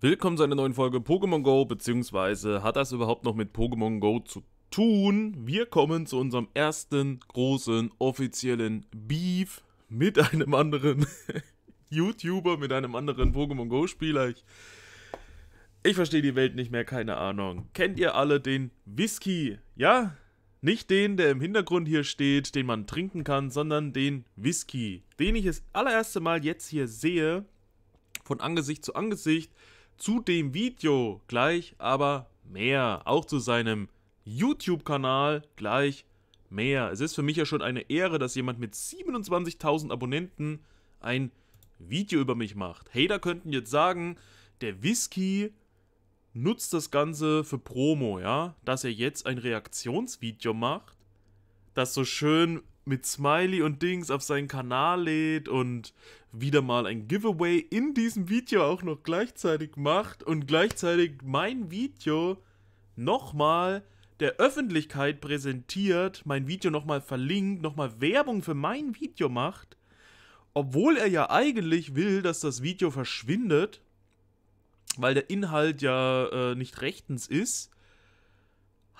Willkommen zu einer neuen Folge Pokémon Go, beziehungsweise hat das überhaupt noch mit Pokémon Go zu tun? Wir kommen zu unserem ersten großen offiziellen Beef mit einem anderen YouTuber, mit einem anderen Pokémon Go-Spieler. Ich, ich verstehe die Welt nicht mehr, keine Ahnung. Kennt ihr alle den Whisky? Ja? Nicht den, der im Hintergrund hier steht, den man trinken kann, sondern den Whisky, den ich das allererste Mal jetzt hier sehe, von Angesicht zu Angesicht zu dem Video gleich aber mehr. Auch zu seinem YouTube-Kanal gleich mehr. Es ist für mich ja schon eine Ehre, dass jemand mit 27.000 Abonnenten ein Video über mich macht. Hater könnten jetzt sagen, der Whisky nutzt das Ganze für Promo, ja? Dass er jetzt ein Reaktionsvideo macht, das so schön mit Smiley und Dings auf seinen Kanal lädt und wieder mal ein Giveaway in diesem Video auch noch gleichzeitig macht und gleichzeitig mein Video nochmal der Öffentlichkeit präsentiert, mein Video nochmal verlinkt, nochmal Werbung für mein Video macht, obwohl er ja eigentlich will, dass das Video verschwindet, weil der Inhalt ja äh, nicht rechtens ist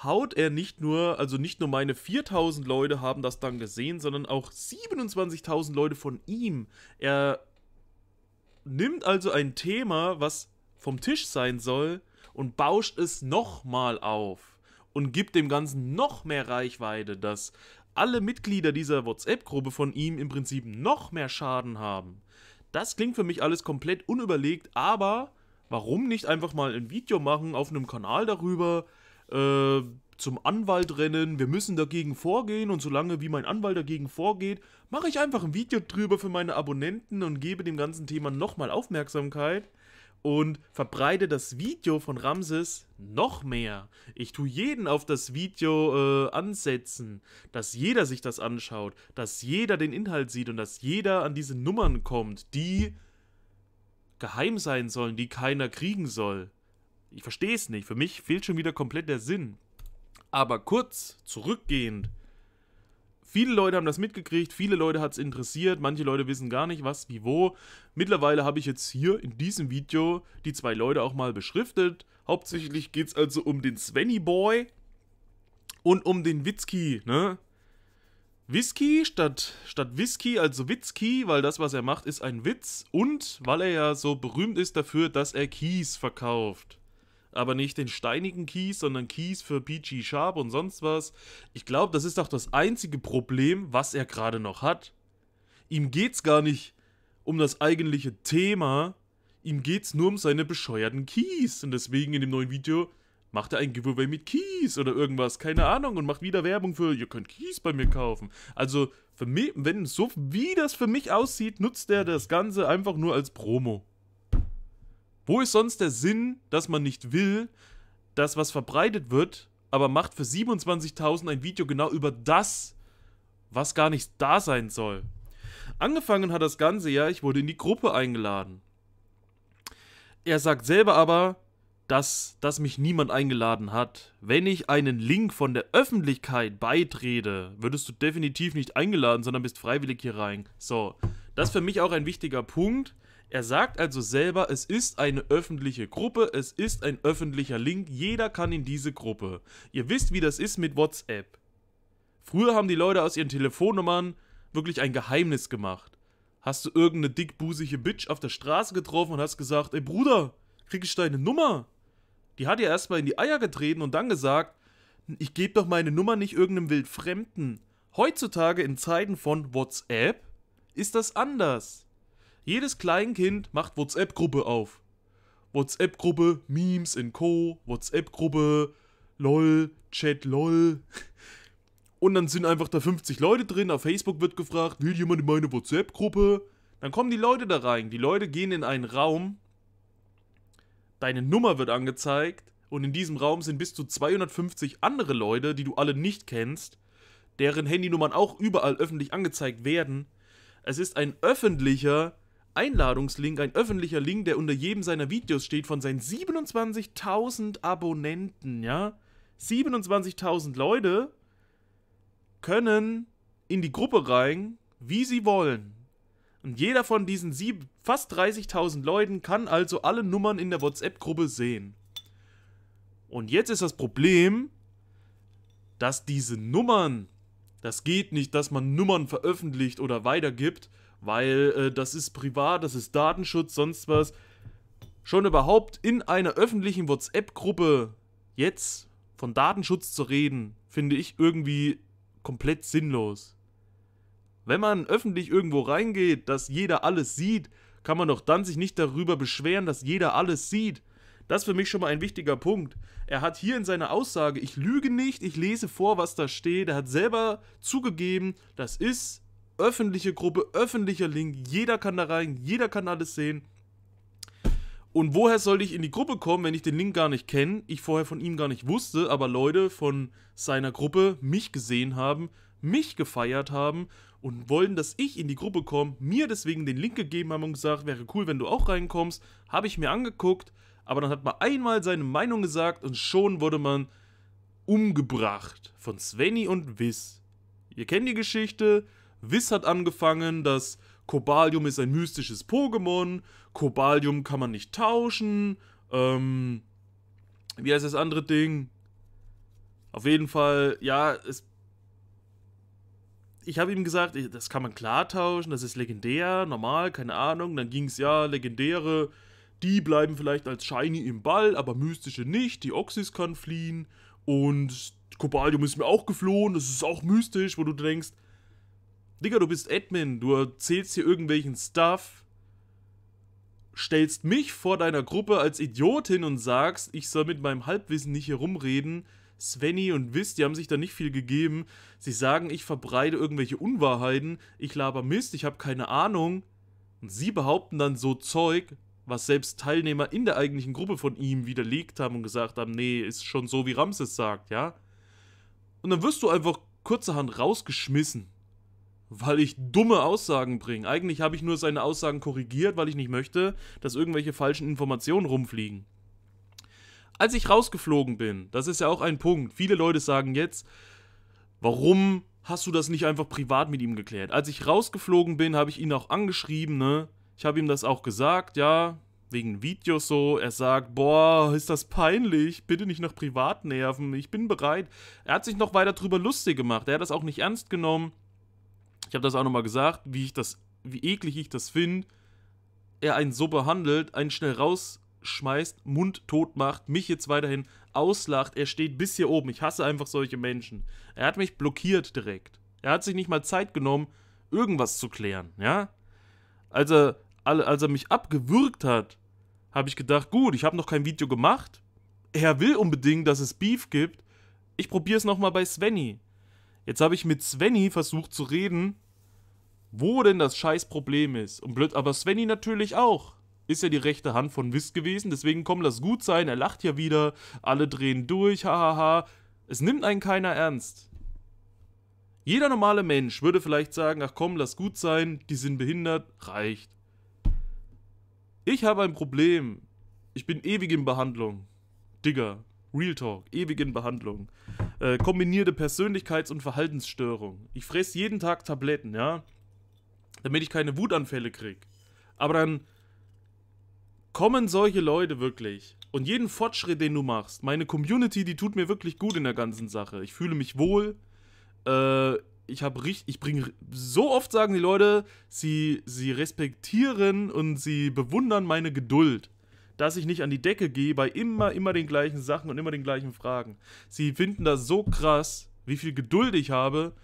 haut er nicht nur, also nicht nur meine 4000 Leute haben das dann gesehen, sondern auch 27.000 Leute von ihm. Er nimmt also ein Thema, was vom Tisch sein soll, und bauscht es nochmal auf und gibt dem Ganzen noch mehr Reichweite, dass alle Mitglieder dieser WhatsApp-Gruppe von ihm im Prinzip noch mehr Schaden haben. Das klingt für mich alles komplett unüberlegt, aber warum nicht einfach mal ein Video machen auf einem Kanal darüber, äh, zum Anwalt rennen, wir müssen dagegen vorgehen und solange wie mein Anwalt dagegen vorgeht, mache ich einfach ein Video drüber für meine Abonnenten und gebe dem ganzen Thema nochmal Aufmerksamkeit und verbreite das Video von Ramses noch mehr. Ich tue jeden auf das Video äh, ansetzen, dass jeder sich das anschaut, dass jeder den Inhalt sieht und dass jeder an diese Nummern kommt, die geheim sein sollen, die keiner kriegen soll. Ich verstehe es nicht. Für mich fehlt schon wieder komplett der Sinn. Aber kurz, zurückgehend. Viele Leute haben das mitgekriegt, viele Leute hat es interessiert, manche Leute wissen gar nicht, was, wie, wo. Mittlerweile habe ich jetzt hier in diesem Video die zwei Leute auch mal beschriftet. Hauptsächlich geht es also um den Svenny Boy und um den Witzki, ne? Whisky statt, statt Whisky, also Witzki, weil das, was er macht, ist ein Witz und weil er ja so berühmt ist dafür, dass er Kies verkauft aber nicht den steinigen Kies, sondern Kies für PG Sharp und sonst was. Ich glaube, das ist auch das einzige Problem, was er gerade noch hat. Ihm geht's gar nicht um das eigentliche Thema, ihm geht's nur um seine bescheuerten Keys und deswegen in dem neuen Video macht er ein Giveaway mit Keys oder irgendwas, keine Ahnung und macht wieder Werbung für ihr könnt Keys bei mir kaufen. Also für mich, wenn so wie das für mich aussieht, nutzt er das Ganze einfach nur als Promo. Wo ist sonst der Sinn, dass man nicht will, dass was verbreitet wird, aber macht für 27.000 ein Video genau über das, was gar nicht da sein soll? Angefangen hat das Ganze ja, ich wurde in die Gruppe eingeladen. Er sagt selber aber, dass, dass mich niemand eingeladen hat. Wenn ich einen Link von der Öffentlichkeit beitrete, würdest du definitiv nicht eingeladen, sondern bist freiwillig hier rein. So, das ist für mich auch ein wichtiger Punkt. Er sagt also selber, es ist eine öffentliche Gruppe, es ist ein öffentlicher Link, jeder kann in diese Gruppe. Ihr wisst, wie das ist mit WhatsApp. Früher haben die Leute aus ihren Telefonnummern wirklich ein Geheimnis gemacht. Hast du irgendeine dickbusige Bitch auf der Straße getroffen und hast gesagt, ey Bruder, krieg ich deine Nummer? Die hat ihr erstmal in die Eier getreten und dann gesagt, ich gebe doch meine Nummer nicht irgendeinem wildfremden. Heutzutage in Zeiten von WhatsApp ist das anders. Jedes Kleinkind macht WhatsApp-Gruppe auf. WhatsApp-Gruppe, Memes in Co., WhatsApp-Gruppe, LOL, Chat LOL. Und dann sind einfach da 50 Leute drin, auf Facebook wird gefragt, will jemand in meine WhatsApp-Gruppe? Dann kommen die Leute da rein, die Leute gehen in einen Raum, deine Nummer wird angezeigt und in diesem Raum sind bis zu 250 andere Leute, die du alle nicht kennst, deren Handynummern auch überall öffentlich angezeigt werden. Es ist ein öffentlicher Einladungslink, ein öffentlicher Link, der unter jedem seiner Videos steht, von seinen 27.000 Abonnenten, ja? 27.000 Leute können in die Gruppe rein, wie sie wollen. Und jeder von diesen sieben, fast 30.000 Leuten kann also alle Nummern in der WhatsApp-Gruppe sehen. Und jetzt ist das Problem, dass diese Nummern, das geht nicht, dass man Nummern veröffentlicht oder weitergibt, weil äh, das ist privat, das ist Datenschutz, sonst was. Schon überhaupt in einer öffentlichen WhatsApp-Gruppe jetzt von Datenschutz zu reden, finde ich irgendwie komplett sinnlos. Wenn man öffentlich irgendwo reingeht, dass jeder alles sieht, kann man doch dann sich nicht darüber beschweren, dass jeder alles sieht. Das ist für mich schon mal ein wichtiger Punkt. Er hat hier in seiner Aussage, ich lüge nicht, ich lese vor, was da steht. Er hat selber zugegeben, das ist öffentliche Gruppe, öffentlicher Link, jeder kann da rein, jeder kann alles sehen. Und woher soll ich in die Gruppe kommen, wenn ich den Link gar nicht kenne, ich vorher von ihm gar nicht wusste, aber Leute von seiner Gruppe mich gesehen haben, mich gefeiert haben und wollen, dass ich in die Gruppe komme, mir deswegen den Link gegeben haben und gesagt, wäre cool, wenn du auch reinkommst, habe ich mir angeguckt, aber dann hat man einmal seine Meinung gesagt und schon wurde man umgebracht von Svenny und Wiss. Ihr kennt die Geschichte, Wiss hat angefangen, dass Kobalium ist ein mystisches Pokémon, Kobalium kann man nicht tauschen, ähm, wie heißt das andere Ding? Auf jeden Fall, ja, es, ich habe ihm gesagt, das kann man klar tauschen, das ist legendär, normal, keine Ahnung. Dann ging es ja, legendäre, die bleiben vielleicht als Shiny im Ball, aber mystische nicht. Die Oxys kann fliehen und Kobalium ist mir auch geflohen, das ist auch mystisch, wo du denkst, Digga, du bist Admin, du erzählst hier irgendwelchen Stuff, stellst mich vor deiner Gruppe als Idiotin und sagst, ich soll mit meinem Halbwissen nicht herumreden. Svenny und Wiss, die haben sich da nicht viel gegeben. Sie sagen, ich verbreite irgendwelche Unwahrheiten, ich laber Mist, ich habe keine Ahnung. Und sie behaupten dann so Zeug, was selbst Teilnehmer in der eigentlichen Gruppe von ihm widerlegt haben und gesagt haben, nee, ist schon so, wie Ramses sagt, ja. Und dann wirst du einfach kurzerhand rausgeschmissen weil ich dumme Aussagen bringe. Eigentlich habe ich nur seine Aussagen korrigiert, weil ich nicht möchte, dass irgendwelche falschen Informationen rumfliegen. Als ich rausgeflogen bin, das ist ja auch ein Punkt. Viele Leute sagen jetzt, warum hast du das nicht einfach privat mit ihm geklärt? Als ich rausgeflogen bin, habe ich ihn auch angeschrieben, ne? Ich habe ihm das auch gesagt, ja, wegen Videos so. Er sagt, boah, ist das peinlich, bitte nicht nach privat nerven, ich bin bereit. Er hat sich noch weiter drüber lustig gemacht, er hat das auch nicht ernst genommen ich habe das auch nochmal gesagt, wie ich das, wie eklig ich das finde, er einen so behandelt, einen schnell rausschmeißt, Mund tot macht, mich jetzt weiterhin auslacht, er steht bis hier oben. Ich hasse einfach solche Menschen. Er hat mich blockiert direkt. Er hat sich nicht mal Zeit genommen, irgendwas zu klären, ja? Als er, als er mich abgewürgt hat, habe ich gedacht, gut, ich habe noch kein Video gemacht. Er will unbedingt, dass es Beef gibt. Ich probiere es nochmal bei Svenny. Jetzt habe ich mit Svenny versucht zu reden, wo denn das Scheißproblem ist. Und blöd, aber Svenny natürlich auch. Ist ja die rechte Hand von Wiss gewesen, deswegen komm, lass gut sein, er lacht ja wieder, alle drehen durch, hahaha. Es nimmt einen keiner ernst. Jeder normale Mensch würde vielleicht sagen, ach komm, lass gut sein, die sind behindert, reicht. Ich habe ein Problem. Ich bin ewig in Behandlung. Digga, Real Talk, ewig in Behandlung. Äh, kombinierte Persönlichkeits- und Verhaltensstörung. Ich fresse jeden Tag Tabletten, ja, damit ich keine Wutanfälle kriege. Aber dann kommen solche Leute wirklich und jeden Fortschritt, den du machst, meine Community, die tut mir wirklich gut in der ganzen Sache. Ich fühle mich wohl. Äh, ich habe richtig, ich bringe so oft sagen die Leute, sie sie respektieren und sie bewundern meine Geduld dass ich nicht an die Decke gehe bei immer, immer den gleichen Sachen und immer den gleichen Fragen. Sie finden das so krass, wie viel Geduld ich habe,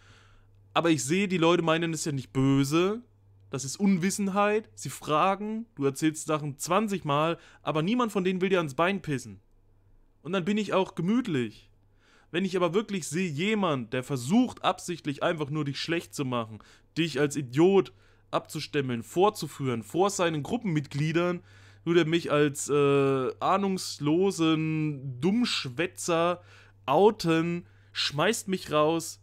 aber ich sehe, die Leute meinen es ja nicht böse. Das ist Unwissenheit. Sie fragen, du erzählst Sachen 20 Mal, aber niemand von denen will dir ans Bein pissen. Und dann bin ich auch gemütlich. Wenn ich aber wirklich sehe, jemand, der versucht, absichtlich einfach nur dich schlecht zu machen, dich als Idiot abzustemmeln, vorzuführen, vor seinen Gruppenmitgliedern, du der mich als äh, ahnungslosen Dummschwätzer outen, schmeißt mich raus,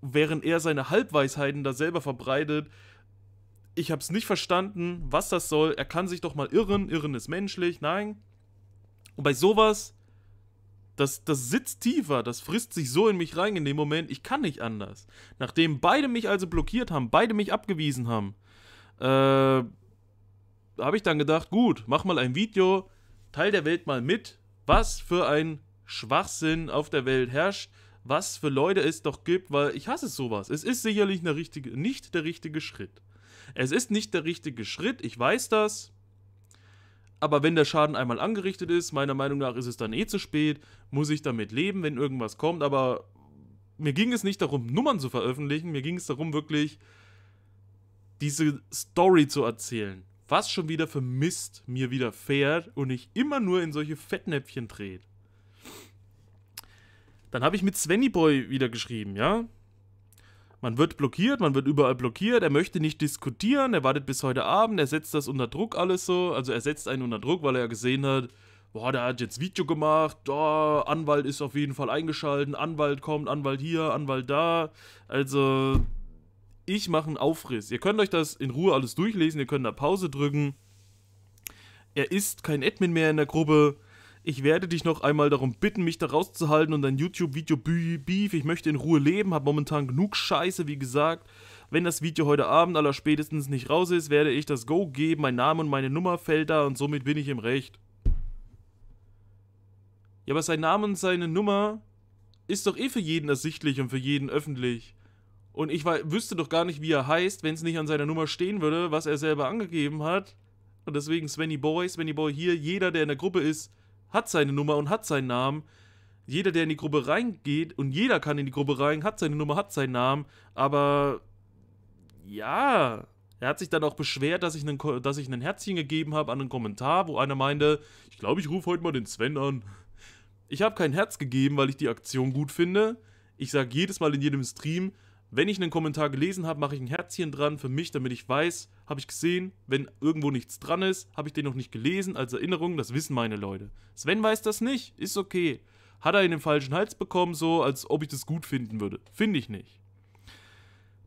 während er seine Halbweisheiten da selber verbreitet. Ich hab's nicht verstanden, was das soll. Er kann sich doch mal irren. Irren ist menschlich. Nein. Und bei sowas, das, das sitzt tiefer, das frisst sich so in mich rein in dem Moment, ich kann nicht anders. Nachdem beide mich also blockiert haben, beide mich abgewiesen haben, äh, habe ich dann gedacht, gut, mach mal ein Video, teil der Welt mal mit, was für ein Schwachsinn auf der Welt herrscht, was für Leute es doch gibt, weil ich hasse sowas. Es ist sicherlich eine richtige, nicht der richtige Schritt. Es ist nicht der richtige Schritt, ich weiß das. Aber wenn der Schaden einmal angerichtet ist, meiner Meinung nach ist es dann eh zu spät, muss ich damit leben, wenn irgendwas kommt. Aber mir ging es nicht darum, Nummern zu veröffentlichen, mir ging es darum, wirklich diese Story zu erzählen was schon wieder für Mist mir widerfährt und ich immer nur in solche Fettnäpfchen dreht. Dann habe ich mit Svennyboy wieder geschrieben, ja? Man wird blockiert, man wird überall blockiert, er möchte nicht diskutieren, er wartet bis heute Abend, er setzt das unter Druck alles so, also er setzt einen unter Druck, weil er ja gesehen hat, boah, der hat jetzt Video gemacht, da, oh, Anwalt ist auf jeden Fall eingeschaltet, Anwalt kommt, Anwalt hier, Anwalt da, also ich mache einen Aufriss. Ihr könnt euch das in Ruhe alles durchlesen, ihr könnt da Pause drücken. Er ist kein Admin mehr in der Gruppe. Ich werde dich noch einmal darum bitten, mich da rauszuhalten und dein YouTube-Video beef. Ich möchte in Ruhe leben, habe momentan genug Scheiße, wie gesagt. Wenn das Video heute Abend aller spätestens nicht raus ist, werde ich das Go geben. Mein Name und meine Nummer fällt da und somit bin ich im Recht. Ja, aber sein Name und seine Nummer ist doch eh für jeden ersichtlich und für jeden öffentlich. Und ich wüsste doch gar nicht, wie er heißt, wenn es nicht an seiner Nummer stehen würde, was er selber angegeben hat. Und deswegen Svenny Boy, Svenny Boy hier, jeder, der in der Gruppe ist, hat seine Nummer und hat seinen Namen. Jeder, der in die Gruppe reingeht, und jeder kann in die Gruppe rein, hat seine Nummer, hat seinen Namen. Aber ja, er hat sich dann auch beschwert, dass ich einen, dass ich einen Herzchen gegeben habe an einen Kommentar, wo einer meinte, ich glaube, ich rufe heute mal den Sven an. Ich habe kein Herz gegeben, weil ich die Aktion gut finde. Ich sage jedes Mal in jedem Stream, wenn ich einen Kommentar gelesen habe, mache ich ein Herzchen dran für mich, damit ich weiß, habe ich gesehen, wenn irgendwo nichts dran ist, habe ich den noch nicht gelesen als Erinnerung, das wissen meine Leute. Sven weiß das nicht, ist okay. Hat er in den falschen Hals bekommen, so als ob ich das gut finden würde. Finde ich nicht.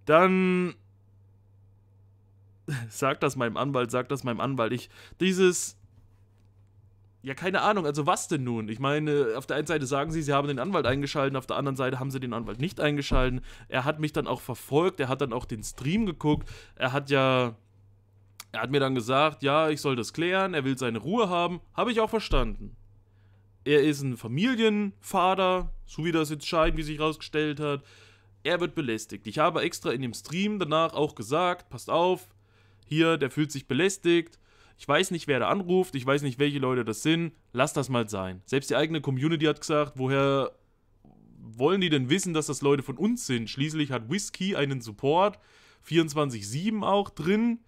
Dann sagt das meinem Anwalt, sagt das meinem Anwalt. Ich, dieses, ja, keine Ahnung. Also was denn nun? Ich meine, auf der einen Seite sagen sie, sie haben den Anwalt eingeschaltet, auf der anderen Seite haben sie den Anwalt nicht eingeschaltet. Er hat mich dann auch verfolgt, er hat dann auch den Stream geguckt. Er hat ja, er hat mir dann gesagt, ja, ich soll das klären, er will seine Ruhe haben. Habe ich auch verstanden. Er ist ein Familienvater, so wie das jetzt scheint, wie sich herausgestellt hat. Er wird belästigt. Ich habe extra in dem Stream danach auch gesagt, passt auf, hier, der fühlt sich belästigt ich weiß nicht, wer da anruft, ich weiß nicht, welche Leute das sind. Lass das mal sein. Selbst die eigene Community hat gesagt, woher wollen die denn wissen, dass das Leute von uns sind? Schließlich hat Whiskey einen Support 24-7 auch drin,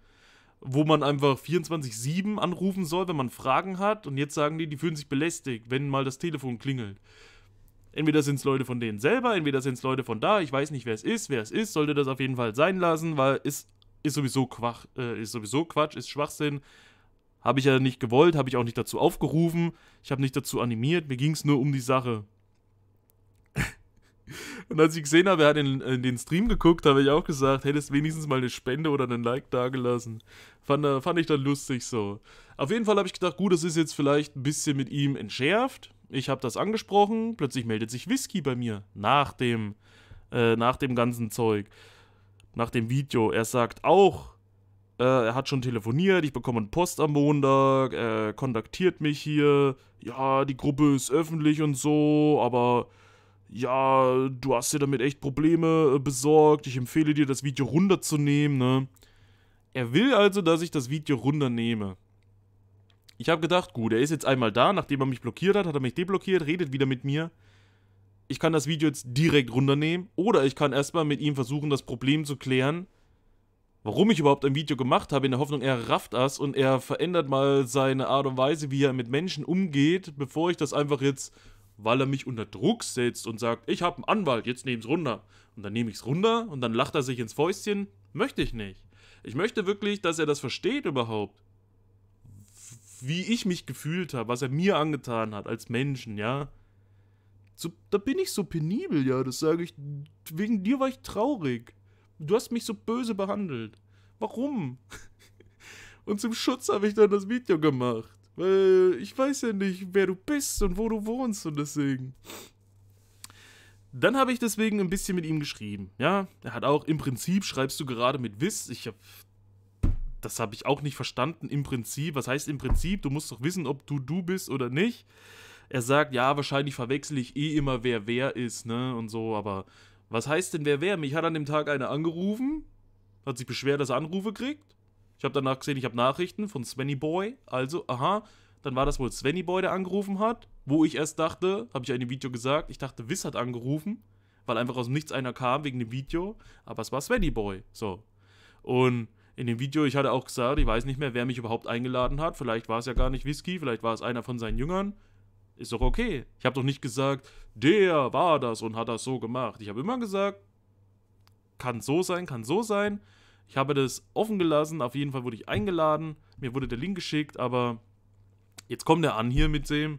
wo man einfach 24-7 anrufen soll, wenn man Fragen hat. Und jetzt sagen die, die fühlen sich belästigt, wenn mal das Telefon klingelt. Entweder sind es Leute von denen selber, entweder sind es Leute von da. Ich weiß nicht, wer es ist. Wer es ist, sollte das auf jeden Fall sein lassen, weil es ist sowieso, Quach, äh, ist sowieso Quatsch, ist Schwachsinn. Habe ich ja nicht gewollt, habe ich auch nicht dazu aufgerufen, ich habe nicht dazu animiert, mir ging es nur um die Sache. Und als ich gesehen habe, er hat in, in den Stream geguckt, habe ich auch gesagt, hättest wenigstens mal eine Spende oder einen Like dagelassen. Fand, äh, fand ich dann lustig so. Auf jeden Fall habe ich gedacht, gut, das ist jetzt vielleicht ein bisschen mit ihm entschärft. Ich habe das angesprochen, plötzlich meldet sich Whisky bei mir nach dem, äh, nach dem ganzen Zeug, nach dem Video. Er sagt auch, äh, er hat schon telefoniert, ich bekomme einen Post am Montag, er kontaktiert mich hier, ja, die Gruppe ist öffentlich und so, aber ja, du hast dir damit echt Probleme äh, besorgt, ich empfehle dir, das Video runterzunehmen, ne? Er will also, dass ich das Video runternehme. Ich habe gedacht, gut, er ist jetzt einmal da, nachdem er mich blockiert hat, hat er mich deblockiert, redet wieder mit mir. Ich kann das Video jetzt direkt runternehmen oder ich kann erstmal mit ihm versuchen, das Problem zu klären warum ich überhaupt ein Video gemacht habe, in der Hoffnung, er rafft das und er verändert mal seine Art und Weise, wie er mit Menschen umgeht, bevor ich das einfach jetzt, weil er mich unter Druck setzt und sagt, ich habe einen Anwalt, jetzt nehme es runter. Und dann nehme ich es runter und dann lacht er sich ins Fäustchen. Möchte ich nicht. Ich möchte wirklich, dass er das versteht überhaupt. Wie ich mich gefühlt habe, was er mir angetan hat als Menschen, ja. So, da bin ich so penibel, ja, das sage ich. Wegen dir war ich traurig. Du hast mich so böse behandelt. Warum? Und zum Schutz habe ich dann das Video gemacht. Weil ich weiß ja nicht, wer du bist und wo du wohnst und deswegen. Dann habe ich deswegen ein bisschen mit ihm geschrieben. Ja, er hat auch, im Prinzip schreibst du gerade mit Wiss. Ich habe das habe ich auch nicht verstanden im Prinzip. Was heißt im Prinzip? Du musst doch wissen, ob du du bist oder nicht. Er sagt, ja, wahrscheinlich verwechsel ich eh immer, wer wer ist, ne, und so, aber was heißt denn, wer wer? Mich hat an dem Tag einer angerufen, hat sich beschwert, dass er Anrufe kriegt. Ich habe danach gesehen, ich habe Nachrichten von Svenny Boy. Also, aha, dann war das wohl Svenny Boy, der angerufen hat. Wo ich erst dachte, habe ich in dem Video gesagt, ich dachte, Wiss hat angerufen, weil einfach aus dem Nichts einer kam wegen dem Video. Aber es war Svenny Boy. So. Und in dem Video, ich hatte auch gesagt, ich weiß nicht mehr, wer mich überhaupt eingeladen hat. Vielleicht war es ja gar nicht Whisky, vielleicht war es einer von seinen Jüngern. Ist doch okay. Ich habe doch nicht gesagt, der war das und hat das so gemacht. Ich habe immer gesagt, kann so sein, kann so sein. Ich habe das offen gelassen. Auf jeden Fall wurde ich eingeladen. Mir wurde der Link geschickt, aber jetzt kommt er an hier mit dem.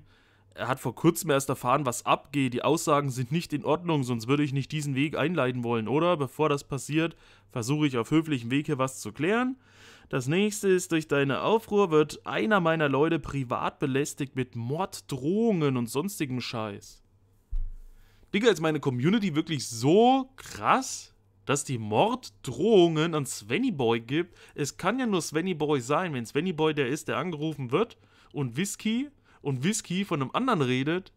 Er hat vor kurzem erst erfahren, was abgeht. Die Aussagen sind nicht in Ordnung, sonst würde ich nicht diesen Weg einleiten wollen, oder? Bevor das passiert, versuche ich auf höflichem Weg hier was zu klären. Das nächste ist, durch deine Aufruhr wird einer meiner Leute privat belästigt mit Morddrohungen und sonstigem Scheiß. Digga, ist meine Community wirklich so krass, dass die Morddrohungen an Svenny Boy gibt? Es kann ja nur Svenny Boy sein, wenn Svenny Boy der ist, der angerufen wird und Whisky und Whisky von einem anderen redet.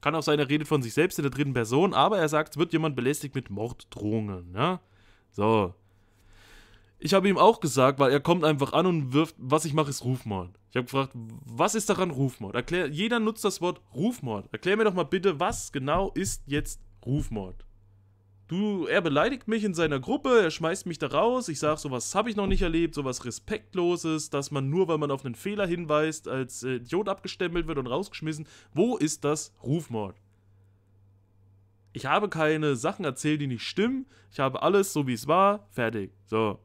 Kann auch sein, er redet von sich selbst in der dritten Person, aber er sagt, es wird jemand belästigt mit Morddrohungen, ja? Ne? So. Ich habe ihm auch gesagt, weil er kommt einfach an und wirft, was ich mache, ist Rufmord. Ich habe gefragt, was ist daran Rufmord? Erklär, jeder nutzt das Wort Rufmord. Erklär mir doch mal bitte, was genau ist jetzt Rufmord? Du, er beleidigt mich in seiner Gruppe, er schmeißt mich da raus. Ich sage, sowas habe ich noch nicht erlebt, sowas Respektloses, dass man nur, weil man auf einen Fehler hinweist, als Idiot abgestempelt wird und rausgeschmissen. Wo ist das Rufmord? ich habe keine Sachen erzählt, die nicht stimmen. Ich habe alles so, wie es war. Fertig. So.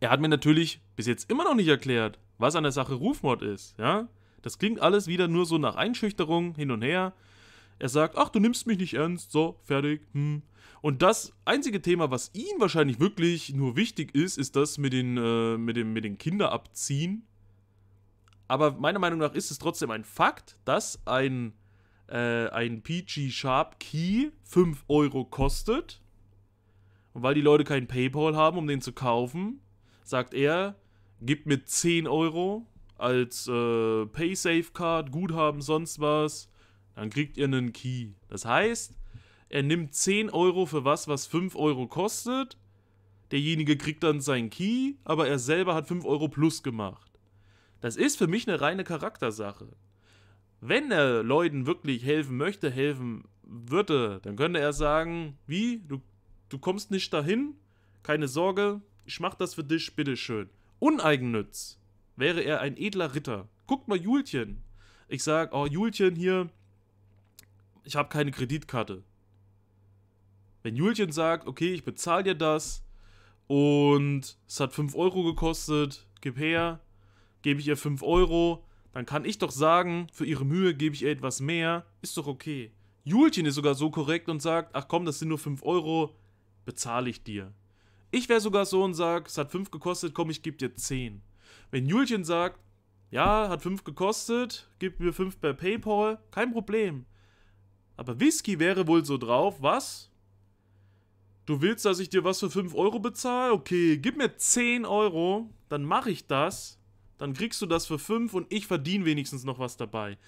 Er hat mir natürlich bis jetzt immer noch nicht erklärt, was an der Sache Rufmord ist. Ja? Das klingt alles wieder nur so nach Einschüchterung hin und her. Er sagt, ach, du nimmst mich nicht ernst. So, fertig. Hm. Und das einzige Thema, was ihm wahrscheinlich wirklich nur wichtig ist, ist das mit den, äh, mit dem, mit den Kinderabziehen. Aber meiner Meinung nach ist es trotzdem ein Fakt, dass ein äh, ein PG Sharp Key 5 Euro kostet. Und weil die Leute keinen PayPal haben, um den zu kaufen, sagt er, gib mir 10 Euro als äh, Paysafe Card, Guthaben, sonst was. Dann kriegt ihr einen Key. Das heißt, er nimmt 10 Euro für was, was 5 Euro kostet. Derjenige kriegt dann seinen Key, aber er selber hat 5 Euro plus gemacht. Das ist für mich eine reine Charaktersache wenn er Leuten wirklich helfen möchte, helfen würde, dann könnte er sagen, wie, du, du kommst nicht dahin, keine Sorge, ich mach das für dich, bitteschön. Uneigennütz wäre er ein edler Ritter. Guckt mal Julchen. Ich sag, oh Julchen hier, ich habe keine Kreditkarte. Wenn Julchen sagt, okay, ich bezahle dir das und es hat 5 Euro gekostet, gib her, gebe ich ihr 5 Euro, dann kann ich doch sagen, für ihre Mühe gebe ich ihr etwas mehr. Ist doch okay. Julchen ist sogar so korrekt und sagt, ach komm, das sind nur 5 Euro, bezahle ich dir. Ich wäre sogar so und sage, es hat 5 gekostet, komm, ich gebe dir 10. Wenn Julchen sagt, ja, hat 5 gekostet, gib mir 5 per Paypal, kein Problem. Aber Whisky wäre wohl so drauf, was? Du willst, dass ich dir was für 5 Euro bezahle? Okay, gib mir 10 Euro, dann mache ich das. Dann kriegst du das für 5 und ich verdiene wenigstens noch was dabei.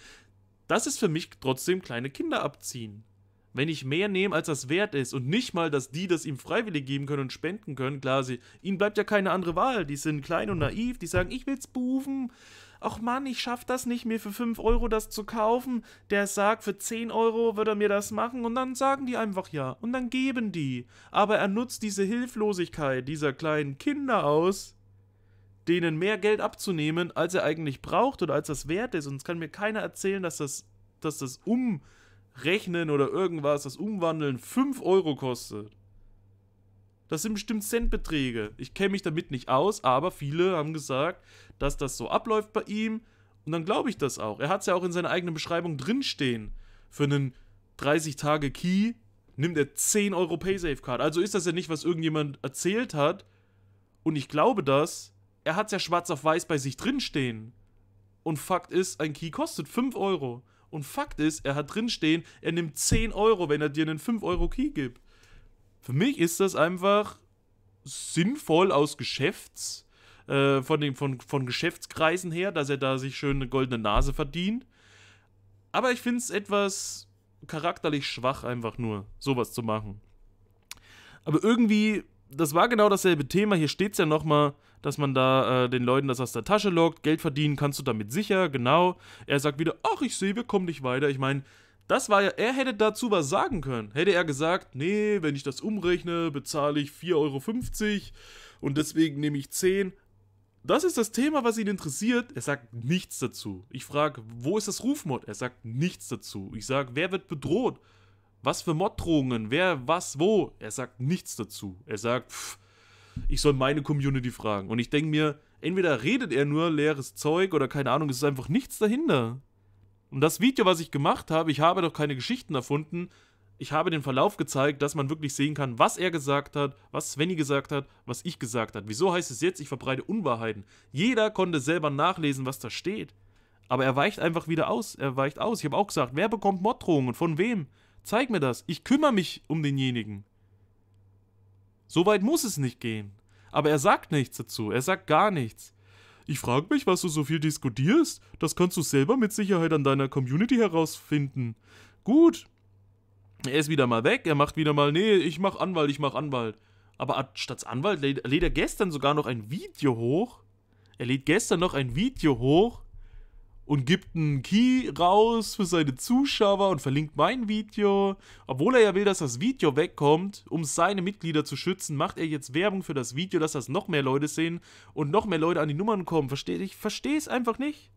Das ist für mich trotzdem kleine Kinder abziehen. Wenn ich mehr nehme, als das wert ist und nicht mal, dass die das ihm freiwillig geben können und spenden können, klar, sie, ihnen bleibt ja keine andere Wahl. Die sind klein und naiv, die sagen, ich will's bufen. Ach Mann, ich schaff das nicht, mir für 5 Euro das zu kaufen. Der sagt, für 10 Euro würde er mir das machen und dann sagen die einfach ja und dann geben die. Aber er nutzt diese Hilflosigkeit dieser kleinen Kinder aus, denen mehr Geld abzunehmen, als er eigentlich braucht oder als das wert ist. Und es kann mir keiner erzählen, dass das, dass das Umrechnen oder irgendwas, das Umwandeln 5 Euro kostet. Das sind bestimmt Centbeträge. Ich kenne mich damit nicht aus, aber viele haben gesagt, dass das so abläuft bei ihm. Und dann glaube ich das auch. Er hat es ja auch in seiner eigenen Beschreibung drinstehen. Für einen 30-Tage-Key nimmt er 10 Euro Paysafe-Card. Also ist das ja nicht, was irgendjemand erzählt hat. Und ich glaube das, er hat es ja schwarz auf weiß bei sich drinstehen. Und Fakt ist, ein Key kostet 5 Euro. Und Fakt ist, er hat drinstehen, er nimmt 10 Euro, wenn er dir einen 5 Euro Key gibt. Für mich ist das einfach sinnvoll aus Geschäfts, äh, von, den, von, von Geschäftskreisen her, dass er da sich schön eine goldene Nase verdient. Aber ich finde es etwas charakterlich schwach, einfach nur sowas zu machen. Aber irgendwie, das war genau dasselbe Thema. Hier steht es ja nochmal dass man da äh, den Leuten das aus der Tasche lockt. Geld verdienen kannst du damit sicher, genau. Er sagt wieder, ach, ich sehe, wir kommen nicht weiter. Ich meine, das war ja, er hätte dazu was sagen können. Hätte er gesagt, nee, wenn ich das umrechne, bezahle ich 4,50 Euro und deswegen nehme ich 10. Das ist das Thema, was ihn interessiert. Er sagt nichts dazu. Ich frage, wo ist das Rufmod? Er sagt nichts dazu. Ich sage, wer wird bedroht? Was für Morddrohungen? Wer, was, wo? Er sagt nichts dazu. Er sagt, pff, ich soll meine Community fragen. Und ich denke mir, entweder redet er nur leeres Zeug oder keine Ahnung, es ist einfach nichts dahinter. Und das Video, was ich gemacht habe, ich habe doch keine Geschichten erfunden. Ich habe den Verlauf gezeigt, dass man wirklich sehen kann, was er gesagt hat, was Svenny gesagt hat, was ich gesagt hat. Wieso heißt es jetzt, ich verbreite Unwahrheiten? Jeder konnte selber nachlesen, was da steht. Aber er weicht einfach wieder aus. Er weicht aus. Ich habe auch gesagt, wer bekommt Morddrohungen und von wem? Zeig mir das. Ich kümmere mich um denjenigen. So weit muss es nicht gehen. Aber er sagt nichts dazu, er sagt gar nichts. Ich frage mich, was du so viel diskutierst. Das kannst du selber mit Sicherheit an deiner Community herausfinden. Gut. Er ist wieder mal weg, er macht wieder mal, nee, ich mach Anwalt, ich mach Anwalt. Aber statt Anwalt lädt er gestern sogar noch ein Video hoch. Er lädt gestern noch ein Video hoch, und gibt einen Key raus für seine Zuschauer und verlinkt mein Video. Obwohl er ja will, dass das Video wegkommt, um seine Mitglieder zu schützen, macht er jetzt Werbung für das Video, dass das noch mehr Leute sehen und noch mehr Leute an die Nummern kommen. Verstehe ich verstehe es einfach nicht.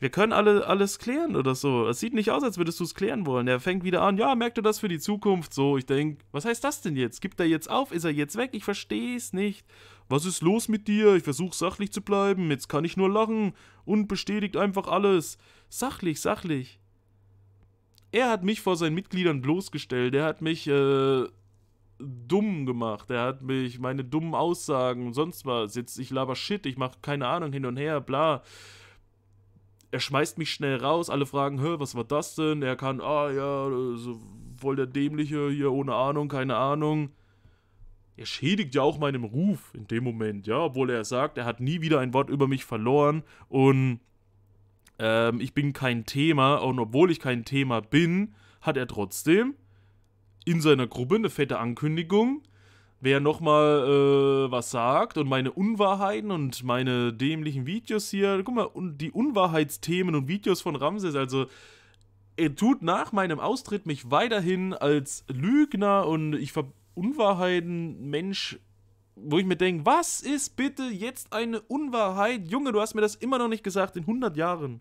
Wir können alle alles klären oder so. Es sieht nicht aus, als würdest du es klären wollen. Er fängt wieder an, ja, merkt ihr das für die Zukunft? So, ich denke, was heißt das denn jetzt? Gibt er jetzt auf? Ist er jetzt weg? Ich verstehe es nicht. Was ist los mit dir? Ich versuche sachlich zu bleiben, jetzt kann ich nur lachen. Und bestätigt einfach alles. Sachlich, sachlich. Er hat mich vor seinen Mitgliedern bloßgestellt, er hat mich, äh, dumm gemacht, er hat mich, meine dummen Aussagen und sonst was. Jetzt, ich laber Shit, ich mache keine Ahnung hin und her, bla er schmeißt mich schnell raus, alle fragen, hör, was war das denn? Er kann, ah ja, so voll der Dämliche hier ohne Ahnung, keine Ahnung er schädigt ja auch meinem Ruf in dem Moment, ja, obwohl er sagt, er hat nie wieder ein Wort über mich verloren und ähm, ich bin kein Thema und obwohl ich kein Thema bin, hat er trotzdem in seiner Gruppe eine fette Ankündigung, wer nochmal äh, was sagt und meine Unwahrheiten und meine dämlichen Videos hier, guck mal, und die Unwahrheitsthemen und Videos von Ramses, also er tut nach meinem Austritt mich weiterhin als Lügner und ich ver Unwahrheiten-Mensch, wo ich mir denke, was ist bitte jetzt eine Unwahrheit? Junge, du hast mir das immer noch nicht gesagt in 100 Jahren.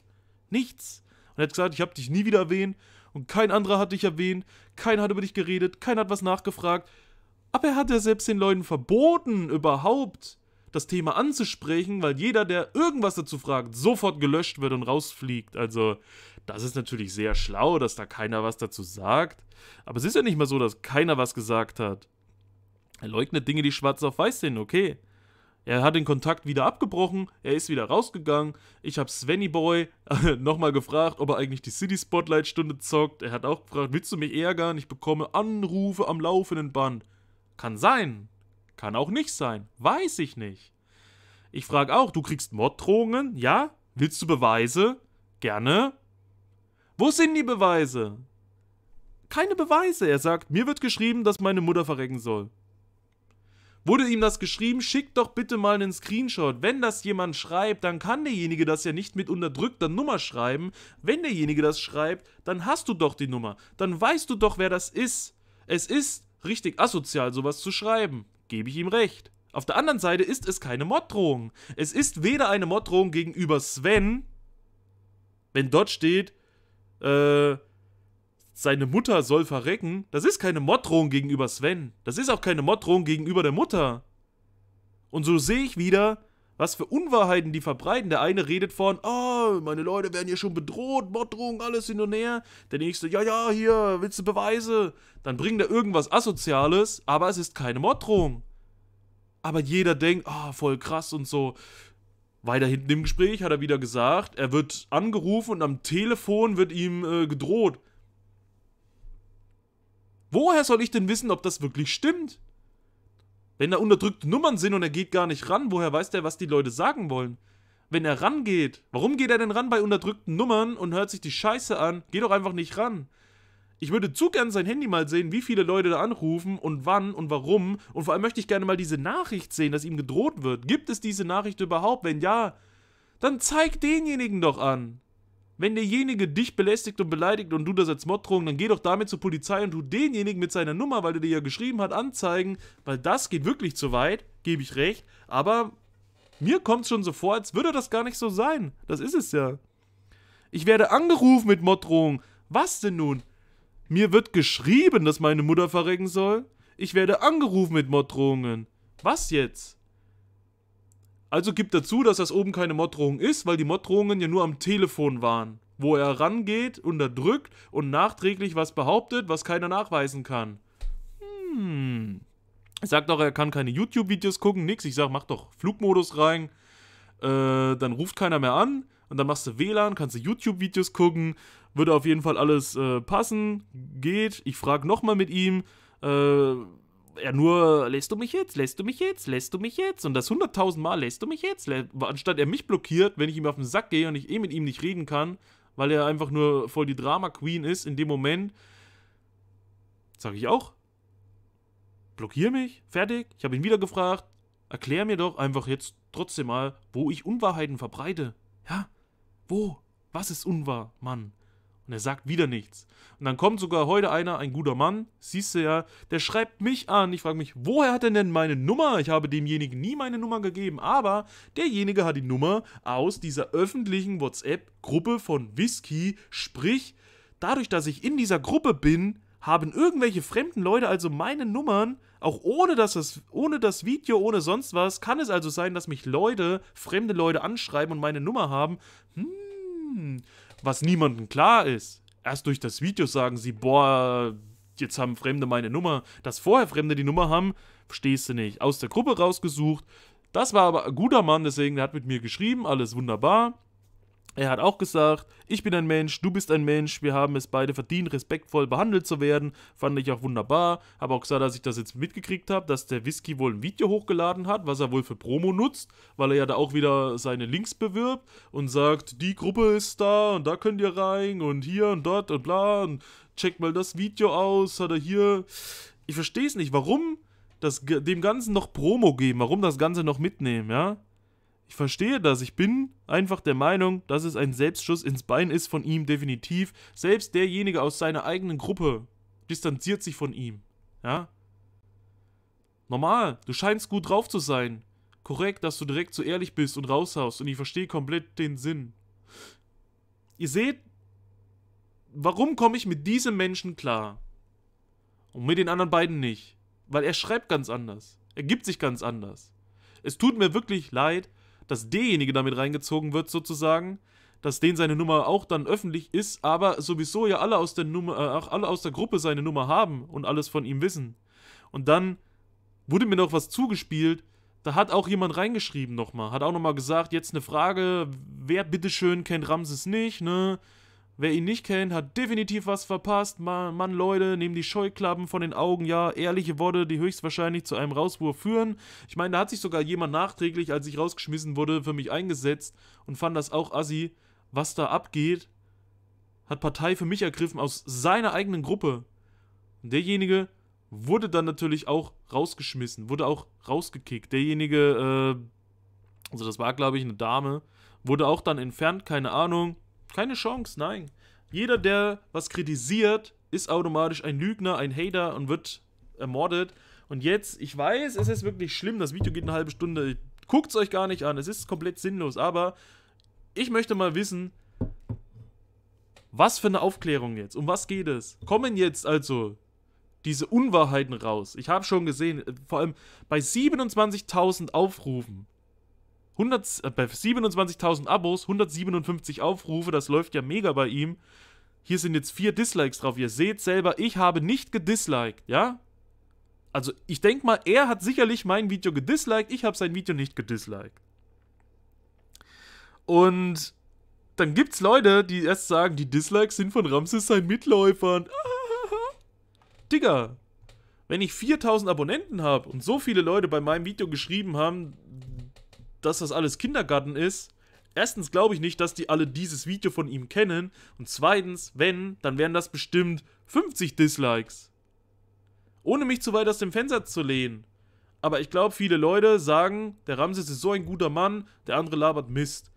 Nichts. Und er hat gesagt, ich habe dich nie wieder erwähnt und kein anderer hat dich erwähnt, keiner hat über dich geredet, keiner hat was nachgefragt. Aber er hat ja selbst den Leuten verboten, überhaupt das Thema anzusprechen, weil jeder, der irgendwas dazu fragt, sofort gelöscht wird und rausfliegt. Also, das ist natürlich sehr schlau, dass da keiner was dazu sagt. Aber es ist ja nicht mal so, dass keiner was gesagt hat. Er leugnet Dinge, die schwarz auf weiß sind, okay. Er hat den Kontakt wieder abgebrochen, er ist wieder rausgegangen. Ich habe Svenny Boy nochmal gefragt, ob er eigentlich die City Spotlight Stunde zockt. Er hat auch gefragt, willst du mich ärgern? Ich bekomme Anrufe am laufenden Band. Kann sein, kann auch nicht sein, weiß ich nicht. Ich frage auch, du kriegst Morddrohungen? Ja? Willst du Beweise? Gerne. Wo sind die Beweise? keine Beweise. Er sagt, mir wird geschrieben, dass meine Mutter verrecken soll. Wurde ihm das geschrieben, schickt doch bitte mal einen Screenshot. Wenn das jemand schreibt, dann kann derjenige das ja nicht mit unterdrückter Nummer schreiben. Wenn derjenige das schreibt, dann hast du doch die Nummer. Dann weißt du doch, wer das ist. Es ist richtig asozial, sowas zu schreiben. Gebe ich ihm recht. Auf der anderen Seite ist es keine Morddrohung. Es ist weder eine Morddrohung gegenüber Sven, wenn dort steht, äh, seine Mutter soll verrecken, das ist keine Morddrohung gegenüber Sven. Das ist auch keine Morddrohung gegenüber der Mutter. Und so sehe ich wieder, was für Unwahrheiten die verbreiten. Der eine redet von, oh, meine Leute werden hier schon bedroht, Morddrohung, alles hin und her. Der nächste, ja, ja, hier, willst du Beweise? Dann bringt er irgendwas Asoziales, aber es ist keine Morddrohung. Aber jeder denkt, oh, voll krass und so. Weiter hinten im Gespräch hat er wieder gesagt, er wird angerufen und am Telefon wird ihm äh, gedroht. Woher soll ich denn wissen, ob das wirklich stimmt? Wenn da unterdrückte Nummern sind und er geht gar nicht ran, woher weiß der, was die Leute sagen wollen? Wenn er rangeht, warum geht er denn ran bei unterdrückten Nummern und hört sich die Scheiße an? Geh doch einfach nicht ran. Ich würde zu gern sein Handy mal sehen, wie viele Leute da anrufen und wann und warum. Und vor allem möchte ich gerne mal diese Nachricht sehen, dass ihm gedroht wird. Gibt es diese Nachricht überhaupt? Wenn ja, dann zeig denjenigen doch an. Wenn derjenige dich belästigt und beleidigt und du das als Morddrohung, dann geh doch damit zur Polizei und tu denjenigen mit seiner Nummer, weil er dir ja geschrieben hat, anzeigen, weil das geht wirklich zu weit, gebe ich recht, aber mir kommt es schon so vor, als würde das gar nicht so sein. Das ist es ja. Ich werde angerufen mit Morddrohung. Was denn nun? Mir wird geschrieben, dass meine Mutter verrecken soll. Ich werde angerufen mit Morddrohungen. Was jetzt? Also gibt dazu, dass das oben keine Morddrohung ist, weil die Morddrohungen ja nur am Telefon waren, wo er rangeht, unterdrückt und nachträglich was behauptet, was keiner nachweisen kann. Hm. Er sagt auch, er kann keine YouTube-Videos gucken, nix. Ich sag, mach doch Flugmodus rein. Äh, dann ruft keiner mehr an. Und dann machst du WLAN, kannst du YouTube-Videos gucken. Würde auf jeden Fall alles äh, passen. Geht. Ich frag nochmal mit ihm. Äh, er nur, lässt du mich jetzt, lässt du mich jetzt, lässt du mich jetzt und das hunderttausend Mal, lässt du mich jetzt, anstatt er mich blockiert, wenn ich ihm auf den Sack gehe und ich eh mit ihm nicht reden kann, weil er einfach nur voll die Drama-Queen ist in dem Moment, sag ich auch, blockier mich, fertig, ich habe ihn wieder gefragt, erklär mir doch einfach jetzt trotzdem mal, wo ich Unwahrheiten verbreite. Ja, wo? Was ist unwahr, Mann? Und er sagt wieder nichts. Und dann kommt sogar heute einer, ein guter Mann, siehst du ja, der schreibt mich an. Ich frage mich, woher hat er denn meine Nummer? Ich habe demjenigen nie meine Nummer gegeben, aber derjenige hat die Nummer aus dieser öffentlichen WhatsApp-Gruppe von Whisky. Sprich, dadurch, dass ich in dieser Gruppe bin, haben irgendwelche fremden Leute also meine Nummern, auch ohne dass das, ohne das Video, ohne sonst was, kann es also sein, dass mich Leute, fremde Leute anschreiben und meine Nummer haben. Hm was niemandem klar ist. Erst durch das Video sagen sie, boah, jetzt haben Fremde meine Nummer. Dass vorher Fremde die Nummer haben, verstehst du nicht. Aus der Gruppe rausgesucht. Das war aber ein guter Mann, deswegen, der hat mit mir geschrieben, alles wunderbar. Er hat auch gesagt, ich bin ein Mensch, du bist ein Mensch, wir haben es beide verdient, respektvoll behandelt zu werden. Fand ich auch wunderbar. Habe auch gesagt, dass ich das jetzt mitgekriegt habe, dass der Whisky wohl ein Video hochgeladen hat, was er wohl für Promo nutzt, weil er ja da auch wieder seine Links bewirbt und sagt, die Gruppe ist da und da könnt ihr rein und hier und dort und bla und checkt mal das Video aus, hat er hier. Ich verstehe es nicht, warum das dem Ganzen noch Promo geben, warum das Ganze noch mitnehmen, ja? Ich verstehe das. Ich bin einfach der Meinung, dass es ein Selbstschuss ins Bein ist von ihm, definitiv. Selbst derjenige aus seiner eigenen Gruppe distanziert sich von ihm. Ja? Normal, du scheinst gut drauf zu sein. Korrekt, dass du direkt so ehrlich bist und raushaust und ich verstehe komplett den Sinn. Ihr seht, warum komme ich mit diesem Menschen klar? Und mit den anderen beiden nicht. Weil er schreibt ganz anders. Er gibt sich ganz anders. Es tut mir wirklich leid, dass derjenige damit reingezogen wird, sozusagen, dass den seine Nummer auch dann öffentlich ist, aber sowieso ja alle aus der Nummer, äh, auch alle aus der Gruppe seine Nummer haben und alles von ihm wissen. Und dann wurde mir noch was zugespielt, da hat auch jemand reingeschrieben nochmal, hat auch nochmal gesagt, jetzt eine Frage, wer bitteschön kennt Ramses nicht, ne? Wer ihn nicht kennt, hat definitiv was verpasst. Mann, Mann, Leute, nehmen die Scheuklappen von den Augen. Ja, ehrliche Worte, die höchstwahrscheinlich zu einem Rauswurf führen. Ich meine, da hat sich sogar jemand nachträglich, als ich rausgeschmissen wurde, für mich eingesetzt und fand das auch assi, was da abgeht. Hat Partei für mich ergriffen aus seiner eigenen Gruppe. Und derjenige wurde dann natürlich auch rausgeschmissen, wurde auch rausgekickt. Derjenige, äh, also das war, glaube ich, eine Dame, wurde auch dann entfernt, keine Ahnung keine Chance, nein. Jeder, der was kritisiert, ist automatisch ein Lügner, ein Hater und wird ermordet. Und jetzt, ich weiß, es ist wirklich schlimm, das Video geht eine halbe Stunde. Guckt es euch gar nicht an, es ist komplett sinnlos. Aber ich möchte mal wissen, was für eine Aufklärung jetzt? Um was geht es? Kommen jetzt also diese Unwahrheiten raus? Ich habe schon gesehen, vor allem bei 27.000 Aufrufen 100, äh, bei 27.000 Abos, 157 Aufrufe, das läuft ja mega bei ihm. Hier sind jetzt vier Dislikes drauf. Ihr seht selber, ich habe nicht gedisliked, ja? Also ich denke mal, er hat sicherlich mein Video gedisliked, ich habe sein Video nicht gedisliked. Und dann gibt es Leute, die erst sagen, die Dislikes sind von Ramses seinen Mitläufern. Digga, wenn ich 4000 Abonnenten habe und so viele Leute bei meinem Video geschrieben haben, dass das alles Kindergarten ist, erstens glaube ich nicht, dass die alle dieses Video von ihm kennen. Und zweitens, wenn, dann wären das bestimmt 50 Dislikes. Ohne mich zu weit aus dem Fenster zu lehnen. Aber ich glaube, viele Leute sagen, der Ramses ist so ein guter Mann, der andere labert Mist.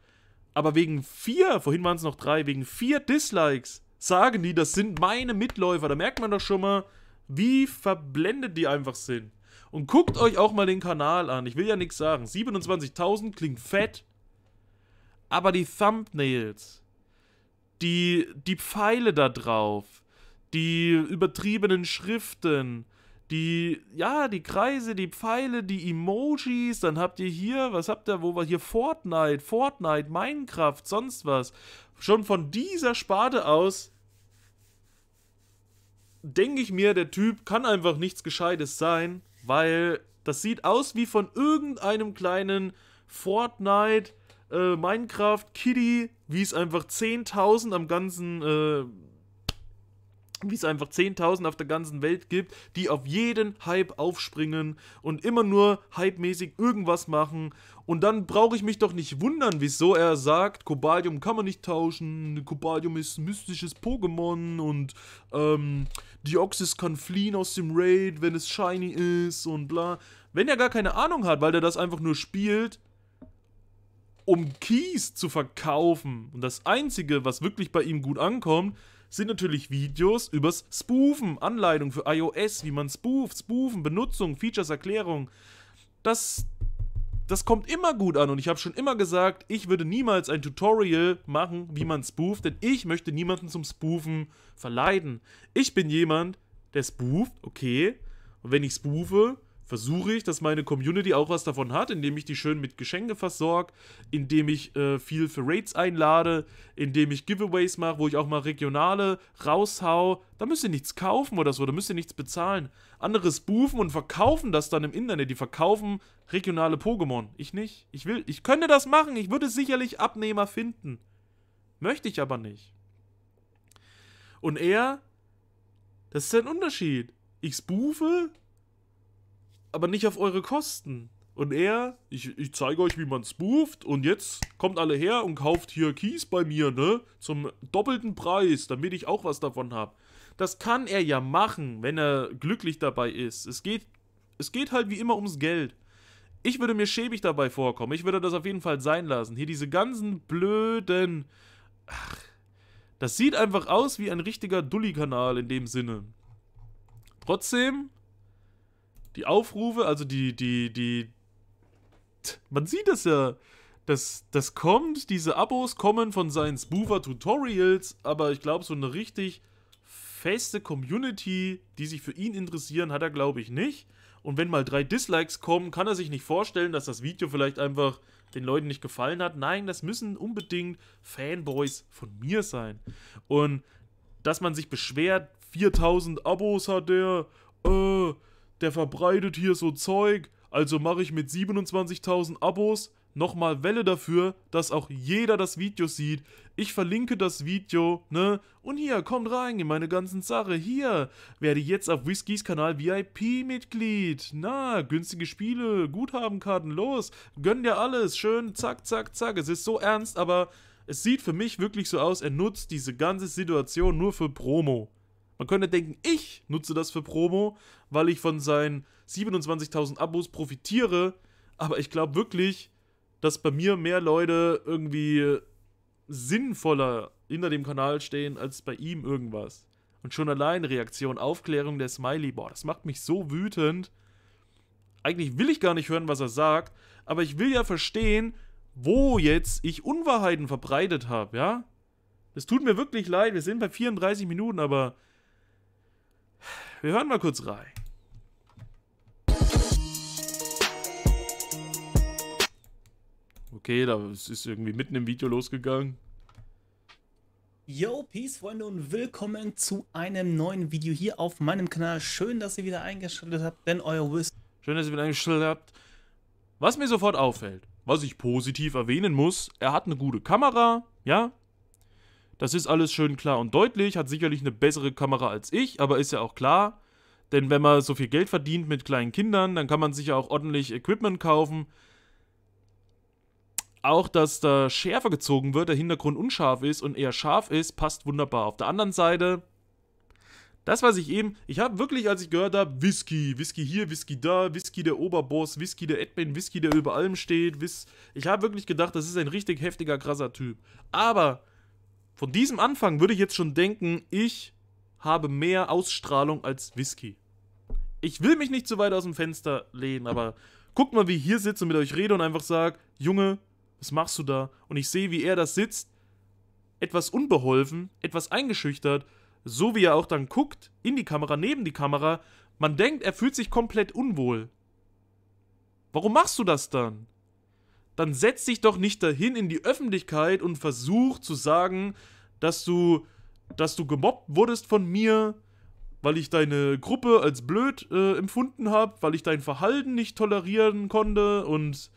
Aber wegen vier, vorhin waren es noch drei, wegen vier Dislikes sagen die, das sind meine Mitläufer. Da merkt man doch schon mal, wie verblendet die einfach sind. Und guckt euch auch mal den Kanal an. Ich will ja nichts sagen. 27.000 klingt fett. Aber die Thumbnails, die, die Pfeile da drauf, die übertriebenen Schriften, die, ja, die Kreise, die Pfeile, die Emojis, dann habt ihr hier, was habt ihr, wo war hier Fortnite, Fortnite, Minecraft, sonst was. Schon von dieser Sparte aus denke ich mir, der Typ kann einfach nichts Gescheites sein weil das sieht aus wie von irgendeinem kleinen Fortnite, äh, Minecraft, Kitty, wie es einfach 10.000 am ganzen, äh, wie es einfach 10.000 auf der ganzen Welt gibt, die auf jeden Hype aufspringen und immer nur hypemäßig irgendwas machen und dann brauche ich mich doch nicht wundern, wieso er sagt, Kobalium kann man nicht tauschen, Kobalium ist ein mystisches Pokémon und ähm, Deoxys kann fliehen aus dem Raid, wenn es shiny ist und bla. Wenn er gar keine Ahnung hat, weil er das einfach nur spielt, um Keys zu verkaufen. Und das Einzige, was wirklich bei ihm gut ankommt, sind natürlich Videos übers Spoofen, Anleitung für iOS, wie man spooft, Spoofen, Benutzung, Features, Erklärung. Das das kommt immer gut an und ich habe schon immer gesagt, ich würde niemals ein Tutorial machen, wie man spooft, denn ich möchte niemanden zum Spoofen verleiten. Ich bin jemand, der spooft, okay, und wenn ich spoofe, versuche ich, dass meine Community auch was davon hat, indem ich die schön mit Geschenke versorge, indem ich äh, viel für Raids einlade, indem ich Giveaways mache, wo ich auch mal regionale raushau. Da müsst ihr nichts kaufen oder so, da müsst ihr nichts bezahlen. Andere spoofen und verkaufen das dann im Internet. Die verkaufen regionale Pokémon. Ich nicht. Ich will, ich könnte das machen. Ich würde sicherlich Abnehmer finden. Möchte ich aber nicht. Und er, das ist ein Unterschied. Ich spoofe aber nicht auf eure Kosten. Und er, ich, ich zeige euch, wie man spooft. Und jetzt kommt alle her und kauft hier Kies bei mir, ne? Zum doppelten Preis, damit ich auch was davon habe. Das kann er ja machen, wenn er glücklich dabei ist. Es geht, es geht halt wie immer ums Geld. Ich würde mir schäbig dabei vorkommen. Ich würde das auf jeden Fall sein lassen. Hier diese ganzen blöden... Ach, das sieht einfach aus wie ein richtiger Dulli-Kanal in dem Sinne. Trotzdem die Aufrufe, also die, die, die. Man sieht das ja. Das, das kommt, diese Abos kommen von seinen Spoofer-Tutorials, aber ich glaube, so eine richtig feste Community, die sich für ihn interessieren, hat er, glaube ich, nicht. Und wenn mal drei Dislikes kommen, kann er sich nicht vorstellen, dass das Video vielleicht einfach den Leuten nicht gefallen hat. Nein, das müssen unbedingt Fanboys von mir sein. Und dass man sich beschwert, 4000 Abos hat der, äh, der verbreitet hier so Zeug, also mache ich mit 27.000 Abos nochmal Welle dafür, dass auch jeder das Video sieht. Ich verlinke das Video, ne? Und hier, kommt rein in meine ganzen Sache. Hier, werde jetzt auf Whiskys Kanal VIP-Mitglied. Na, günstige Spiele, Guthabenkarten, los. Gönn dir alles. Schön, zack, zack, zack. Es ist so ernst, aber es sieht für mich wirklich so aus, er nutzt diese ganze Situation nur für Promo. Man könnte denken, ich nutze das für Promo, weil ich von seinen 27.000 Abos profitiere. Aber ich glaube wirklich, dass bei mir mehr Leute irgendwie sinnvoller hinter dem Kanal stehen, als bei ihm irgendwas. Und schon allein Reaktion, Aufklärung der Smiley, boah, das macht mich so wütend. Eigentlich will ich gar nicht hören, was er sagt, aber ich will ja verstehen, wo jetzt ich Unwahrheiten verbreitet habe, ja? Es tut mir wirklich leid, wir sind bei 34 Minuten, aber wir hören mal kurz rein. Okay, da ist irgendwie mitten im Video losgegangen. Yo, Peace, Freunde und willkommen zu einem neuen Video hier auf meinem Kanal. Schön, dass ihr wieder eingeschaltet habt, denn euer Wiss... Schön, dass ihr wieder eingeschaltet habt. Was mir sofort auffällt, was ich positiv erwähnen muss, er hat eine gute Kamera, ja, das ist alles schön klar und deutlich, hat sicherlich eine bessere Kamera als ich, aber ist ja auch klar. Denn wenn man so viel Geld verdient mit kleinen Kindern, dann kann man sich ja auch ordentlich Equipment kaufen. Auch, dass da schärfer gezogen wird, der Hintergrund unscharf ist und eher scharf ist, passt wunderbar. Auf der anderen Seite, das weiß ich eben, ich habe wirklich, als ich gehört habe, Whisky, Whisky hier, Whisky da, Whisky der Oberboss, Whisky der Admin, Whisky der über allem steht, Whis ich habe wirklich gedacht, das ist ein richtig heftiger, krasser Typ. Aber von diesem Anfang würde ich jetzt schon denken, ich habe mehr Ausstrahlung als Whisky. Ich will mich nicht zu weit aus dem Fenster lehnen, aber guckt mal, wie ich hier sitze und mit euch rede und einfach sage, Junge, was machst du da? Und ich sehe, wie er da sitzt, etwas unbeholfen, etwas eingeschüchtert, so wie er auch dann guckt, in die Kamera, neben die Kamera. Man denkt, er fühlt sich komplett unwohl. Warum machst du das dann? dann setz dich doch nicht dahin in die Öffentlichkeit und versuch zu sagen, dass du, dass du gemobbt wurdest von mir, weil ich deine Gruppe als blöd äh, empfunden habe, weil ich dein Verhalten nicht tolerieren konnte und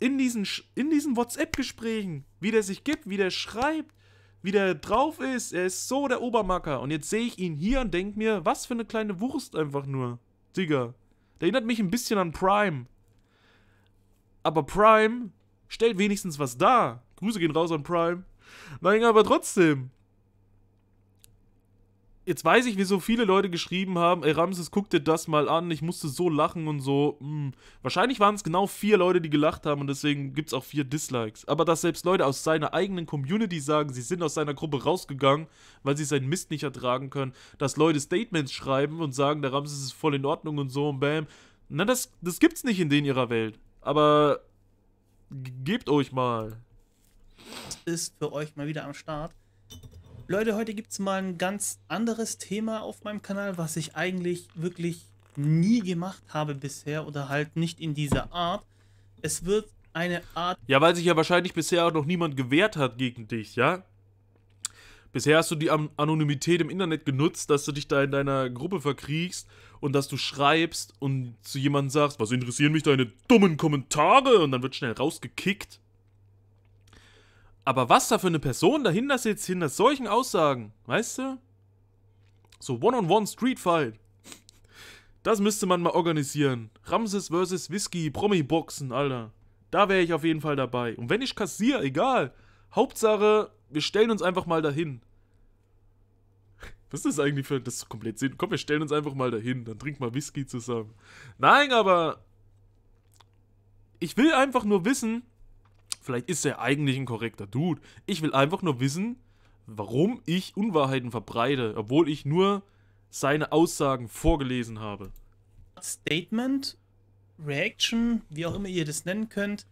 in diesen, in diesen WhatsApp-Gesprächen, wie der sich gibt, wie der schreibt, wie der drauf ist, er ist so der Obermacker. Und jetzt sehe ich ihn hier und denke mir, was für eine kleine Wurst einfach nur. Digga. Der erinnert mich ein bisschen an Prime. Aber Prime stellt wenigstens was dar. Grüße gehen raus an Prime. Nein, aber trotzdem. Jetzt weiß ich, wieso viele Leute geschrieben haben, ey Ramses, guck dir das mal an, ich musste so lachen und so. Hm. Wahrscheinlich waren es genau vier Leute, die gelacht haben und deswegen gibt es auch vier Dislikes. Aber dass selbst Leute aus seiner eigenen Community sagen, sie sind aus seiner Gruppe rausgegangen, weil sie seinen Mist nicht ertragen können. Dass Leute Statements schreiben und sagen, der Ramses ist voll in Ordnung und so und bam. Na, das, das gibt's nicht in denen ihrer Welt aber gebt euch mal. Ist für euch mal wieder am Start. Leute, heute gibt es mal ein ganz anderes Thema auf meinem Kanal, was ich eigentlich wirklich nie gemacht habe bisher oder halt nicht in dieser Art. Es wird eine Art. Ja, weil sich ja wahrscheinlich bisher auch noch niemand gewehrt hat gegen dich, ja? Bisher hast du die Anonymität im Internet genutzt, dass du dich da in deiner Gruppe verkriegst und dass du schreibst und zu jemandem sagst, was interessieren mich deine dummen Kommentare? Und dann wird schnell rausgekickt. Aber was da für eine Person dahinter sitzt, hinter solchen Aussagen, weißt du? So One-on-One Street Fight. Das müsste man mal organisieren. Ramses vs. Whisky, Promi-Boxen, Alter. Da wäre ich auf jeden Fall dabei. Und wenn ich kassiere, egal. Hauptsache, wir stellen uns einfach mal dahin. Was ist das eigentlich für das ist komplett Sinn? Komm, wir stellen uns einfach mal dahin, dann trink mal Whisky zusammen. Nein, aber ich will einfach nur wissen, vielleicht ist er eigentlich ein korrekter Dude. Ich will einfach nur wissen, warum ich Unwahrheiten verbreite, obwohl ich nur seine Aussagen vorgelesen habe. Statement, Reaction, wie auch immer ihr das nennen könnt,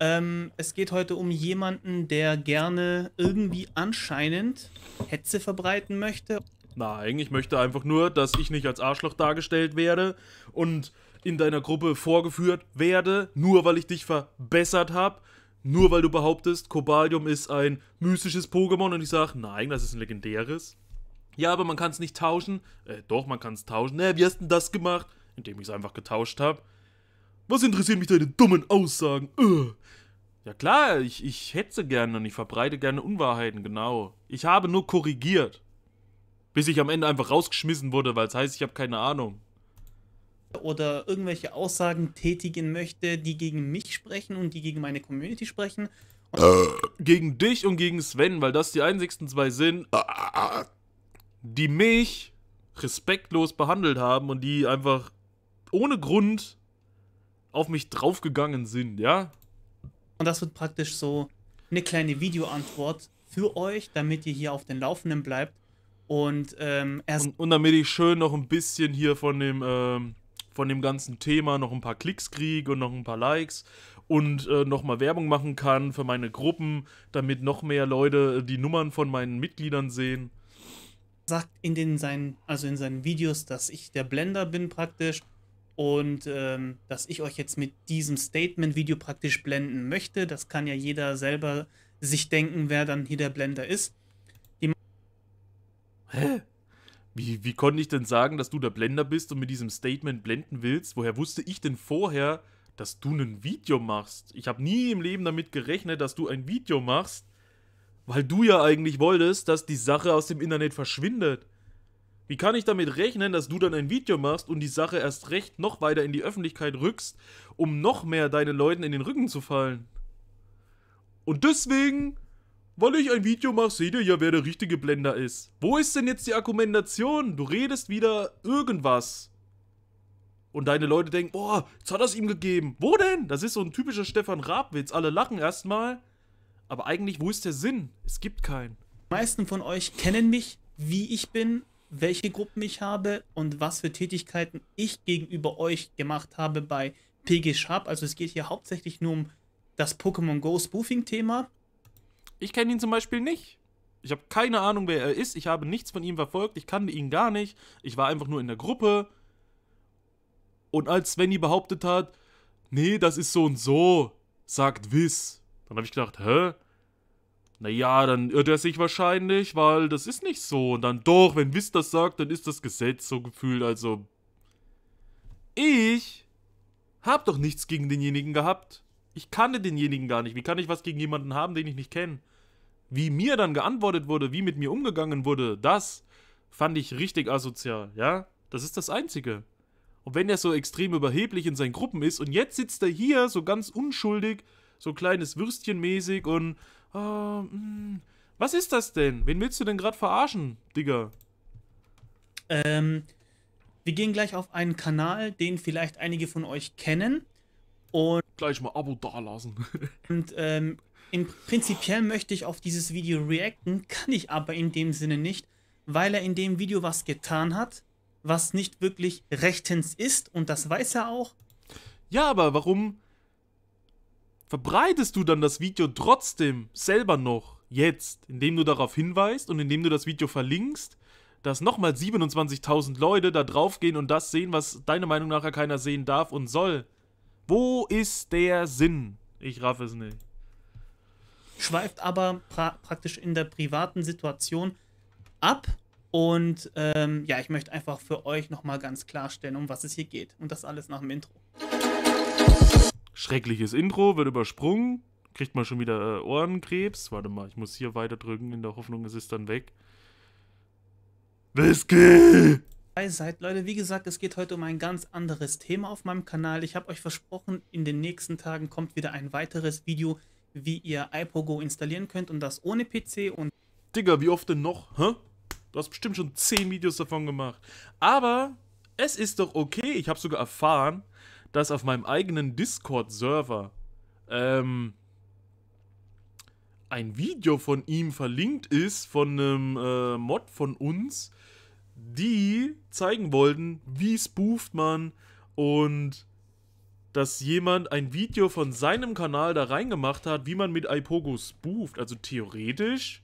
ähm, es geht heute um jemanden, der gerne irgendwie anscheinend Hetze verbreiten möchte. Nein, ich möchte einfach nur, dass ich nicht als Arschloch dargestellt werde und in deiner Gruppe vorgeführt werde, nur weil ich dich verbessert habe, nur weil du behauptest, Cobalium ist ein mystisches Pokémon und ich sage, nein, das ist ein legendäres. Ja, aber man kann es nicht tauschen. Äh, doch, man kann es tauschen. Äh, wie hast denn das gemacht? Indem ich es einfach getauscht habe. Was interessieren mich deine dummen Aussagen? Ugh. Äh. Ja klar, ich, ich hetze gerne und ich verbreite gerne Unwahrheiten, genau. Ich habe nur korrigiert. Bis ich am Ende einfach rausgeschmissen wurde, weil es heißt, ich habe keine Ahnung. Oder irgendwelche Aussagen tätigen möchte, die gegen mich sprechen und die gegen meine Community sprechen. Äh. gegen dich und gegen Sven, weil das die einzigsten zwei sind, ah, ah, ah. die mich respektlos behandelt haben und die einfach ohne Grund auf mich draufgegangen sind, ja? Und das wird praktisch so eine kleine Videoantwort für euch, damit ihr hier auf den Laufenden bleibt. Und, ähm, erst und, und damit ich schön noch ein bisschen hier von dem, ähm, von dem ganzen Thema noch ein paar Klicks kriege und noch ein paar Likes und äh, nochmal Werbung machen kann für meine Gruppen, damit noch mehr Leute äh, die Nummern von meinen Mitgliedern sehen. Sagt in den seinen, also in seinen Videos, dass ich der Blender bin praktisch und ähm, dass ich euch jetzt mit diesem Statement-Video praktisch blenden möchte, das kann ja jeder selber sich denken, wer dann hier der Blender ist. Die Hä? Wie, wie konnte ich denn sagen, dass du der Blender bist und mit diesem Statement blenden willst? Woher wusste ich denn vorher, dass du ein Video machst? Ich habe nie im Leben damit gerechnet, dass du ein Video machst, weil du ja eigentlich wolltest, dass die Sache aus dem Internet verschwindet. Wie kann ich damit rechnen, dass du dann ein Video machst und die Sache erst recht noch weiter in die Öffentlichkeit rückst, um noch mehr deinen Leuten in den Rücken zu fallen? Und deswegen, weil ich ein Video mache, seht ihr ja, wer der richtige Blender ist. Wo ist denn jetzt die Argumentation? Du redest wieder irgendwas. Und deine Leute denken, boah, jetzt hat er es ihm gegeben. Wo denn? Das ist so ein typischer Stefan Rabwitz. Alle lachen erstmal. Aber eigentlich, wo ist der Sinn? Es gibt keinen. Die meisten von euch kennen mich, wie ich bin welche Gruppen ich habe und was für Tätigkeiten ich gegenüber euch gemacht habe bei PG Sharp. Also es geht hier hauptsächlich nur um das Pokémon Go Spoofing-Thema. Ich kenne ihn zum Beispiel nicht. Ich habe keine Ahnung, wer er ist. Ich habe nichts von ihm verfolgt. Ich kannte ihn gar nicht. Ich war einfach nur in der Gruppe. Und als Svenny behauptet hat, nee, das ist so und so, sagt Wiss. Dann habe ich gedacht, hä? Naja, dann irrt er sich wahrscheinlich, weil das ist nicht so. Und dann doch, wenn Wiss das sagt, dann ist das Gesetz so gefühlt, also. Ich hab doch nichts gegen denjenigen gehabt. Ich kannte denjenigen gar nicht. Wie kann ich was gegen jemanden haben, den ich nicht kenne? Wie mir dann geantwortet wurde, wie mit mir umgegangen wurde, das fand ich richtig asozial, ja? Das ist das Einzige. Und wenn er so extrem überheblich in seinen Gruppen ist und jetzt sitzt er hier so ganz unschuldig, so kleines Würstchenmäßig und Oh, Was ist das denn? Wen willst du denn gerade verarschen, Digga? Ähm, wir gehen gleich auf einen Kanal, den vielleicht einige von euch kennen. Und gleich mal Abo dalassen. und ähm, im prinzipiell möchte ich auf dieses Video reacten, kann ich aber in dem Sinne nicht, weil er in dem Video was getan hat, was nicht wirklich rechtens ist und das weiß er auch. Ja, aber warum verbreitest du dann das Video trotzdem selber noch jetzt, indem du darauf hinweist und indem du das Video verlinkst, dass nochmal 27.000 Leute da draufgehen und das sehen, was deiner Meinung nach ja keiner sehen darf und soll. Wo ist der Sinn? Ich raff es nicht. Schweift aber pra praktisch in der privaten Situation ab. Und ähm, ja, ich möchte einfach für euch nochmal ganz klarstellen, um was es hier geht. Und das alles nach dem Intro. Schreckliches Intro, wird übersprungen. Kriegt man schon wieder äh, Ohrenkrebs. Warte mal, ich muss hier weiter drücken, in der Hoffnung, es ist dann weg. Whisky! Seid. Leute, wie gesagt, es geht heute um ein ganz anderes Thema auf meinem Kanal. Ich habe euch versprochen, in den nächsten Tagen kommt wieder ein weiteres Video, wie ihr iPogo installieren könnt und das ohne PC und... Digga, wie oft denn noch? Hä? Du hast bestimmt schon 10 Videos davon gemacht. Aber es ist doch okay, ich habe sogar erfahren, dass auf meinem eigenen Discord-Server ähm, ein Video von ihm verlinkt ist von einem äh, Mod von uns, die zeigen wollten, wie spooft man und dass jemand ein Video von seinem Kanal da reingemacht hat, wie man mit iPogo spooft. Also theoretisch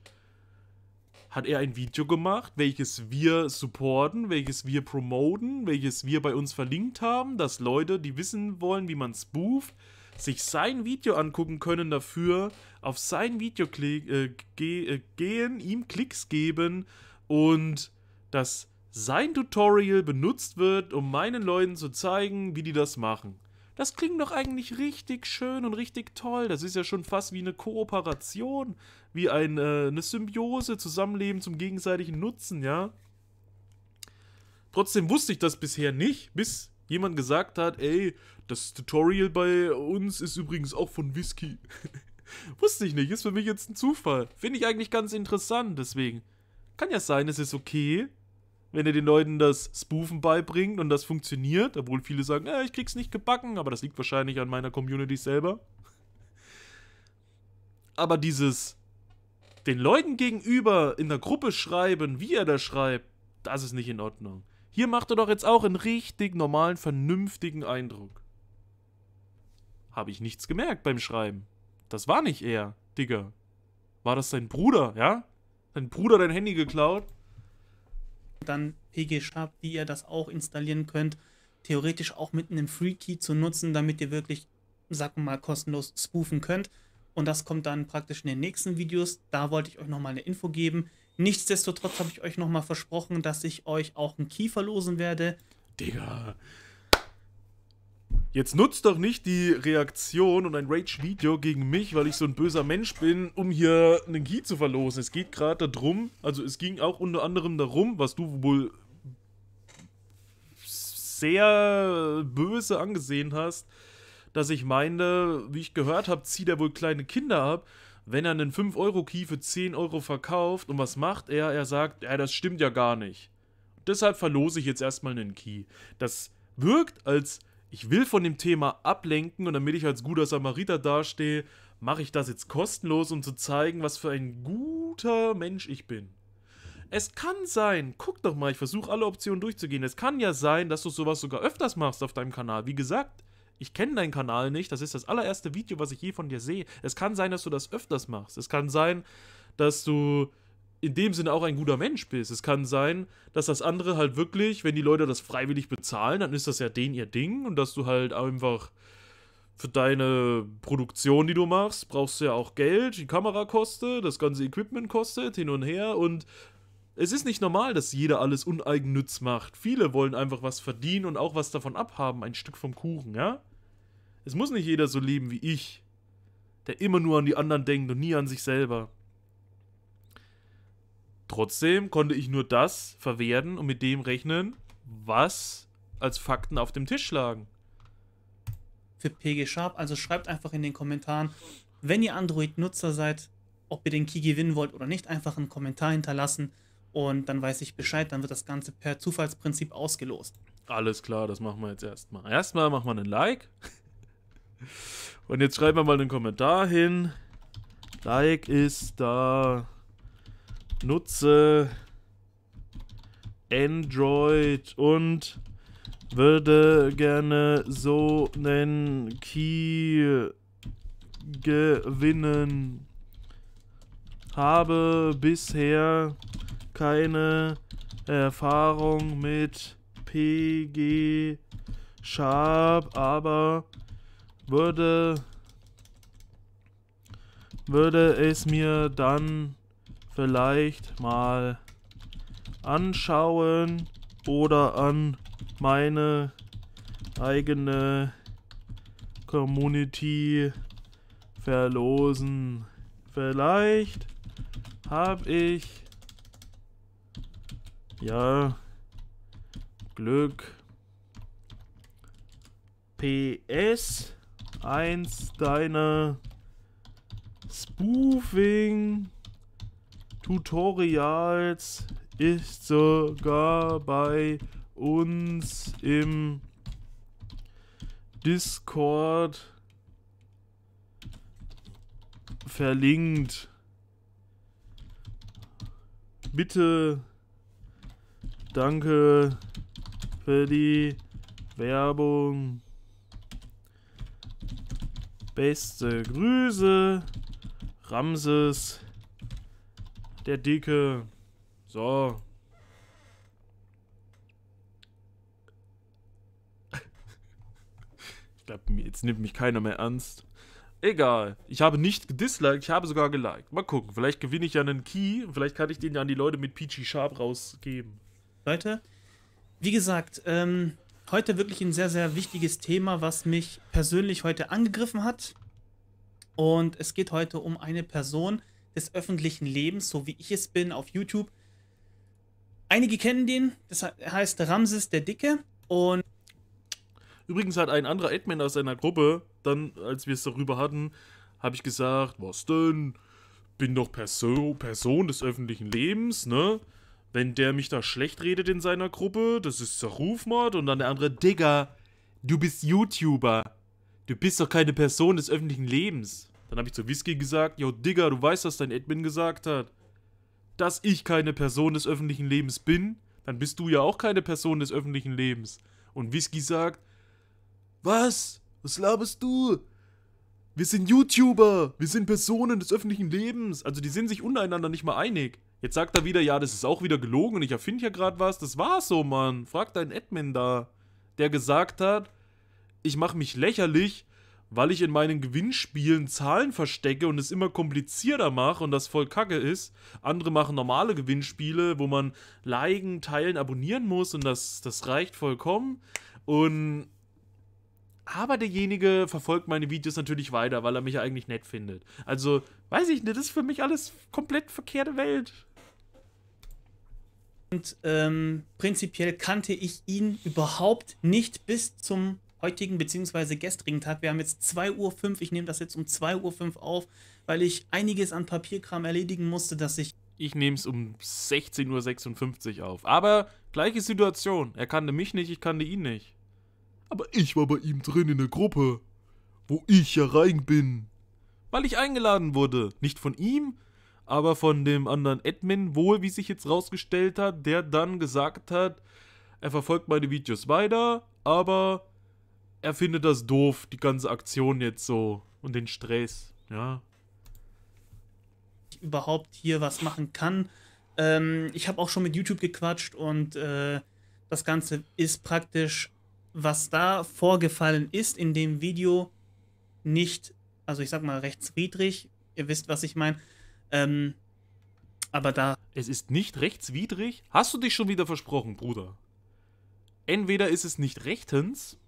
hat er ein Video gemacht, welches wir supporten, welches wir promoten, welches wir bei uns verlinkt haben, dass Leute, die wissen wollen, wie man spooft, sich sein Video angucken können dafür, auf sein Video äh, ge äh, gehen, ihm Klicks geben und dass sein Tutorial benutzt wird, um meinen Leuten zu zeigen, wie die das machen. Das klingt doch eigentlich richtig schön und richtig toll. Das ist ja schon fast wie eine Kooperation wie ein, äh, eine Symbiose, Zusammenleben zum gegenseitigen Nutzen, ja. Trotzdem wusste ich das bisher nicht, bis jemand gesagt hat, ey, das Tutorial bei uns ist übrigens auch von Whisky. wusste ich nicht, ist für mich jetzt ein Zufall. Finde ich eigentlich ganz interessant, deswegen. Kann ja sein, es ist okay, wenn ihr den Leuten das Spoofen beibringt und das funktioniert, obwohl viele sagen, äh, ich krieg's nicht gebacken, aber das liegt wahrscheinlich an meiner Community selber. Aber dieses den Leuten gegenüber in der Gruppe schreiben, wie er da schreibt, das ist nicht in Ordnung. Hier macht er doch jetzt auch einen richtig normalen, vernünftigen Eindruck. Habe ich nichts gemerkt beim Schreiben. Das war nicht er, Digga. War das sein Bruder, ja? Dein Bruder dein Handy geklaut? Dann PG Sharp, wie ihr das auch installieren könnt, theoretisch auch mit einem Free Key zu nutzen, damit ihr wirklich, sag mal, kostenlos spoofen könnt. Und das kommt dann praktisch in den nächsten Videos. Da wollte ich euch nochmal eine Info geben. Nichtsdestotrotz habe ich euch nochmal versprochen, dass ich euch auch einen Key verlosen werde. Digga. Jetzt nutzt doch nicht die Reaktion und ein Rage-Video gegen mich, weil ich so ein böser Mensch bin, um hier einen Key zu verlosen. Es geht gerade darum, also es ging auch unter anderem darum, was du wohl sehr böse angesehen hast, dass ich meine, wie ich gehört habe, zieht er wohl kleine Kinder ab. Wenn er einen 5-Euro-Key für 10 Euro verkauft und was macht er? Er sagt, ja, das stimmt ja gar nicht. Und deshalb verlose ich jetzt erstmal einen Key. Das wirkt als, ich will von dem Thema ablenken und damit ich als guter Samariter dastehe, mache ich das jetzt kostenlos, um zu zeigen, was für ein guter Mensch ich bin. Es kann sein, guck doch mal, ich versuche alle Optionen durchzugehen. Es kann ja sein, dass du sowas sogar öfters machst auf deinem Kanal. Wie gesagt, ich kenne deinen Kanal nicht, das ist das allererste Video, was ich je von dir sehe. Es kann sein, dass du das öfters machst. Es kann sein, dass du in dem Sinne auch ein guter Mensch bist. Es kann sein, dass das andere halt wirklich, wenn die Leute das freiwillig bezahlen, dann ist das ja denen ihr Ding und dass du halt einfach für deine Produktion, die du machst, brauchst du ja auch Geld, die Kamera kostet, das ganze Equipment kostet, hin und her und es ist nicht normal, dass jeder alles uneigennütz macht. Viele wollen einfach was verdienen und auch was davon abhaben, ein Stück vom Kuchen, ja? Es muss nicht jeder so leben wie ich, der immer nur an die anderen denkt und nie an sich selber. Trotzdem konnte ich nur das verwerten und mit dem rechnen, was als Fakten auf dem Tisch lagen. Für PG Sharp, also schreibt einfach in den Kommentaren, wenn ihr Android-Nutzer seid, ob ihr den Key gewinnen wollt oder nicht, einfach einen Kommentar hinterlassen und dann weiß ich Bescheid, dann wird das Ganze per Zufallsprinzip ausgelost. Alles klar, das machen wir jetzt erstmal. Erstmal machen wir einen Like. Und jetzt schreiben wir mal einen Kommentar hin. Like ist da. Nutze Android und würde gerne so einen Key gewinnen. Habe bisher keine Erfahrung mit PG Sharp, aber würde, würde es mir dann vielleicht mal anschauen oder an meine eigene Community verlosen. Vielleicht habe ich ja Glück. PS eins deine Spoofing Tutorials ist sogar bei uns im Discord verlinkt. Bitte danke für die Werbung. Beste Grüße. Ramses. Der Dicke. So. ich glaube, jetzt nimmt mich keiner mehr ernst. Egal. Ich habe nicht gedisliked, ich habe sogar geliked. Mal gucken, vielleicht gewinne ich ja einen Key. und Vielleicht kann ich den ja an die Leute mit Peachy Sharp rausgeben. Leute, wie gesagt, ähm, heute wirklich ein sehr, sehr wichtiges Thema, was mich persönlich heute angegriffen hat. Und es geht heute um eine Person des öffentlichen Lebens, so wie ich es bin, auf YouTube. Einige kennen den, das heißt Ramses der Dicke. Und übrigens hat ein anderer Admin aus seiner Gruppe, dann, als wir es darüber hatten, habe ich gesagt, was denn? Bin doch Perso Person des öffentlichen Lebens, ne? Wenn der mich da schlecht redet in seiner Gruppe, das ist Rufmord und dann der andere, Digga, du bist YouTuber. Du bist doch keine Person des öffentlichen Lebens. Dann habe ich zu Whisky gesagt, yo Digga, du weißt, was dein Admin gesagt hat. Dass ich keine Person des öffentlichen Lebens bin, dann bist du ja auch keine Person des öffentlichen Lebens. Und Whisky sagt, was? Was laberst du? Wir sind YouTuber, wir sind Personen des öffentlichen Lebens. Also die sind sich untereinander nicht mal einig. Jetzt sagt er wieder, ja, das ist auch wieder gelogen und ich erfinde ja gerade was. Das war so, Mann. Frag deinen Admin da, der gesagt hat, ich mache mich lächerlich, weil ich in meinen Gewinnspielen Zahlen verstecke und es immer komplizierter mache und das voll kacke ist. Andere machen normale Gewinnspiele, wo man liken, teilen, abonnieren muss und das, das reicht vollkommen. Und aber derjenige verfolgt meine Videos natürlich weiter, weil er mich ja eigentlich nett findet. Also, weiß ich nicht, das ist für mich alles komplett verkehrte Welt. Und ähm, prinzipiell kannte ich ihn überhaupt nicht bis zum heutigen bzw. gestrigen Tag. Wir haben jetzt 2.05 Uhr, ich nehme das jetzt um 2.05 Uhr auf, weil ich einiges an Papierkram erledigen musste, dass ich... Ich nehme es um 16.56 Uhr auf. Aber gleiche Situation. Er kannte mich nicht, ich kannte ihn nicht. Aber ich war bei ihm drin in der Gruppe, wo ich ja rein bin. Weil ich eingeladen wurde. Nicht von ihm, aber von dem anderen Admin wohl, wie sich jetzt rausgestellt hat, der dann gesagt hat, er verfolgt meine Videos weiter, aber er findet das doof, die ganze Aktion jetzt so und den Stress, ja. Überhaupt hier was machen kann. Ähm, ich habe auch schon mit YouTube gequatscht und äh, das Ganze ist praktisch, was da vorgefallen ist in dem Video, nicht, also ich sag mal rechtswidrig, ihr wisst, was ich meine, ähm, aber da. Es ist nicht rechtswidrig? Hast du dich schon wieder versprochen, Bruder? Entweder ist es nicht rechtens,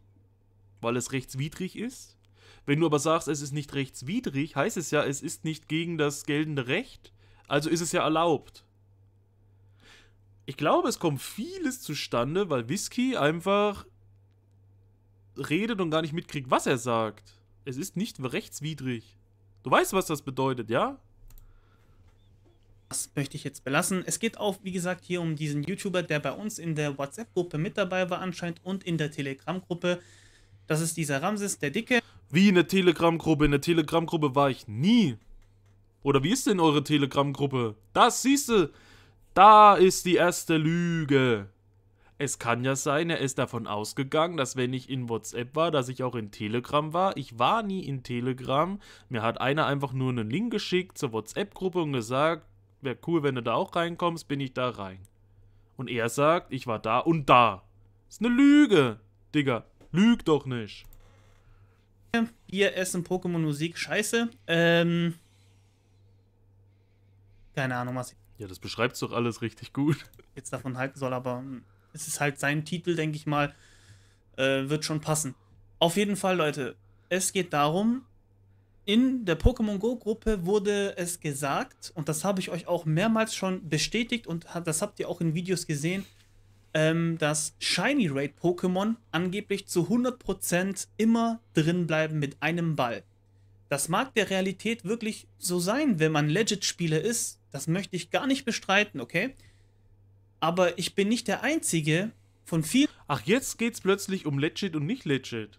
weil es rechtswidrig ist. Wenn du aber sagst, es ist nicht rechtswidrig, heißt es ja, es ist nicht gegen das geltende Recht. Also ist es ja erlaubt. Ich glaube, es kommt vieles zustande, weil Whisky einfach redet und gar nicht mitkriegt, was er sagt. Es ist nicht rechtswidrig. Du weißt, was das bedeutet, ja? das möchte ich jetzt belassen. Es geht auch, wie gesagt, hier um diesen YouTuber, der bei uns in der WhatsApp-Gruppe mit dabei war anscheinend und in der Telegram-Gruppe. Das ist dieser Ramses, der Dicke. Wie in der Telegram-Gruppe? In der Telegram-Gruppe war ich nie. Oder wie ist denn eure Telegram-Gruppe? Das siehst du. Da ist die erste Lüge. Es kann ja sein, er ist davon ausgegangen, dass wenn ich in WhatsApp war, dass ich auch in Telegram war. Ich war nie in Telegram. Mir hat einer einfach nur einen Link geschickt zur WhatsApp-Gruppe und gesagt, wäre cool, wenn du da auch reinkommst, bin ich da rein. Und er sagt, ich war da und da. Ist eine Lüge, Digga. Lüg doch nicht. Ihr Essen, Pokémon, Musik, scheiße. Ähm. Keine Ahnung, was. Ja, das beschreibt's doch alles richtig gut. Jetzt davon halten soll, aber hm, es ist halt sein Titel, denke ich mal. Äh, wird schon passen. Auf jeden Fall, Leute. Es geht darum, in der Pokémon Go Gruppe wurde es gesagt, und das habe ich euch auch mehrmals schon bestätigt und das habt ihr auch in Videos gesehen, ähm, dass Shiny Raid Pokémon angeblich zu 100% immer drin bleiben mit einem Ball. Das mag der Realität wirklich so sein, wenn man Legit-Spieler ist. Das möchte ich gar nicht bestreiten, okay? Aber ich bin nicht der Einzige von vielen. Ach, jetzt geht's plötzlich um Legit und nicht Legit.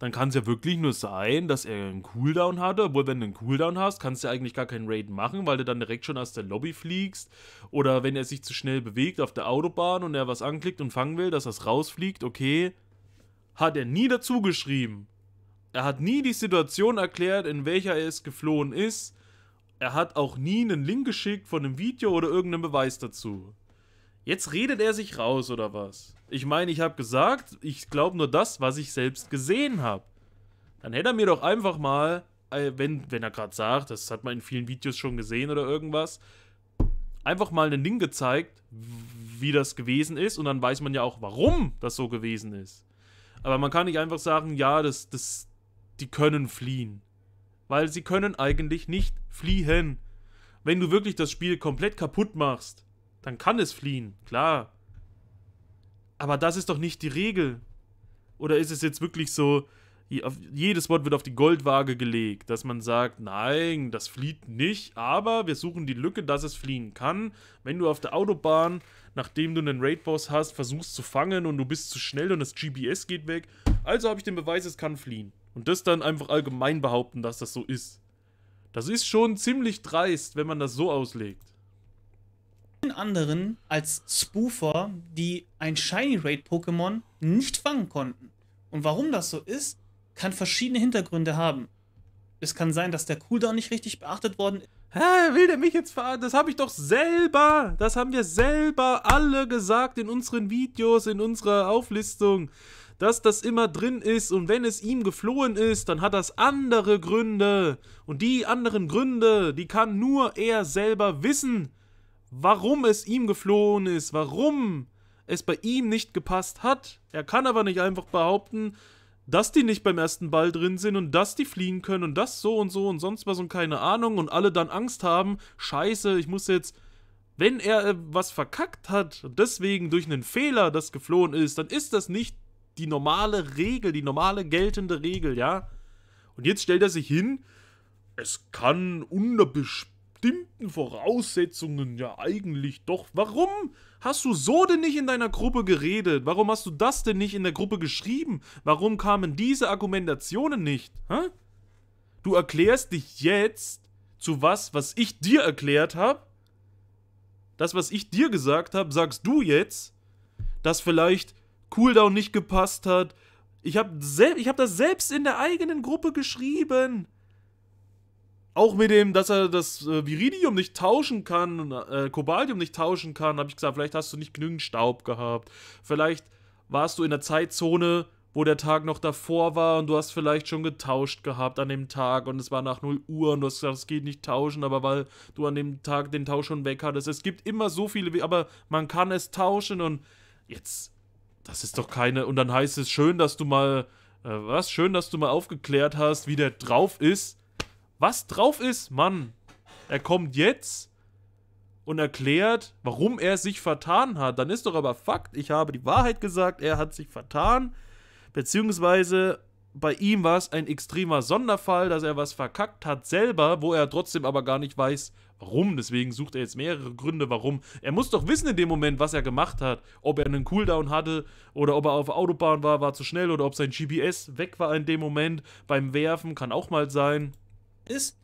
dann kann es ja wirklich nur sein, dass er einen Cooldown hatte. Obwohl, wenn du einen Cooldown hast, kannst du ja eigentlich gar keinen Raid machen, weil du dann direkt schon aus der Lobby fliegst. Oder wenn er sich zu schnell bewegt auf der Autobahn und er was anklickt und fangen will, dass das rausfliegt, okay. Hat er nie dazu geschrieben. Er hat nie die Situation erklärt, in welcher er es geflohen ist. Er hat auch nie einen Link geschickt von einem Video oder irgendeinem Beweis dazu. Jetzt redet er sich raus, oder was? Ich meine, ich habe gesagt, ich glaube nur das, was ich selbst gesehen habe. Dann hätte er mir doch einfach mal, äh, wenn, wenn er gerade sagt, das hat man in vielen Videos schon gesehen oder irgendwas, einfach mal einen Ding gezeigt, wie das gewesen ist. Und dann weiß man ja auch, warum das so gewesen ist. Aber man kann nicht einfach sagen, ja, das, das, die können fliehen. Weil sie können eigentlich nicht fliehen. Wenn du wirklich das Spiel komplett kaputt machst, dann kann es fliehen, klar. Aber das ist doch nicht die Regel. Oder ist es jetzt wirklich so, jedes Wort wird auf die Goldwaage gelegt, dass man sagt, nein, das flieht nicht, aber wir suchen die Lücke, dass es fliehen kann. Wenn du auf der Autobahn, nachdem du einen Raid-Boss hast, versuchst zu fangen und du bist zu schnell und das GPS geht weg, also habe ich den Beweis, es kann fliehen. Und das dann einfach allgemein behaupten, dass das so ist. Das ist schon ziemlich dreist, wenn man das so auslegt anderen als Spoofer, die ein Shiny Raid Pokémon nicht fangen konnten. Und warum das so ist, kann verschiedene Hintergründe haben. Es kann sein, dass der Cooldown nicht richtig beachtet worden ist. Hä, will der mich jetzt verarschen? Das habe ich doch selber. Das haben wir selber alle gesagt in unseren Videos, in unserer Auflistung. Dass das immer drin ist und wenn es ihm geflohen ist, dann hat das andere Gründe. Und die anderen Gründe, die kann nur er selber wissen warum es ihm geflohen ist, warum es bei ihm nicht gepasst hat. Er kann aber nicht einfach behaupten, dass die nicht beim ersten Ball drin sind und dass die fliegen können und das so und so und sonst was und keine Ahnung und alle dann Angst haben, scheiße, ich muss jetzt, wenn er äh, was verkackt hat und deswegen durch einen Fehler das geflohen ist, dann ist das nicht die normale Regel, die normale geltende Regel, ja? Und jetzt stellt er sich hin, es kann unbe bestimmten Voraussetzungen ja eigentlich doch. Warum hast du so denn nicht in deiner Gruppe geredet? Warum hast du das denn nicht in der Gruppe geschrieben? Warum kamen diese Argumentationen nicht? Hä? Du erklärst dich jetzt zu was, was ich dir erklärt habe? Das, was ich dir gesagt habe, sagst du jetzt, dass vielleicht Cooldown nicht gepasst hat. Ich habe hab das selbst in der eigenen Gruppe geschrieben. Auch mit dem, dass er das äh, Viridium nicht tauschen kann, äh, Kobaltium nicht tauschen kann, habe ich gesagt, vielleicht hast du nicht genügend Staub gehabt. Vielleicht warst du in der Zeitzone, wo der Tag noch davor war und du hast vielleicht schon getauscht gehabt an dem Tag und es war nach 0 Uhr und du hast gesagt, es geht nicht tauschen, aber weil du an dem Tag den Tausch schon weg hattest. Es gibt immer so viele, aber man kann es tauschen und jetzt, das ist doch keine. Und dann heißt es schön, dass du mal, äh, was? Schön, dass du mal aufgeklärt hast, wie der drauf ist was drauf ist, Mann. Er kommt jetzt und erklärt, warum er sich vertan hat. Dann ist doch aber Fakt, ich habe die Wahrheit gesagt, er hat sich vertan. Beziehungsweise bei ihm war es ein extremer Sonderfall, dass er was verkackt hat selber, wo er trotzdem aber gar nicht weiß, warum. Deswegen sucht er jetzt mehrere Gründe, warum. Er muss doch wissen in dem Moment, was er gemacht hat. Ob er einen Cooldown hatte oder ob er auf Autobahn war, war zu schnell oder ob sein GPS weg war in dem Moment. Beim Werfen kann auch mal sein ist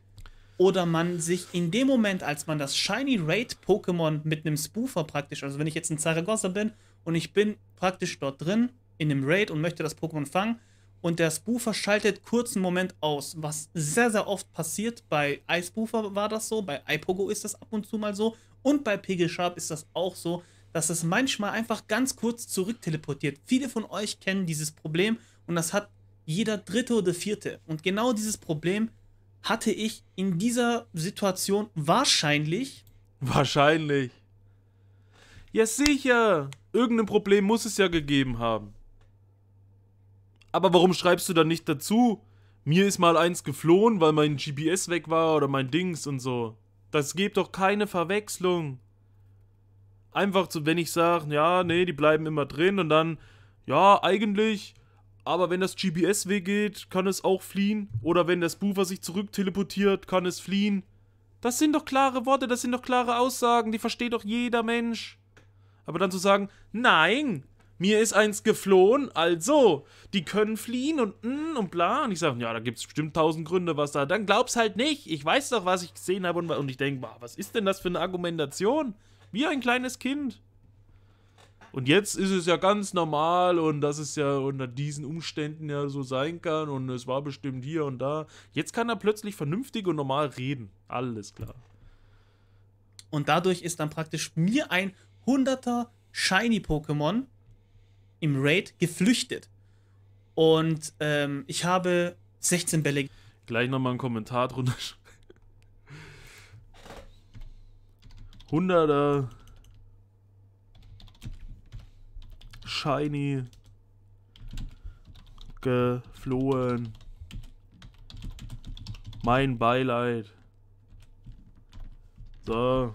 oder man sich in dem Moment, als man das Shiny Raid Pokémon mit einem Spoofer praktisch, also wenn ich jetzt in Zaragoza bin und ich bin praktisch dort drin in dem Raid und möchte das Pokémon fangen und der Spoofer schaltet kurzen Moment aus, was sehr, sehr oft passiert. Bei iSpoofer war das so, bei iPogo ist das ab und zu mal so und bei Pegel Sharp ist das auch so, dass es manchmal einfach ganz kurz zurückteleportiert. Viele von euch kennen dieses Problem und das hat jeder dritte oder vierte. Und genau dieses Problem hatte ich in dieser Situation wahrscheinlich. Wahrscheinlich. Ja, sicher. Irgendein Problem muss es ja gegeben haben. Aber warum schreibst du dann nicht dazu? Mir ist mal eins geflohen, weil mein GPS weg war oder mein Dings und so. Das gibt doch keine Verwechslung. Einfach so, wenn ich sage, ja, nee, die bleiben immer drin und dann, ja, eigentlich aber wenn das GPS weggeht, kann es auch fliehen. Oder wenn das Spoofer sich zurück teleportiert, kann es fliehen. Das sind doch klare Worte, das sind doch klare Aussagen, die versteht doch jeder Mensch. Aber dann zu sagen, nein, mir ist eins geflohen, also, die können fliehen und mm, und bla. Und ich sage, ja, da gibt es bestimmt tausend Gründe, was da. Dann glaub's halt nicht. Ich weiß doch, was ich gesehen habe. Und, und ich denke, was ist denn das für eine Argumentation? Wie ein kleines Kind. Und jetzt ist es ja ganz normal und dass es ja unter diesen Umständen ja so sein kann und es war bestimmt hier und da. Jetzt kann er plötzlich vernünftig und normal reden. Alles klar. Und dadurch ist dann praktisch mir ein 100er Shiny-Pokémon im Raid geflüchtet. Und ähm, ich habe 16 Bälle. Gleich nochmal einen Kommentar drunter. schreiben. 100er Shiny geflohen. Mein Beileid. So.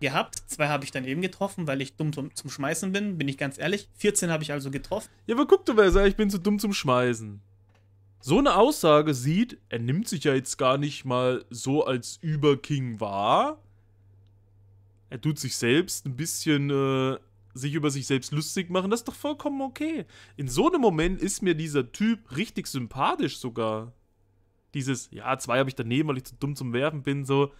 Gehabt, zwei habe ich dann eben getroffen, weil ich dumm zum, zum Schmeißen bin, bin ich ganz ehrlich. 14 habe ich also getroffen. Ja, aber guck du, Weser, ich bin zu dumm zum Schmeißen. So eine Aussage sieht, er nimmt sich ja jetzt gar nicht mal so als Überking wahr, er tut sich selbst ein bisschen äh, sich über sich selbst lustig machen. Das ist doch vollkommen okay. In so einem Moment ist mir dieser Typ richtig sympathisch sogar. Dieses, ja, zwei habe ich daneben, weil ich zu dumm zum Werfen bin, so.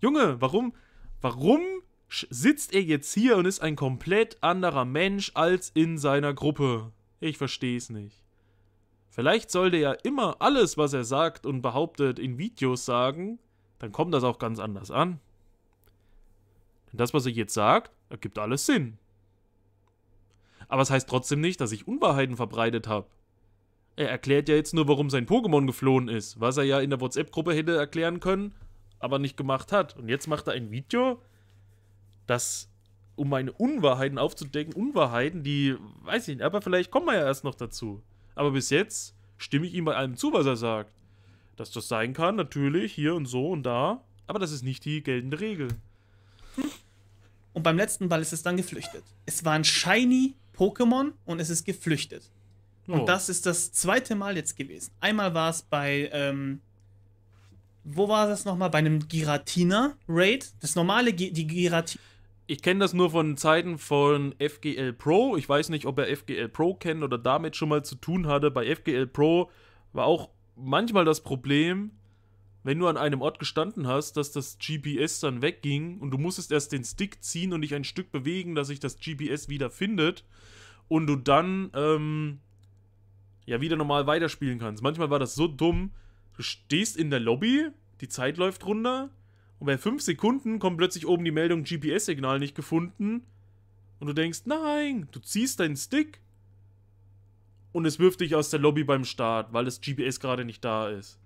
Junge, warum, warum sitzt er jetzt hier und ist ein komplett anderer Mensch als in seiner Gruppe? Ich verstehe es nicht. Vielleicht sollte er immer alles, was er sagt und behauptet, in Videos sagen, dann kommt das auch ganz anders an. Denn das, was er jetzt sagt, ergibt alles Sinn. Aber es das heißt trotzdem nicht, dass ich Unwahrheiten verbreitet habe. Er erklärt ja jetzt nur, warum sein Pokémon geflohen ist, was er ja in der WhatsApp-Gruppe hätte erklären können, aber nicht gemacht hat. Und jetzt macht er ein Video, das, um meine Unwahrheiten aufzudecken, Unwahrheiten, die, weiß ich nicht, aber vielleicht kommen wir ja erst noch dazu. Aber bis jetzt stimme ich ihm bei allem zu, was er sagt. Dass das sein kann, natürlich, hier und so und da, aber das ist nicht die geltende Regel. Und beim letzten Ball ist es dann geflüchtet. Es war ein Shiny Pokémon und es ist geflüchtet. Oh. Und das ist das zweite Mal jetzt gewesen. Einmal war es bei, ähm, wo war das nochmal? Bei einem Giratina-Raid. Das normale, G die Giratina. Ich kenne das nur von Zeiten von FGL Pro. Ich weiß nicht, ob er FGL Pro kennt oder damit schon mal zu tun hatte. Bei FGL Pro war auch manchmal das Problem, wenn du an einem Ort gestanden hast, dass das GPS dann wegging und du musstest erst den Stick ziehen und dich ein Stück bewegen, dass sich das GPS wieder findet und du dann ähm, ja wieder normal weiterspielen kannst. Manchmal war das so dumm, du stehst in der Lobby, die Zeit läuft runter und bei 5 Sekunden kommt plötzlich oben die Meldung GPS-Signal nicht gefunden und du denkst, nein, du ziehst deinen Stick und es wirft dich aus der Lobby beim Start, weil das GPS gerade nicht da ist.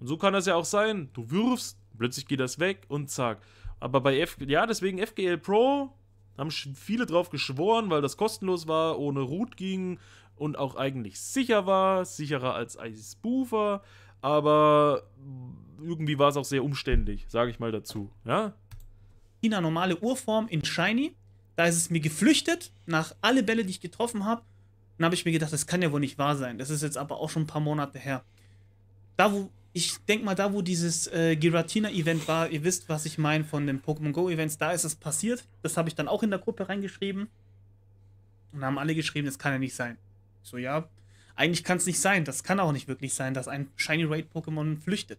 Und so kann das ja auch sein. Du wirfst, plötzlich geht das weg und zack. Aber bei F, ja, deswegen FGL Pro haben viele drauf geschworen, weil das kostenlos war, ohne Root ging und auch eigentlich sicher war, sicherer als Spoofer, aber irgendwie war es auch sehr umständlich, sage ich mal dazu, ja? In China normale Urform in Shiny, da ist es mir geflüchtet, nach alle Bälle, die ich getroffen habe, dann habe ich mir gedacht, das kann ja wohl nicht wahr sein, das ist jetzt aber auch schon ein paar Monate her. Da, wo ich denke mal, da wo dieses äh, Giratina-Event war, ihr wisst, was ich meine von den Pokémon Go-Events, da ist es passiert. Das habe ich dann auch in der Gruppe reingeschrieben. Und haben alle geschrieben, das kann ja nicht sein. Ich so, ja, eigentlich kann es nicht sein. Das kann auch nicht wirklich sein, dass ein Shiny Raid-Pokémon flüchtet.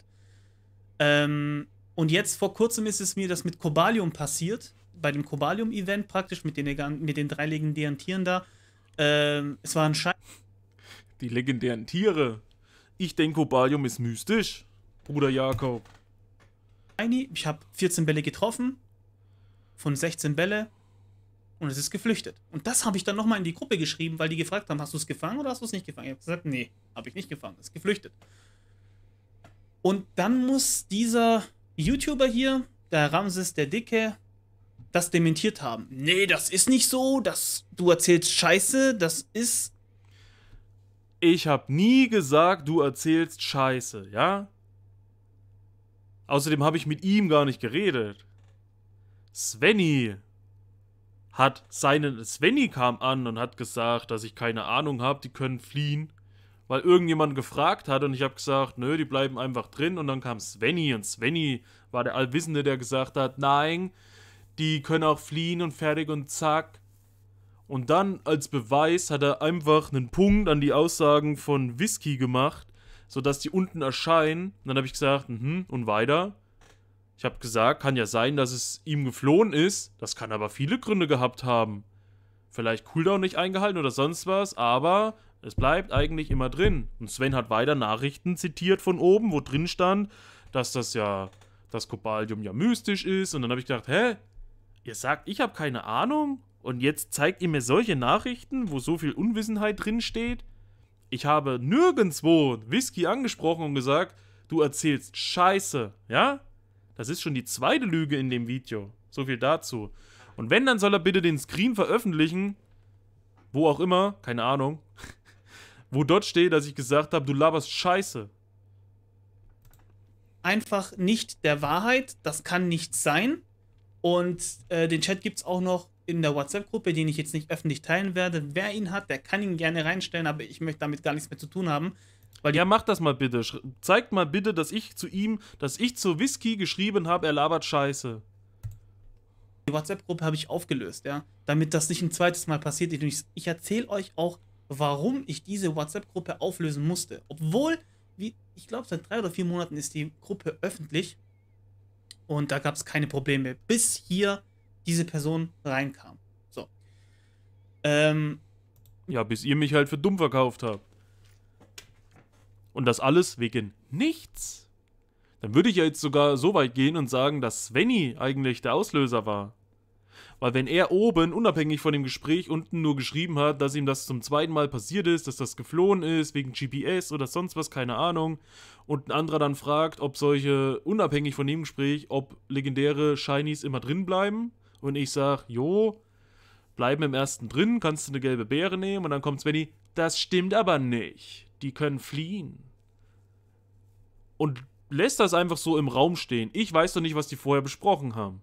Ähm, und jetzt vor kurzem ist es mir das mit Kobalium passiert. Bei dem Kobalium-Event praktisch mit den, mit den drei legendären Tieren da. Ähm, es war ein Shiny. Die legendären Tiere. Ich denke, Obalium ist mystisch, Bruder Jakob. Eini, ich habe 14 Bälle getroffen, von 16 Bälle und es ist geflüchtet. Und das habe ich dann nochmal in die Gruppe geschrieben, weil die gefragt haben, hast du es gefangen oder hast du es nicht gefangen? Ich habe gesagt, nee, habe ich nicht gefangen, es ist geflüchtet. Und dann muss dieser YouTuber hier, der Ramses der Dicke, das dementiert haben. Nee, das ist nicht so, das, du erzählst Scheiße, das ist ich habe nie gesagt, du erzählst Scheiße, ja? Außerdem habe ich mit ihm gar nicht geredet. Svenny hat seinen Svenny kam an und hat gesagt, dass ich keine Ahnung habe, die können fliehen, weil irgendjemand gefragt hat und ich habe gesagt, nö, die bleiben einfach drin und dann kam Svenny und Svenny war der Allwissende, der gesagt hat, nein, die können auch fliehen und fertig und zack. Und dann als Beweis hat er einfach einen Punkt an die Aussagen von Whisky gemacht, sodass die unten erscheinen. Und dann habe ich gesagt, mhm, und weiter. Ich habe gesagt, kann ja sein, dass es ihm geflohen ist. Das kann aber viele Gründe gehabt haben. Vielleicht Cooldown nicht eingehalten oder sonst was, aber es bleibt eigentlich immer drin. Und Sven hat weiter Nachrichten zitiert von oben, wo drin stand, dass das ja, das Kobaldium ja mystisch ist. Und dann habe ich gedacht, hä? Ihr sagt, ich habe keine Ahnung? Und jetzt zeigt ihr mir solche Nachrichten, wo so viel Unwissenheit drinsteht. Ich habe nirgendwo Whisky angesprochen und gesagt, du erzählst Scheiße, ja? Das ist schon die zweite Lüge in dem Video. So viel dazu. Und wenn, dann soll er bitte den Screen veröffentlichen, wo auch immer, keine Ahnung, wo dort steht, dass ich gesagt habe, du laberst Scheiße. Einfach nicht der Wahrheit, das kann nicht sein. Und äh, den Chat gibt es auch noch in der WhatsApp-Gruppe, den ich jetzt nicht öffentlich teilen werde. Wer ihn hat, der kann ihn gerne reinstellen, aber ich möchte damit gar nichts mehr zu tun haben. Weil ja, macht das mal bitte. Sch zeigt mal bitte, dass ich zu ihm, dass ich zu Whisky geschrieben habe, er labert Scheiße. Die WhatsApp-Gruppe habe ich aufgelöst, ja. Damit das nicht ein zweites Mal passiert. Ich, ich erzähle euch auch, warum ich diese WhatsApp-Gruppe auflösen musste. Obwohl, wie, ich glaube, seit drei oder vier Monaten ist die Gruppe öffentlich. Und da gab es keine Probleme. Bis hier diese Person reinkam. So. Ähm, ja, bis ihr mich halt für dumm verkauft habt. Und das alles wegen nichts. Dann würde ich ja jetzt sogar so weit gehen und sagen, dass Svenny eigentlich der Auslöser war. Weil wenn er oben, unabhängig von dem Gespräch, unten nur geschrieben hat, dass ihm das zum zweiten Mal passiert ist, dass das geflohen ist, wegen GPS oder sonst was, keine Ahnung, und ein anderer dann fragt, ob solche, unabhängig von dem Gespräch, ob legendäre Shinies immer drin bleiben, und ich sag, jo, bleiben im ersten drin, kannst du eine gelbe Beere nehmen und dann kommt Svenny, das stimmt aber nicht. Die können fliehen. Und lässt das einfach so im Raum stehen. Ich weiß doch nicht, was die vorher besprochen haben.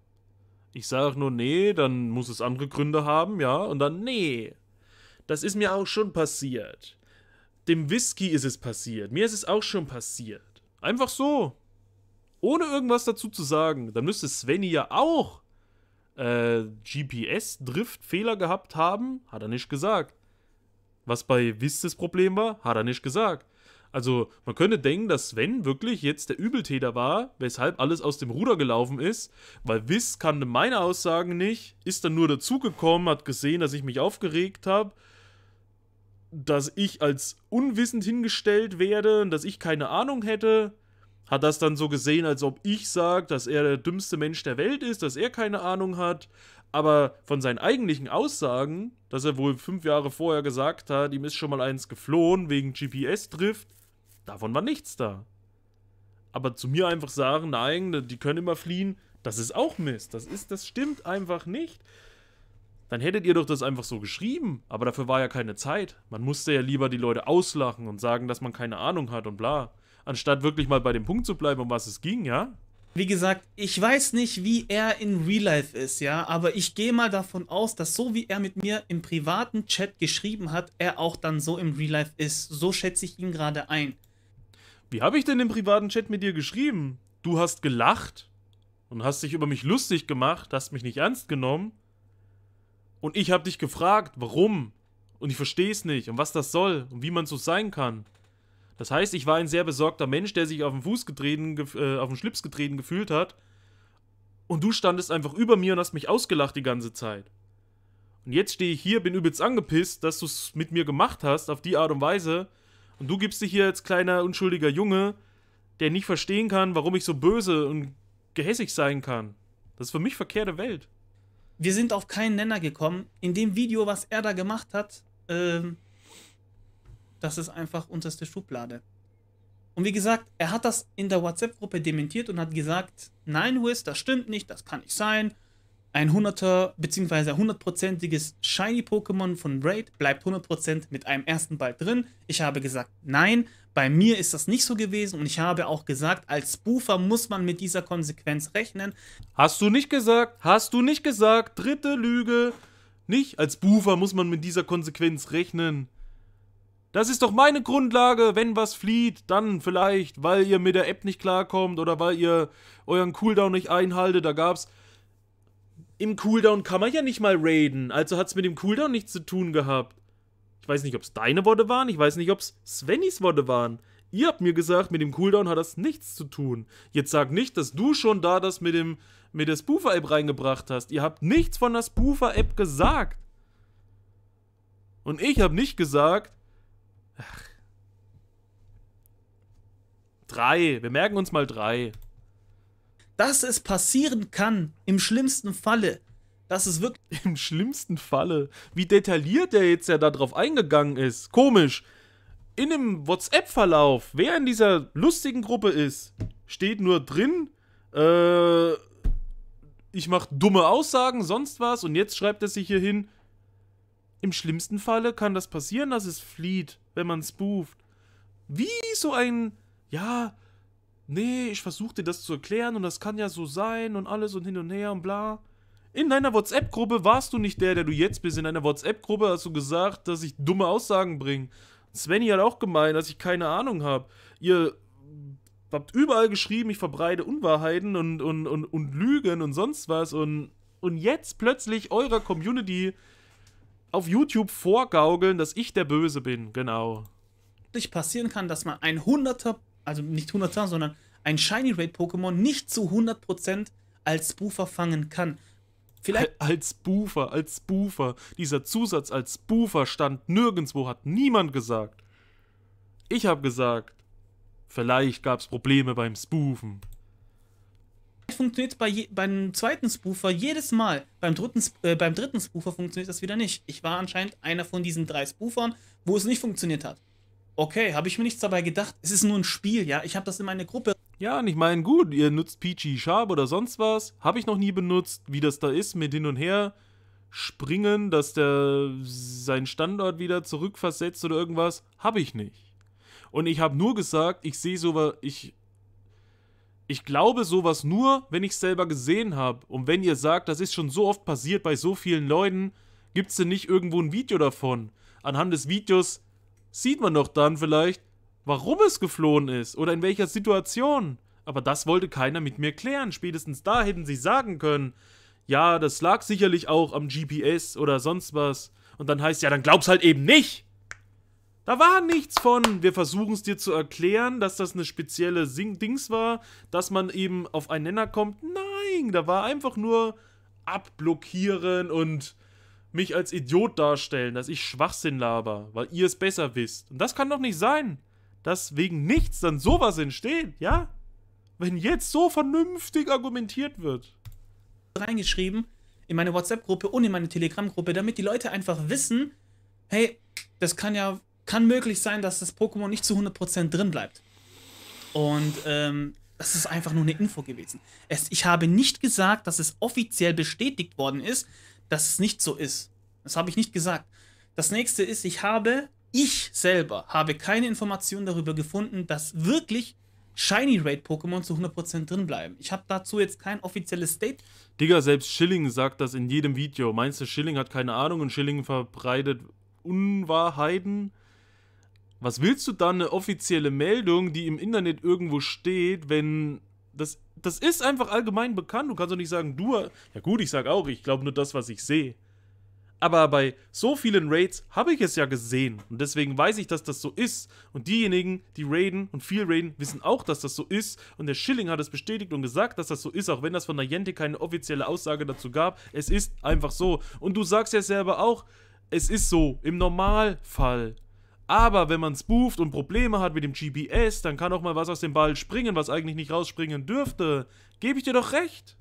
Ich sage nur, nee, dann muss es andere Gründe haben, ja, und dann, nee. Das ist mir auch schon passiert. Dem Whisky ist es passiert. Mir ist es auch schon passiert. Einfach so. Ohne irgendwas dazu zu sagen. Dann müsste Svenny ja auch äh, GPS-Drift-Fehler gehabt haben, hat er nicht gesagt. Was bei Wiss das Problem war, hat er nicht gesagt. Also man könnte denken, dass Sven wirklich jetzt der Übeltäter war, weshalb alles aus dem Ruder gelaufen ist, weil Wiss kannte meine Aussagen nicht, ist dann nur dazugekommen, hat gesehen, dass ich mich aufgeregt habe, dass ich als unwissend hingestellt werde, dass ich keine Ahnung hätte hat das dann so gesehen, als ob ich sage, dass er der dümmste Mensch der Welt ist, dass er keine Ahnung hat. Aber von seinen eigentlichen Aussagen, dass er wohl fünf Jahre vorher gesagt hat, ihm ist schon mal eins geflohen wegen GPS-Drift, davon war nichts da. Aber zu mir einfach sagen, nein, die können immer fliehen, das ist auch Mist. Das, ist, das stimmt einfach nicht. Dann hättet ihr doch das einfach so geschrieben, aber dafür war ja keine Zeit. Man musste ja lieber die Leute auslachen und sagen, dass man keine Ahnung hat und bla anstatt wirklich mal bei dem Punkt zu bleiben, um was es ging, ja? Wie gesagt, ich weiß nicht, wie er in Real Life ist, ja, aber ich gehe mal davon aus, dass so wie er mit mir im privaten Chat geschrieben hat, er auch dann so im Real Life ist. So schätze ich ihn gerade ein. Wie habe ich denn im privaten Chat mit dir geschrieben? Du hast gelacht und hast dich über mich lustig gemacht, hast mich nicht ernst genommen. Und ich habe dich gefragt, warum? Und ich verstehe es nicht und was das soll und wie man so sein kann. Das heißt, ich war ein sehr besorgter Mensch, der sich auf den Fuß getreten, äh, auf den Schlips getreten gefühlt hat. Und du standest einfach über mir und hast mich ausgelacht die ganze Zeit. Und jetzt stehe ich hier, bin übelst angepisst, dass du es mit mir gemacht hast, auf die Art und Weise. Und du gibst dich hier als kleiner, unschuldiger Junge, der nicht verstehen kann, warum ich so böse und gehässig sein kann. Das ist für mich verkehrte Welt. Wir sind auf keinen Nenner gekommen. In dem Video, was er da gemacht hat, ähm, das ist einfach unterste Schublade. Und wie gesagt, er hat das in der WhatsApp-Gruppe dementiert und hat gesagt, nein, Wiz, das stimmt nicht, das kann nicht sein. Ein 100er bzw. 100%iges Shiny-Pokémon von Raid bleibt 100% mit einem ersten Ball drin. Ich habe gesagt, nein, bei mir ist das nicht so gewesen und ich habe auch gesagt, als Spoofer muss man mit dieser Konsequenz rechnen. Hast du nicht gesagt, hast du nicht gesagt, dritte Lüge. Nicht als Spoofer muss man mit dieser Konsequenz rechnen. Das ist doch meine Grundlage, wenn was flieht, dann vielleicht, weil ihr mit der App nicht klarkommt oder weil ihr euren Cooldown nicht einhaltet. Da gab's. Im Cooldown kann man ja nicht mal raiden, also hat's mit dem Cooldown nichts zu tun gehabt. Ich weiß nicht, ob's deine Worte waren, ich weiß nicht, ob's Svennys Worte waren. Ihr habt mir gesagt, mit dem Cooldown hat das nichts zu tun. Jetzt sag nicht, dass du schon da das mit dem mit der Spoofer-App reingebracht hast. Ihr habt nichts von der Spoofer-App gesagt. Und ich habe nicht gesagt, Ach. Drei. Wir merken uns mal drei. Dass es passieren kann, im schlimmsten Falle. Das ist wirklich. Im schlimmsten Falle. Wie detailliert er jetzt ja darauf eingegangen ist. Komisch. In einem WhatsApp-Verlauf, wer in dieser lustigen Gruppe ist, steht nur drin, äh, ich mache dumme Aussagen, sonst was. Und jetzt schreibt er sich hier hin, im schlimmsten Falle kann das passieren, dass es flieht, wenn man spooft. Wie so ein, ja, nee, ich versuchte das zu erklären und das kann ja so sein und alles und hin und her und bla. In deiner WhatsApp-Gruppe warst du nicht der, der du jetzt bist. In deiner WhatsApp-Gruppe hast du gesagt, dass ich dumme Aussagen bringe. Svenny hat auch gemeint, dass ich keine Ahnung habe. Ihr habt überall geschrieben, ich verbreite Unwahrheiten und, und, und, und Lügen und sonst was. Und, und jetzt plötzlich eurer Community auf YouTube vorgaukeln, dass ich der Böse bin, genau. Passieren kann, dass man ein 100er, also nicht 100er, sondern ein Shiny Raid Pokémon nicht zu 100% als Spoofer fangen kann. Vielleicht als Spoofer, als Spoofer. Dieser Zusatz als Spoofer stand nirgendwo, hat niemand gesagt. Ich habe gesagt, vielleicht gab es Probleme beim Spoofen funktioniert bei je, beim zweiten Spoofer jedes Mal. Beim dritten, äh, beim dritten Spoofer funktioniert das wieder nicht. Ich war anscheinend einer von diesen drei Spoofern, wo es nicht funktioniert hat. Okay, habe ich mir nichts dabei gedacht. Es ist nur ein Spiel, ja. Ich habe das in meine Gruppe. Ja, und ich meine, gut, ihr nutzt Peachy Sharp oder sonst was. Habe ich noch nie benutzt, wie das da ist mit hin und her springen, dass der seinen Standort wieder zurückversetzt oder irgendwas. Habe ich nicht. Und ich habe nur gesagt, ich sehe sowas, ich ich glaube sowas nur, wenn ich es selber gesehen habe. Und wenn ihr sagt, das ist schon so oft passiert bei so vielen Leuten, gibt es denn nicht irgendwo ein Video davon? Anhand des Videos sieht man doch dann vielleicht, warum es geflohen ist oder in welcher Situation. Aber das wollte keiner mit mir klären. Spätestens da hätten sie sagen können, ja, das lag sicherlich auch am GPS oder sonst was. Und dann heißt ja, dann glaub's halt eben nicht. Da war nichts von, wir versuchen es dir zu erklären, dass das eine spezielle Sing Dings war, dass man eben auf einen Nenner kommt. Nein, da war einfach nur abblockieren und mich als Idiot darstellen, dass ich Schwachsinn laber, weil ihr es besser wisst. Und das kann doch nicht sein, dass wegen nichts dann sowas entsteht, ja? Wenn jetzt so vernünftig argumentiert wird. Reingeschrieben in meine WhatsApp-Gruppe und in meine Telegram-Gruppe, damit die Leute einfach wissen, hey, das kann ja kann möglich sein, dass das Pokémon nicht zu 100% drin bleibt. Und ähm, das ist einfach nur eine Info gewesen. Es, ich habe nicht gesagt, dass es offiziell bestätigt worden ist, dass es nicht so ist. Das habe ich nicht gesagt. Das nächste ist, ich habe, ich selber habe keine Informationen darüber gefunden, dass wirklich Shiny Raid Pokémon zu 100% drin bleiben. Ich habe dazu jetzt kein offizielles State. Digga, selbst Schilling sagt das in jedem Video. Meinst du, Schilling hat keine Ahnung und Schilling verbreitet Unwahrheiten? Was willst du da eine offizielle Meldung, die im Internet irgendwo steht, wenn das das ist einfach allgemein bekannt. Du kannst doch nicht sagen, du. Ja, gut, ich sage auch, ich glaube nur das, was ich sehe. Aber bei so vielen Raids habe ich es ja gesehen. Und deswegen weiß ich, dass das so ist. Und diejenigen, die raiden und viel raiden, wissen auch, dass das so ist. Und der Schilling hat es bestätigt und gesagt, dass das so ist, auch wenn das von Niantic keine offizielle Aussage dazu gab. Es ist einfach so. Und du sagst ja selber auch, es ist so. Im Normalfall. Aber wenn man spooft und Probleme hat mit dem GPS, dann kann auch mal was aus dem Ball springen, was eigentlich nicht rausspringen dürfte. Gebe ich dir doch recht.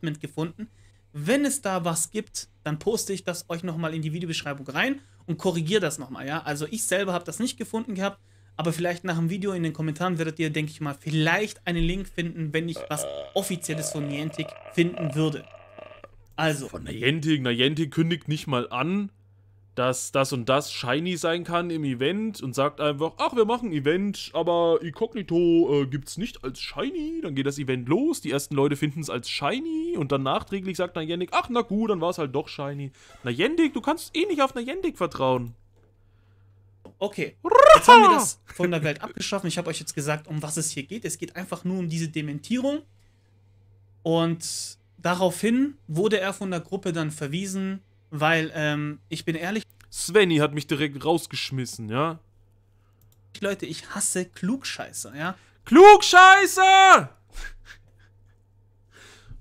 Gefunden. Wenn es da was gibt, dann poste ich das euch nochmal in die Videobeschreibung rein und korrigiere das nochmal, ja? Also ich selber habe das nicht gefunden gehabt, aber vielleicht nach dem Video in den Kommentaren werdet ihr, denke ich mal, vielleicht einen Link finden, wenn ich was Offizielles von Niantic finden würde. Also. Von Niantic, Niantic kündigt nicht mal an, dass das und das shiny sein kann im Event und sagt einfach, ach, wir machen Event, aber Incognito äh, es nicht als shiny. Dann geht das Event los, die ersten Leute finden es als shiny und dann nachträglich sagt Nayendik, ach, na gut, dann war es halt doch shiny. Nayendik, du kannst eh nicht auf Nayendik vertrauen. Okay, jetzt haben wir das von der Welt abgeschaffen. Ich habe euch jetzt gesagt, um was es hier geht. Es geht einfach nur um diese Dementierung. Und daraufhin wurde er von der Gruppe dann verwiesen, weil, ähm, ich bin ehrlich. Svenny hat mich direkt rausgeschmissen, ja? Leute, ich hasse Klugscheißer, ja? Klugscheißer!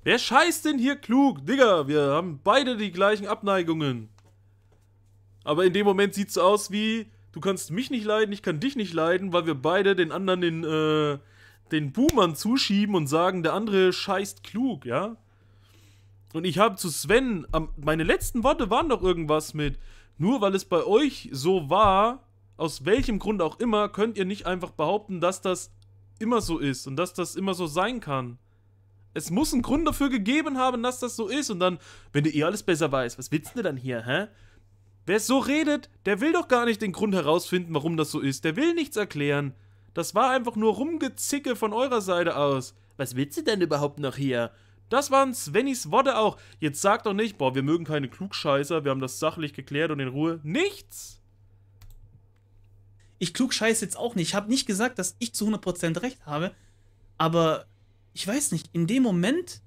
Wer scheißt denn hier klug? Digga, wir haben beide die gleichen Abneigungen. Aber in dem Moment sieht's so aus wie, du kannst mich nicht leiden, ich kann dich nicht leiden, weil wir beide den anderen den, äh, den Boomern zuschieben und sagen, der andere scheißt klug, ja? Und ich habe zu Sven, meine letzten Worte waren doch irgendwas mit, nur weil es bei euch so war, aus welchem Grund auch immer, könnt ihr nicht einfach behaupten, dass das immer so ist und dass das immer so sein kann. Es muss einen Grund dafür gegeben haben, dass das so ist. Und dann, wenn du eh alles besser weißt, was willst du denn hier, hä? Wer so redet, der will doch gar nicht den Grund herausfinden, warum das so ist. Der will nichts erklären. Das war einfach nur Rumgezicke von eurer Seite aus. Was willst du denn überhaupt noch hier? Das waren Svennys Worte auch. Jetzt sag doch nicht, boah, wir mögen keine Klugscheißer, wir haben das sachlich geklärt und in Ruhe. Nichts! Ich klugscheiße jetzt auch nicht. Ich habe nicht gesagt, dass ich zu 100% recht habe, aber ich weiß nicht, in dem Moment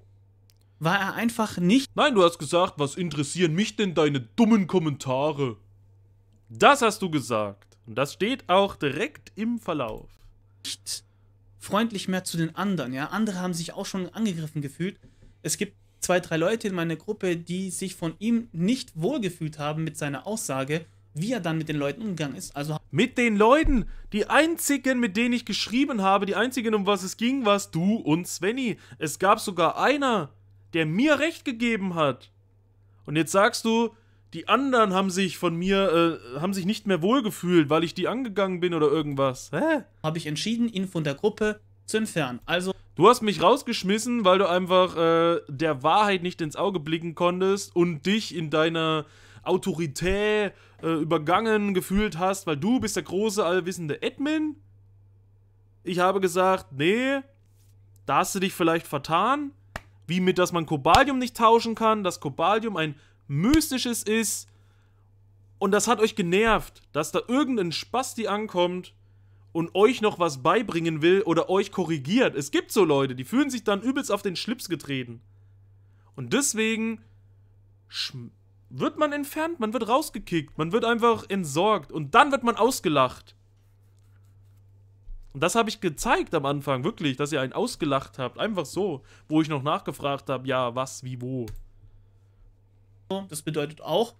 war er einfach nicht. Nein, du hast gesagt, was interessieren mich denn deine dummen Kommentare? Das hast du gesagt. Und das steht auch direkt im Verlauf. Nicht freundlich mehr zu den anderen. Ja, andere haben sich auch schon angegriffen gefühlt. Es gibt zwei, drei Leute in meiner Gruppe, die sich von ihm nicht wohlgefühlt haben mit seiner Aussage, wie er dann mit den Leuten umgegangen ist. Also mit den Leuten, die einzigen, mit denen ich geschrieben habe, die einzigen, um was es ging, warst du und Svenny. Es gab sogar einer, der mir recht gegeben hat. Und jetzt sagst du, die anderen haben sich von mir, äh, haben sich nicht mehr wohlgefühlt, weil ich die angegangen bin oder irgendwas. Hä? Habe ich entschieden, ihn von der Gruppe zu entfernen. Also. Du hast mich rausgeschmissen, weil du einfach äh, der Wahrheit nicht ins Auge blicken konntest und dich in deiner Autorität äh, übergangen gefühlt hast, weil du bist der große, allwissende Admin. Ich habe gesagt, nee, da hast du dich vielleicht vertan. Wie mit, dass man Kobalium nicht tauschen kann, dass Kobalium ein Mystisches ist und das hat euch genervt, dass da irgendein Spasti ankommt und euch noch was beibringen will oder euch korrigiert. Es gibt so Leute, die fühlen sich dann übelst auf den Schlips getreten. Und deswegen wird man entfernt, man wird rausgekickt, man wird einfach entsorgt und dann wird man ausgelacht. Und das habe ich gezeigt am Anfang, wirklich, dass ihr einen ausgelacht habt, einfach so, wo ich noch nachgefragt habe, ja, was, wie, wo. Das bedeutet auch,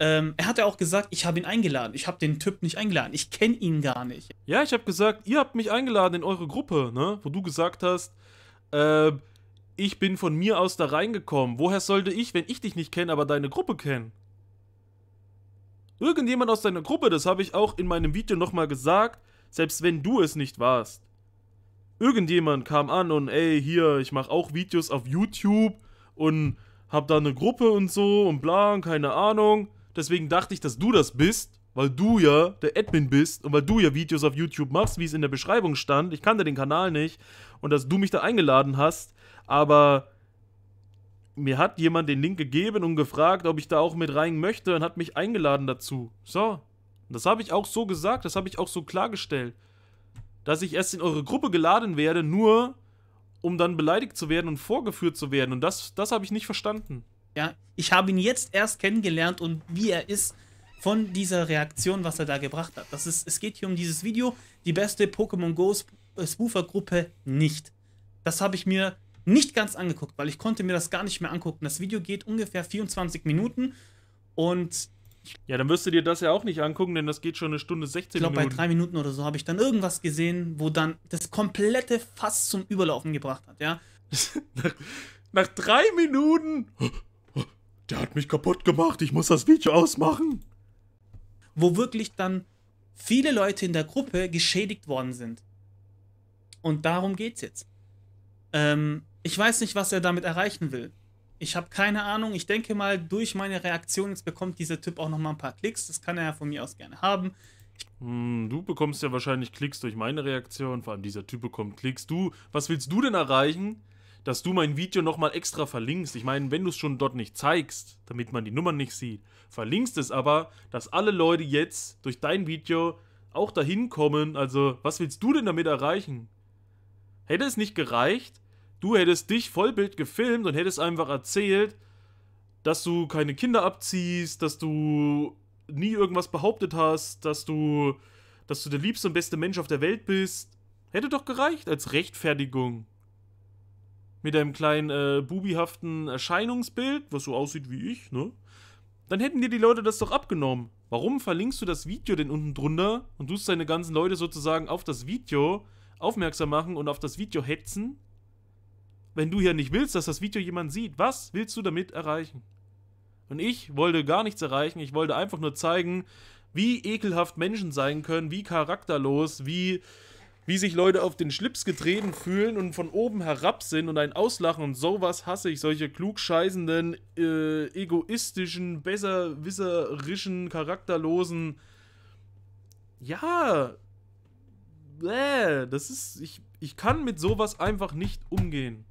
ähm, er hat ja auch gesagt, ich habe ihn eingeladen. Ich habe den Typ nicht eingeladen. Ich kenne ihn gar nicht. Ja, ich habe gesagt, ihr habt mich eingeladen in eure Gruppe, ne? Wo du gesagt hast, äh, ich bin von mir aus da reingekommen. Woher sollte ich, wenn ich dich nicht kenne, aber deine Gruppe kennen? Irgendjemand aus deiner Gruppe, das habe ich auch in meinem Video nochmal gesagt, selbst wenn du es nicht warst. Irgendjemand kam an und, ey, hier, ich mache auch Videos auf YouTube und hab da eine Gruppe und so und bla und keine Ahnung. Deswegen dachte ich, dass du das bist, weil du ja der Admin bist und weil du ja Videos auf YouTube machst, wie es in der Beschreibung stand. Ich kannte den Kanal nicht und dass du mich da eingeladen hast, aber mir hat jemand den Link gegeben und gefragt, ob ich da auch mit rein möchte und hat mich eingeladen dazu. So, das habe ich auch so gesagt, das habe ich auch so klargestellt, dass ich erst in eure Gruppe geladen werde, nur um dann beleidigt zu werden und vorgeführt zu werden. Und das, das habe ich nicht verstanden. Ja, ich habe ihn jetzt erst kennengelernt und wie er ist von dieser Reaktion, was er da gebracht hat. Das ist, es geht hier um dieses Video, die beste Pokémon Go äh, Spoofer-Gruppe nicht. Das habe ich mir nicht ganz angeguckt, weil ich konnte mir das gar nicht mehr angucken. Das Video geht ungefähr 24 Minuten und ja, dann wirst du dir das ja auch nicht angucken, denn das geht schon eine Stunde 16 ich glaub, Minuten. Ich glaube, bei drei Minuten oder so habe ich dann irgendwas gesehen, wo dann das komplette Fass zum Überlaufen gebracht hat, ja. nach, nach drei Minuten? Der hat mich kaputt gemacht, ich muss das Video ausmachen. Wo wirklich dann viele Leute in der Gruppe geschädigt worden sind. Und darum geht's jetzt. Ähm, ich weiß nicht, was er damit erreichen will. Ich habe keine Ahnung. Ich denke mal, durch meine Reaktion jetzt bekommt dieser Typ auch nochmal ein paar Klicks. Das kann er ja von mir aus gerne haben. Hm, du bekommst ja wahrscheinlich Klicks durch meine Reaktion. Vor allem dieser Typ bekommt Klicks. Du, was willst du denn erreichen? Dass du mein Video nochmal extra verlinkst. Ich meine, wenn du es schon dort nicht zeigst, damit man die Nummern nicht sieht, verlinkst es aber, dass alle Leute jetzt durch dein Video auch dahin kommen. Also, was willst du denn damit erreichen? Hätte es nicht gereicht, Du hättest dich Vollbild gefilmt und hättest einfach erzählt, dass du keine Kinder abziehst, dass du nie irgendwas behauptet hast, dass du, dass du der liebste und beste Mensch auf der Welt bist. Hätte doch gereicht als Rechtfertigung. Mit deinem kleinen äh, bubihaften Erscheinungsbild, was so aussieht wie ich, ne? Dann hätten dir die Leute das doch abgenommen. Warum verlinkst du das Video denn unten drunter und tust deine ganzen Leute sozusagen auf das Video aufmerksam machen und auf das Video hetzen? wenn du hier nicht willst, dass das Video jemand sieht, was willst du damit erreichen? Und ich wollte gar nichts erreichen, ich wollte einfach nur zeigen, wie ekelhaft Menschen sein können, wie charakterlos, wie, wie sich Leute auf den Schlips getreten fühlen und von oben herab sind und ein auslachen und sowas hasse ich, solche klugscheißenden, äh, egoistischen, besserwisserischen, charakterlosen. Ja, bäh, das ist, ich, ich kann mit sowas einfach nicht umgehen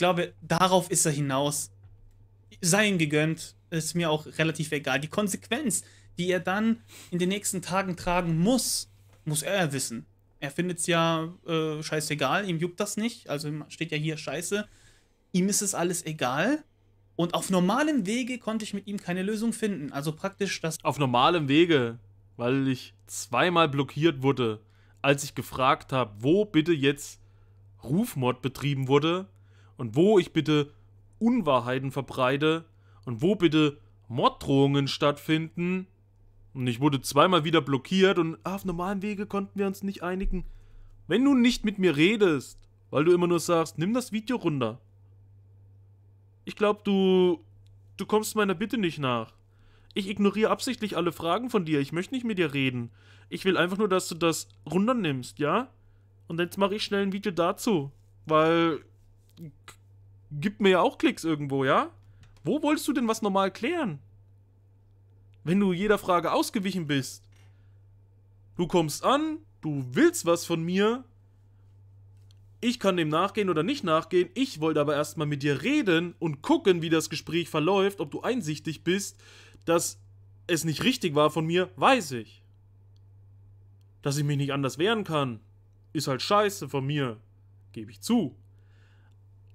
glaube, darauf ist er hinaus. Seien gegönnt, ist mir auch relativ egal. Die Konsequenz, die er dann in den nächsten Tagen tragen muss, muss er ja wissen. Er findet es ja äh, scheißegal, ihm juckt das nicht. Also steht ja hier Scheiße. Ihm ist es alles egal. Und auf normalem Wege konnte ich mit ihm keine Lösung finden. Also praktisch das. Auf normalem Wege, weil ich zweimal blockiert wurde, als ich gefragt habe, wo bitte jetzt Rufmord betrieben wurde, und wo ich bitte Unwahrheiten verbreite und wo bitte Morddrohungen stattfinden. Und ich wurde zweimal wieder blockiert und auf normalem Wege konnten wir uns nicht einigen. Wenn du nicht mit mir redest, weil du immer nur sagst, nimm das Video runter. Ich glaube, du du kommst meiner Bitte nicht nach. Ich ignoriere absichtlich alle Fragen von dir. Ich möchte nicht mit dir reden. Ich will einfach nur, dass du das runternimmst, ja? Und jetzt mache ich schnell ein Video dazu, weil gibt mir ja auch Klicks irgendwo, ja? Wo wolltest du denn was normal klären? Wenn du jeder Frage ausgewichen bist. Du kommst an, du willst was von mir. Ich kann dem nachgehen oder nicht nachgehen. Ich wollte aber erstmal mit dir reden und gucken, wie das Gespräch verläuft, ob du einsichtig bist, dass es nicht richtig war von mir, weiß ich. Dass ich mich nicht anders wehren kann, ist halt scheiße von mir, gebe ich zu.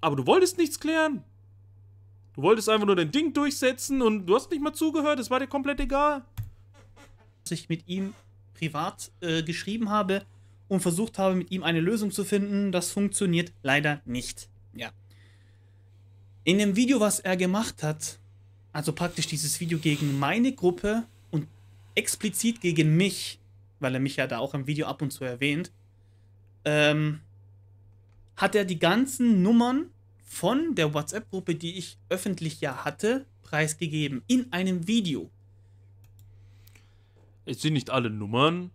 Aber du wolltest nichts klären. Du wolltest einfach nur dein Ding durchsetzen und du hast nicht mal zugehört, es war dir komplett egal. Dass ich mit ihm privat äh, geschrieben habe und versucht habe, mit ihm eine Lösung zu finden, das funktioniert leider nicht. Ja. In dem Video, was er gemacht hat, also praktisch dieses Video gegen meine Gruppe und explizit gegen mich, weil er mich ja da auch im Video ab und zu erwähnt, ähm, hat er die ganzen Nummern von der WhatsApp-Gruppe, die ich öffentlich ja hatte, preisgegeben. In einem Video. Es sind nicht alle Nummern.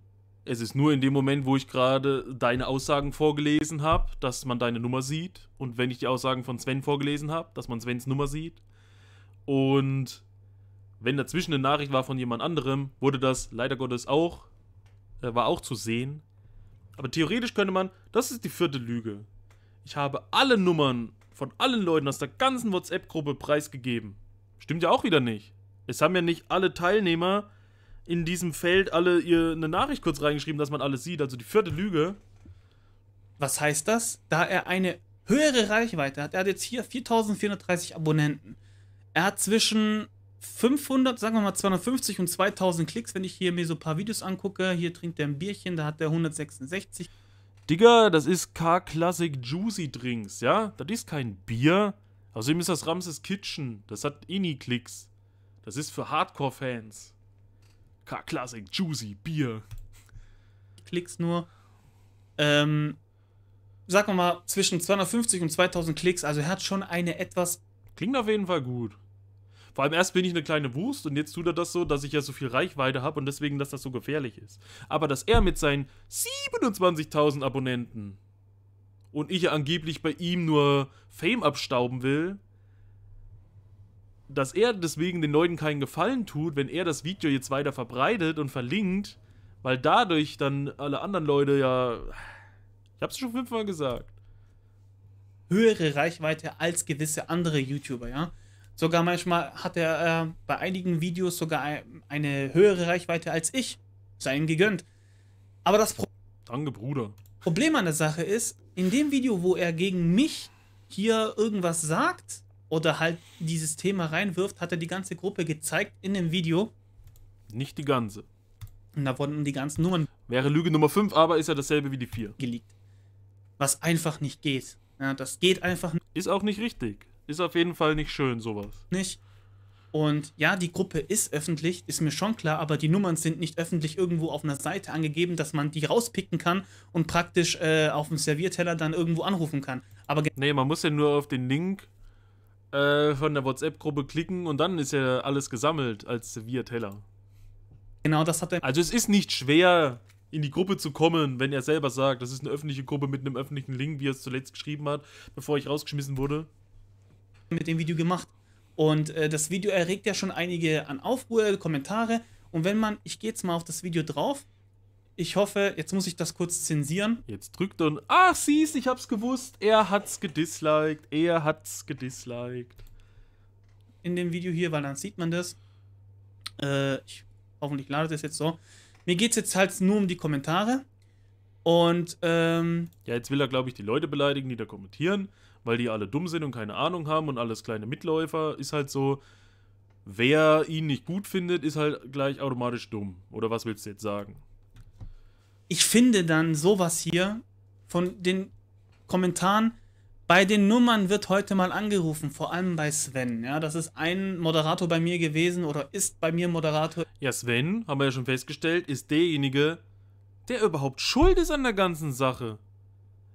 Es ist nur in dem Moment, wo ich gerade deine Aussagen vorgelesen habe, dass man deine Nummer sieht. Und wenn ich die Aussagen von Sven vorgelesen habe, dass man Svens Nummer sieht. Und wenn dazwischen eine Nachricht war von jemand anderem, wurde das leider Gottes auch, äh, war auch zu sehen. Aber theoretisch könnte man, das ist die vierte Lüge. Ich habe alle Nummern von allen Leuten aus der ganzen WhatsApp-Gruppe preisgegeben. Stimmt ja auch wieder nicht. Es haben ja nicht alle Teilnehmer in diesem Feld alle ihr eine Nachricht kurz reingeschrieben, dass man alles sieht. Also die vierte Lüge. Was heißt das? Da er eine höhere Reichweite hat, er hat jetzt hier 4430 Abonnenten. Er hat zwischen 500, sagen wir mal 250 und 2000 Klicks, wenn ich hier mir so ein paar Videos angucke. Hier trinkt er ein Bierchen, da hat er 166 Digga, das ist K-Classic Juicy Drinks, ja? Das ist kein Bier. Außerdem ist das Ramses Kitchen. Das hat eh nie Klicks. Das ist für Hardcore-Fans. K-Classic Juicy Bier. Klicks nur. Ähm, sag wir mal, zwischen 250 und 2000 Klicks. Also er hat schon eine etwas. Klingt auf jeden Fall gut. Vor allem erst bin ich eine kleine Wurst und jetzt tut er das so, dass ich ja so viel Reichweite habe und deswegen, dass das so gefährlich ist. Aber dass er mit seinen 27.000 Abonnenten und ich ja angeblich bei ihm nur Fame abstauben will, dass er deswegen den Leuten keinen Gefallen tut, wenn er das Video jetzt weiter verbreitet und verlinkt, weil dadurch dann alle anderen Leute ja. Ich hab's schon fünfmal gesagt. Höhere Reichweite als gewisse andere YouTuber, ja? Sogar manchmal hat er äh, bei einigen Videos sogar eine höhere Reichweite als ich. Sei ihm gegönnt. Aber das Pro Danke, Bruder. Problem an der Sache ist, in dem Video, wo er gegen mich hier irgendwas sagt oder halt dieses Thema reinwirft, hat er die ganze Gruppe gezeigt in dem Video. Nicht die ganze. Und da wurden die ganzen Nummern. Wäre Lüge Nummer 5, aber ist ja dasselbe wie die 4. Geleakt. Was einfach nicht geht. Ja, das geht einfach nicht. Ist auch nicht richtig. Ist auf jeden Fall nicht schön, sowas. Nicht. Und ja, die Gruppe ist öffentlich, ist mir schon klar, aber die Nummern sind nicht öffentlich irgendwo auf einer Seite angegeben, dass man die rauspicken kann und praktisch äh, auf dem Servierteller dann irgendwo anrufen kann. Aber nee, man muss ja nur auf den Link äh, von der WhatsApp-Gruppe klicken und dann ist ja alles gesammelt als Servierteller. Genau, das hat er. Also es ist nicht schwer, in die Gruppe zu kommen, wenn er selber sagt, das ist eine öffentliche Gruppe mit einem öffentlichen Link, wie er es zuletzt geschrieben hat, bevor ich rausgeschmissen wurde mit dem Video gemacht. Und äh, das Video erregt ja schon einige an Aufruhr, Kommentare. Und wenn man, ich gehe jetzt mal auf das Video drauf. Ich hoffe, jetzt muss ich das kurz zensieren. Jetzt drückt und. Ach, siehst, ich hab's gewusst. Er hat's gedisliked. Er hat's gedisliked. In dem Video hier, weil dann sieht man das. Äh, ich, hoffentlich lade das jetzt so. Mir geht's jetzt halt nur um die Kommentare. Und, ähm. Ja, jetzt will er, glaube ich, die Leute beleidigen, die da kommentieren weil die alle dumm sind und keine Ahnung haben und alles kleine Mitläufer, ist halt so, wer ihn nicht gut findet, ist halt gleich automatisch dumm. Oder was willst du jetzt sagen? Ich finde dann sowas hier von den Kommentaren. Bei den Nummern wird heute mal angerufen, vor allem bei Sven. Ja, das ist ein Moderator bei mir gewesen oder ist bei mir Moderator. Ja, Sven, haben wir ja schon festgestellt, ist derjenige, der überhaupt schuld ist an der ganzen Sache.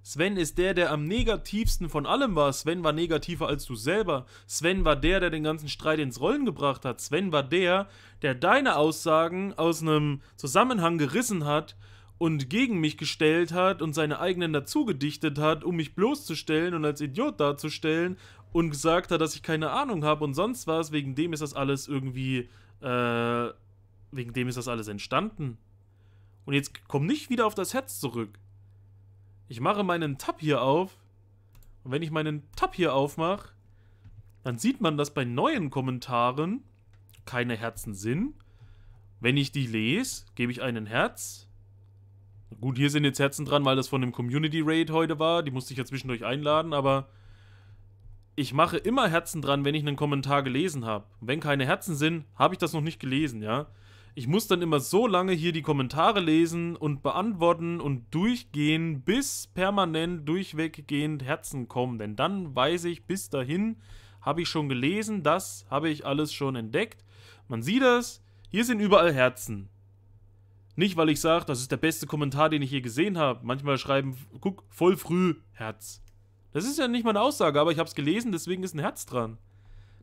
Sven ist der, der am negativsten von allem war. Sven war negativer als du selber. Sven war der, der den ganzen Streit ins Rollen gebracht hat. Sven war der, der deine Aussagen aus einem Zusammenhang gerissen hat und gegen mich gestellt hat und seine eigenen dazu gedichtet hat, um mich bloßzustellen und als Idiot darzustellen und gesagt hat, dass ich keine Ahnung habe und sonst was. Wegen dem ist das alles irgendwie, äh, wegen dem ist das alles entstanden. Und jetzt komm nicht wieder auf das Herz zurück. Ich mache meinen Tab hier auf. Und wenn ich meinen Tab hier aufmache, dann sieht man, dass bei neuen Kommentaren keine Herzen sind. Wenn ich die lese, gebe ich einen Herz. Gut, hier sind jetzt Herzen dran, weil das von dem Community Raid heute war. Die musste ich ja zwischendurch einladen, aber ich mache immer Herzen dran, wenn ich einen Kommentar gelesen habe. Wenn keine Herzen sind, habe ich das noch nicht gelesen, ja. Ich muss dann immer so lange hier die Kommentare lesen und beantworten und durchgehen, bis permanent durchweggehend Herzen kommen. Denn dann weiß ich, bis dahin habe ich schon gelesen, das habe ich alles schon entdeckt. Man sieht das, hier sind überall Herzen. Nicht, weil ich sage, das ist der beste Kommentar, den ich je gesehen habe. Manchmal schreiben, guck, voll früh, Herz. Das ist ja nicht meine Aussage, aber ich habe es gelesen, deswegen ist ein Herz dran.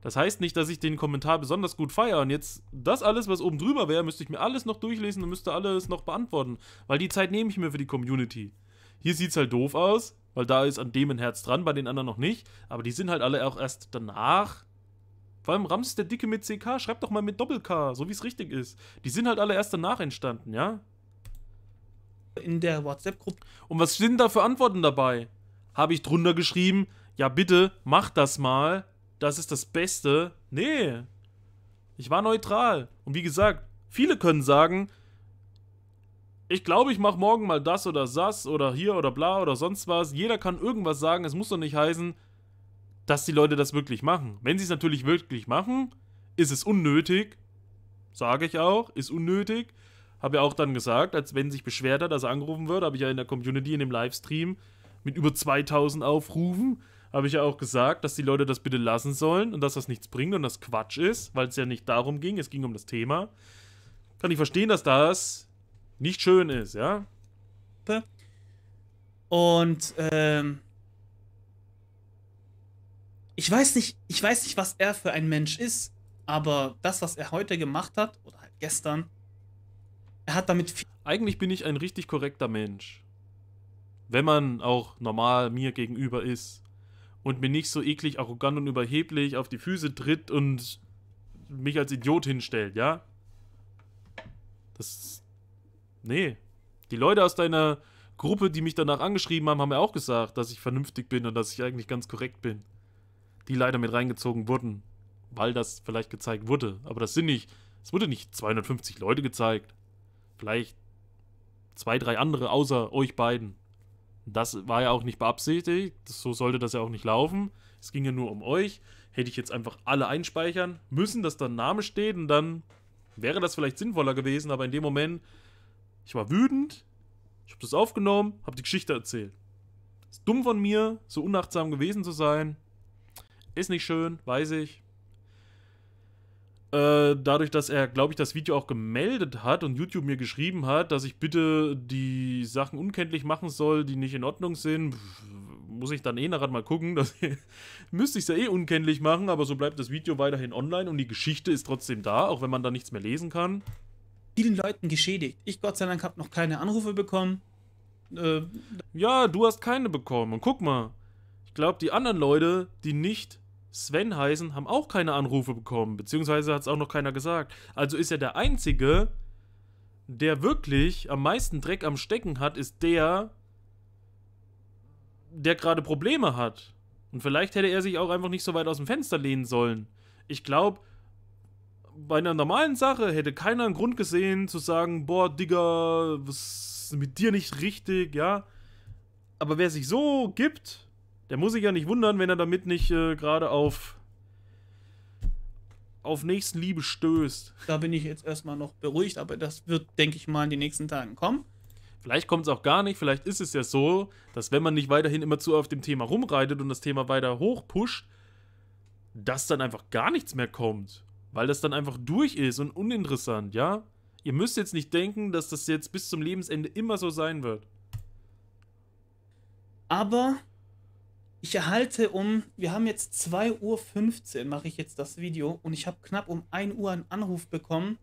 Das heißt nicht, dass ich den Kommentar besonders gut feiere. Und jetzt das alles, was oben drüber wäre, müsste ich mir alles noch durchlesen und müsste alles noch beantworten. Weil die Zeit nehme ich mir für die Community. Hier sieht es halt doof aus, weil da ist an dem ein Herz dran, bei den anderen noch nicht. Aber die sind halt alle auch erst danach. Vor allem Rams der Dicke mit CK, schreib doch mal mit Doppel-K, so wie es richtig ist. Die sind halt alle erst danach entstanden, ja? In der WhatsApp-Gruppe. Und was sind da für Antworten dabei? Habe ich drunter geschrieben, ja bitte, mach das mal das ist das Beste. Nee, ich war neutral. Und wie gesagt, viele können sagen, ich glaube, ich mache morgen mal das oder das oder hier oder bla oder sonst was. Jeder kann irgendwas sagen. Es muss doch nicht heißen, dass die Leute das wirklich machen. Wenn sie es natürlich wirklich machen, ist es unnötig. Sage ich auch, ist unnötig. Habe ja auch dann gesagt, als wenn sich beschwert hat, dass er angerufen wird, habe ich ja in der Community, in dem Livestream mit über 2000 Aufrufen habe ich ja auch gesagt, dass die Leute das bitte lassen sollen und dass das nichts bringt und das Quatsch ist, weil es ja nicht darum ging, es ging um das Thema. Kann ich verstehen, dass das nicht schön ist, ja? Und ähm, ich weiß nicht, ich weiß nicht, was er für ein Mensch ist, aber das, was er heute gemacht hat oder halt gestern, er hat damit viel eigentlich bin ich ein richtig korrekter Mensch. Wenn man auch normal mir gegenüber ist und mir nicht so eklig, arrogant und überheblich auf die Füße tritt und mich als Idiot hinstellt, ja? Das. Nee. Die Leute aus deiner Gruppe, die mich danach angeschrieben haben, haben mir auch gesagt, dass ich vernünftig bin und dass ich eigentlich ganz korrekt bin. Die leider mit reingezogen wurden, weil das vielleicht gezeigt wurde. Aber das sind nicht. Es wurde nicht 250 Leute gezeigt. Vielleicht zwei, drei andere außer euch beiden. Das war ja auch nicht beabsichtigt, so sollte das ja auch nicht laufen. Es ging ja nur um euch. Hätte ich jetzt einfach alle einspeichern müssen, dass da ein Name steht und dann wäre das vielleicht sinnvoller gewesen, aber in dem Moment, ich war wütend, ich habe das aufgenommen, habe die Geschichte erzählt. Ist dumm von mir, so unachtsam gewesen zu sein. Ist nicht schön, weiß ich. Äh, dadurch, dass er, glaube ich, das Video auch gemeldet hat und YouTube mir geschrieben hat, dass ich bitte die Sachen unkenntlich machen soll, die nicht in Ordnung sind, muss ich dann eh nachher mal gucken. Dass, müsste ich es ja eh unkenntlich machen, aber so bleibt das Video weiterhin online und die Geschichte ist trotzdem da, auch wenn man da nichts mehr lesen kann. Vielen Leuten geschädigt. Ich, Gott sei Dank, habe noch keine Anrufe bekommen. Äh, ja, du hast keine bekommen. Und guck mal, ich glaube, die anderen Leute, die nicht Sven heißen, haben auch keine Anrufe bekommen, beziehungsweise hat es auch noch keiner gesagt. Also ist er der Einzige, der wirklich am meisten Dreck am Stecken hat, ist der, der gerade Probleme hat. Und vielleicht hätte er sich auch einfach nicht so weit aus dem Fenster lehnen sollen. Ich glaube, bei einer normalen Sache hätte keiner einen Grund gesehen zu sagen, boah, Digga, was ist mit dir nicht richtig, ja. Aber wer sich so gibt, der muss sich ja nicht wundern, wenn er damit nicht äh, gerade auf auf Nächstenliebe stößt. Da bin ich jetzt erstmal noch beruhigt, aber das wird, denke ich mal, in den nächsten Tagen kommen. Vielleicht kommt es auch gar nicht, vielleicht ist es ja so, dass wenn man nicht weiterhin immer zu auf dem Thema rumreitet und das Thema weiter hochpusht, dass dann einfach gar nichts mehr kommt. Weil das dann einfach durch ist und uninteressant, ja? Ihr müsst jetzt nicht denken, dass das jetzt bis zum Lebensende immer so sein wird. Aber ich erhalte um, wir haben jetzt 2.15 Uhr, mache ich jetzt das Video und ich habe knapp um 1 Uhr einen Anruf bekommen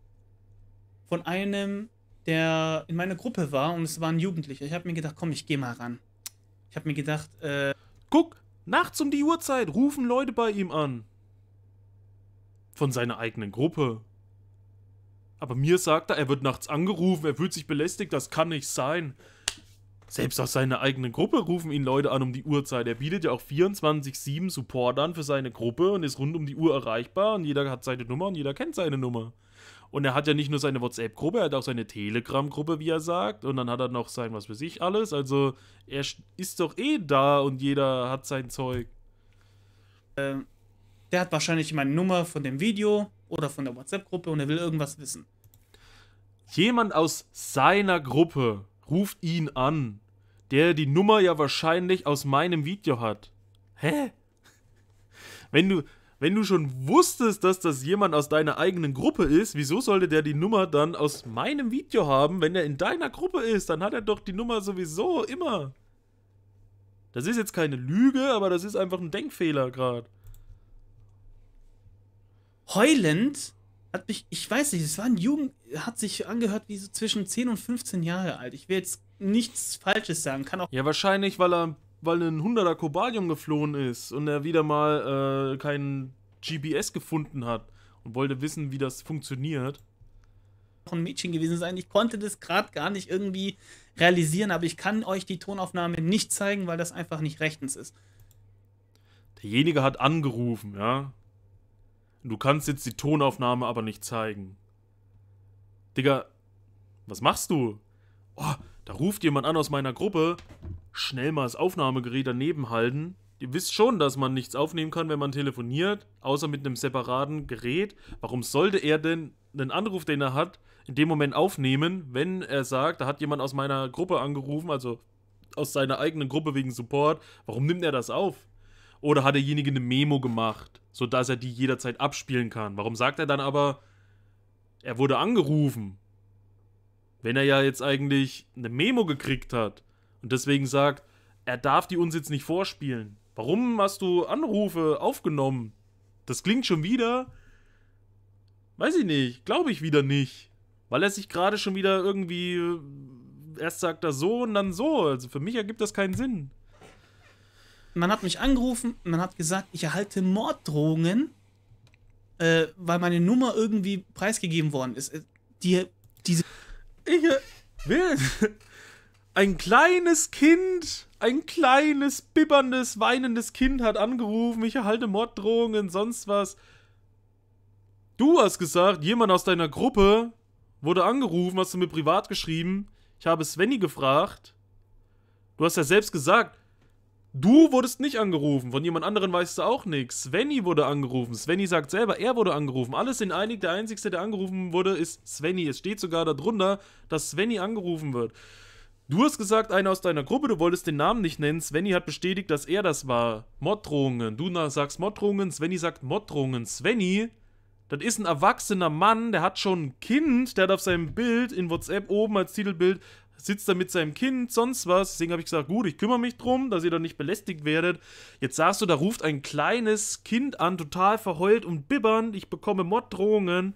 von einem, der in meiner Gruppe war und es war ein Jugendlicher. Ich habe mir gedacht, komm, ich gehe mal ran. Ich habe mir gedacht, äh... Guck, nachts um die Uhrzeit rufen Leute bei ihm an. Von seiner eigenen Gruppe. Aber mir sagt er, er wird nachts angerufen, er fühlt sich belästigt, das kann nicht sein. Selbst aus seiner eigenen Gruppe rufen ihn Leute an um die Uhrzeit. Er bietet ja auch 24-7 Support an für seine Gruppe und ist rund um die Uhr erreichbar und jeder hat seine Nummer und jeder kennt seine Nummer. Und er hat ja nicht nur seine WhatsApp-Gruppe, er hat auch seine Telegram-Gruppe, wie er sagt. Und dann hat er noch sein, was für sich alles. Also er ist doch eh da und jeder hat sein Zeug. Ähm, der hat wahrscheinlich meine Nummer von dem Video oder von der WhatsApp-Gruppe und er will irgendwas wissen. Jemand aus seiner Gruppe ruft ihn an, der die Nummer ja wahrscheinlich aus meinem Video hat. Hä? Wenn du, wenn du schon wusstest, dass das jemand aus deiner eigenen Gruppe ist, wieso sollte der die Nummer dann aus meinem Video haben, wenn er in deiner Gruppe ist? Dann hat er doch die Nummer sowieso immer. Das ist jetzt keine Lüge, aber das ist einfach ein Denkfehler gerade. Heulend? hat mich, ich weiß nicht, es war ein Jugend, hat sich angehört wie so zwischen 10 und 15 Jahre alt. Ich will jetzt nichts Falsches sagen, kann auch. Ja, wahrscheinlich, weil er, weil ein 100er Kobalium geflohen ist und er wieder mal äh, keinen GPS gefunden hat und wollte wissen, wie das funktioniert. Ein Mädchen gewesen sein. Ich konnte das gerade gar nicht irgendwie realisieren, aber ich kann euch die Tonaufnahme nicht zeigen, weil das einfach nicht rechtens ist. Derjenige hat angerufen, ja. Du kannst jetzt die Tonaufnahme aber nicht zeigen. Digga, was machst du? Oh, da ruft jemand an aus meiner Gruppe. Schnell mal das Aufnahmegerät daneben halten. Ihr wisst schon, dass man nichts aufnehmen kann, wenn man telefoniert, außer mit einem separaten Gerät. Warum sollte er denn einen Anruf, den er hat, in dem Moment aufnehmen, wenn er sagt, da hat jemand aus meiner Gruppe angerufen, also aus seiner eigenen Gruppe wegen Support. Warum nimmt er das auf? Oder hat derjenige eine Memo gemacht? so dass er die jederzeit abspielen kann. Warum sagt er dann aber, er wurde angerufen? Wenn er ja jetzt eigentlich eine Memo gekriegt hat und deswegen sagt, er darf die uns jetzt nicht vorspielen. Warum hast du Anrufe aufgenommen? Das klingt schon wieder, weiß ich nicht, glaube ich wieder nicht. Weil er sich gerade schon wieder irgendwie, äh, erst sagt er so und dann so. Also für mich ergibt das keinen Sinn man hat mich angerufen und man hat gesagt, ich erhalte Morddrohungen, äh, weil meine Nummer irgendwie preisgegeben worden ist. Äh, die, diese. Ich äh, will. Ein kleines Kind, ein kleines, bibberndes, weinendes Kind hat angerufen, ich erhalte Morddrohungen, sonst was. Du hast gesagt, jemand aus deiner Gruppe wurde angerufen, hast du mir privat geschrieben. Ich habe Svenny gefragt. Du hast ja selbst gesagt, Du wurdest nicht angerufen, von jemand anderen weißt du auch nichts. Svenny wurde angerufen, Svenny sagt selber, er wurde angerufen. Alles sind einig, der Einzige, der angerufen wurde, ist Svenny. Es steht sogar darunter, dass Svenny angerufen wird. Du hast gesagt, einer aus deiner Gruppe, du wolltest den Namen nicht nennen. Svenny hat bestätigt, dass er das war. Morddrohungen. Du sagst Morddrohungen, Svenny sagt Morddrohungen. Svenny, das ist ein erwachsener Mann, der hat schon ein Kind, der hat auf seinem Bild in WhatsApp oben als Titelbild sitzt da mit seinem Kind, sonst was. Deswegen habe ich gesagt, gut, ich kümmere mich drum, dass ihr da nicht belästigt werdet. Jetzt sagst du, da ruft ein kleines Kind an, total verheult und bibbernd, ich bekomme Morddrohungen.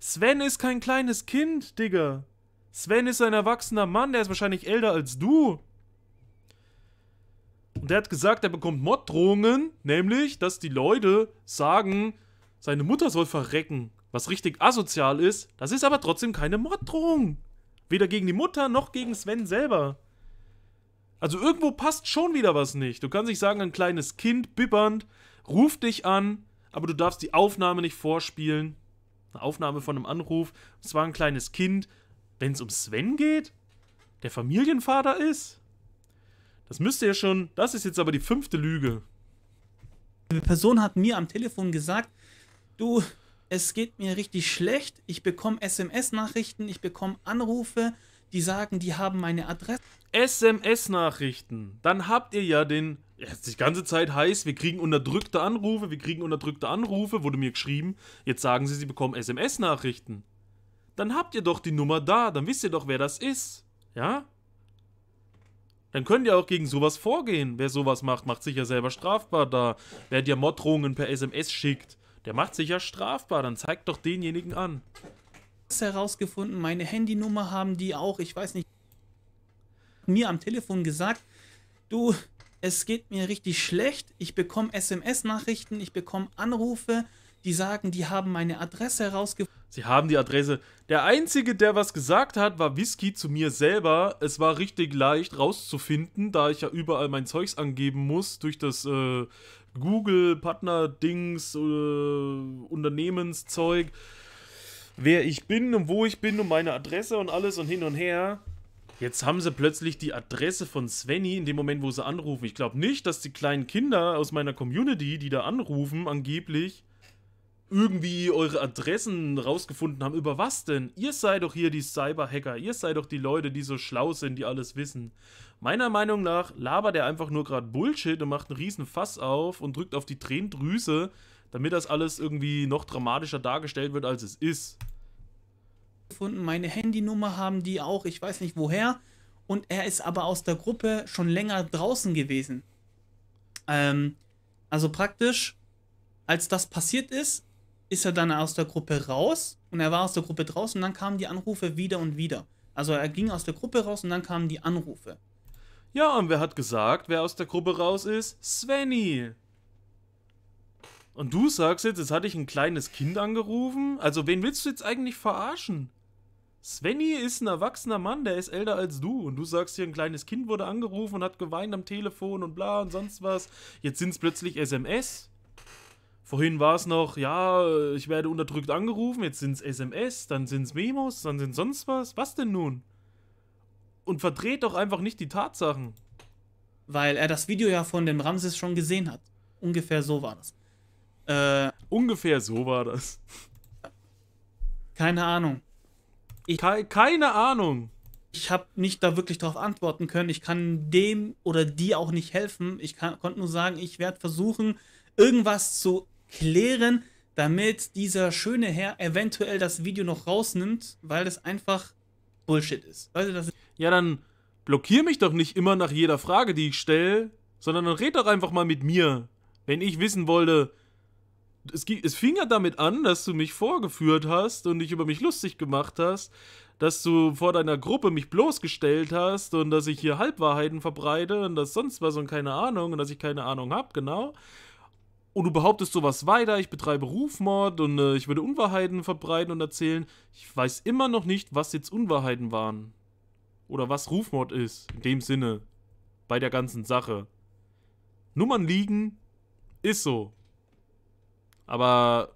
Sven ist kein kleines Kind, Digga. Sven ist ein erwachsener Mann, der ist wahrscheinlich älter als du. Und der hat gesagt, er bekommt Morddrohungen, nämlich, dass die Leute sagen, seine Mutter soll verrecken, was richtig asozial ist. Das ist aber trotzdem keine Morddrohung. Weder gegen die Mutter noch gegen Sven selber. Also irgendwo passt schon wieder was nicht. Du kannst nicht sagen, ein kleines Kind bibbernd ruft dich an, aber du darfst die Aufnahme nicht vorspielen. Eine Aufnahme von einem Anruf. Und zwar ein kleines Kind, wenn es um Sven geht, der Familienvater ist. Das müsste ja schon. Das ist jetzt aber die fünfte Lüge. Eine Person hat mir am Telefon gesagt, du, es geht mir richtig schlecht, ich bekomme SMS-Nachrichten, ich bekomme Anrufe, die sagen, die haben meine Adresse. SMS-Nachrichten, dann habt ihr ja den, jetzt die ganze Zeit heißt, wir kriegen unterdrückte Anrufe, wir kriegen unterdrückte Anrufe, wurde mir geschrieben, jetzt sagen sie, sie bekommen SMS-Nachrichten. Dann habt ihr doch die Nummer da, dann wisst ihr doch, wer das ist, ja? Dann könnt ihr auch gegen sowas vorgehen. Wer sowas macht, macht sich ja selber strafbar da. Wer dir Morddrohungen per SMS schickt, der macht sich ja strafbar, dann zeigt doch denjenigen an. Das herausgefunden, meine Handynummer haben die auch, ich weiß nicht, mir am Telefon gesagt, du, es geht mir richtig schlecht, ich bekomme SMS-Nachrichten, ich bekomme Anrufe, die sagen, die haben meine Adresse herausgefunden. Sie haben die Adresse. Der Einzige, der was gesagt hat, war Whisky zu mir selber. Es war richtig leicht rauszufinden, da ich ja überall mein Zeugs angeben muss durch das äh, Google-Partner-Dings, äh, Unternehmenszeug, wer ich bin und wo ich bin und meine Adresse und alles und hin und her. Jetzt haben sie plötzlich die Adresse von Svenny in dem Moment, wo sie anrufen. Ich glaube nicht, dass die kleinen Kinder aus meiner Community, die da anrufen, angeblich irgendwie eure Adressen rausgefunden haben. Über was denn? Ihr seid doch hier die Cyberhacker. Ihr seid doch die Leute, die so schlau sind, die alles wissen. Meiner Meinung nach labert er einfach nur gerade Bullshit und macht einen riesen Fass auf und drückt auf die Tränendrüse, damit das alles irgendwie noch dramatischer dargestellt wird, als es ist. Gefunden, meine Handynummer haben die auch, ich weiß nicht woher. Und er ist aber aus der Gruppe schon länger draußen gewesen. Ähm, also praktisch, als das passiert ist, ist er dann aus der Gruppe raus und er war aus der Gruppe draußen und dann kamen die Anrufe wieder und wieder. Also er ging aus der Gruppe raus und dann kamen die Anrufe. Ja, und wer hat gesagt, wer aus der Gruppe raus ist? Svenny. Und du sagst jetzt, jetzt hatte ich ein kleines Kind angerufen? Also wen willst du jetzt eigentlich verarschen? Svenny ist ein erwachsener Mann, der ist älter als du. Und du sagst hier, ein kleines Kind wurde angerufen und hat geweint am Telefon und bla und sonst was. Jetzt sind es plötzlich SMS. Vorhin war es noch, ja, ich werde unterdrückt angerufen, jetzt sind es SMS, dann sind es Memos, dann sind sonst was. Was denn nun? und verdreht doch einfach nicht die Tatsachen. Weil er das Video ja von dem Ramses schon gesehen hat. Ungefähr so war das. Äh, Ungefähr so war das. Keine Ahnung. Ich, Ke keine Ahnung. Ich habe nicht da wirklich darauf antworten können. Ich kann dem oder die auch nicht helfen. Ich kann, konnte nur sagen, ich werde versuchen, irgendwas zu klären, damit dieser schöne Herr eventuell das Video noch rausnimmt, weil es einfach Bullshit ist. Also das ist ja, dann blockier mich doch nicht immer nach jeder Frage, die ich stelle, sondern dann red doch einfach mal mit mir. Wenn ich wissen wollte, es, es fing ja damit an, dass du mich vorgeführt hast und dich über mich lustig gemacht hast, dass du vor deiner Gruppe mich bloßgestellt hast und dass ich hier Halbwahrheiten verbreite und dass sonst was und keine Ahnung und dass ich keine Ahnung habe, genau und du behauptest sowas weiter, ich betreibe Rufmord und äh, ich würde Unwahrheiten verbreiten und erzählen. Ich weiß immer noch nicht, was jetzt Unwahrheiten waren. Oder was Rufmord ist, in dem Sinne. Bei der ganzen Sache. Nummern liegen, ist so. Aber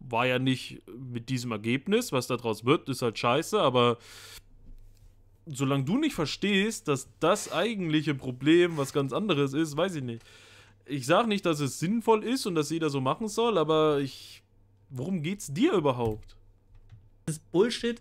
war ja nicht mit diesem Ergebnis, was daraus wird, ist halt scheiße, aber solange du nicht verstehst, dass das eigentliche Problem was ganz anderes ist, weiß ich nicht ich sage nicht, dass es sinnvoll ist und dass jeder so machen soll, aber ich. Worum geht's dir überhaupt? Das ist Bullshit,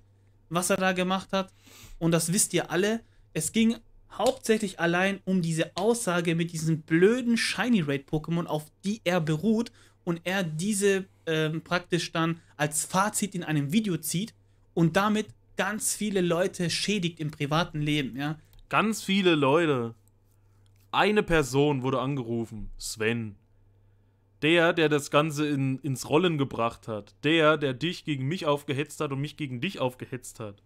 was er da gemacht hat. Und das wisst ihr alle. Es ging hauptsächlich allein um diese Aussage mit diesem blöden Shiny Raid Pokémon, auf die er beruht und er diese ähm, praktisch dann als Fazit in einem Video zieht und damit ganz viele Leute schädigt im privaten Leben, ja. Ganz viele Leute. Eine Person wurde angerufen, Sven. Der, der das Ganze in, ins Rollen gebracht hat. Der, der dich gegen mich aufgehetzt hat und mich gegen dich aufgehetzt hat.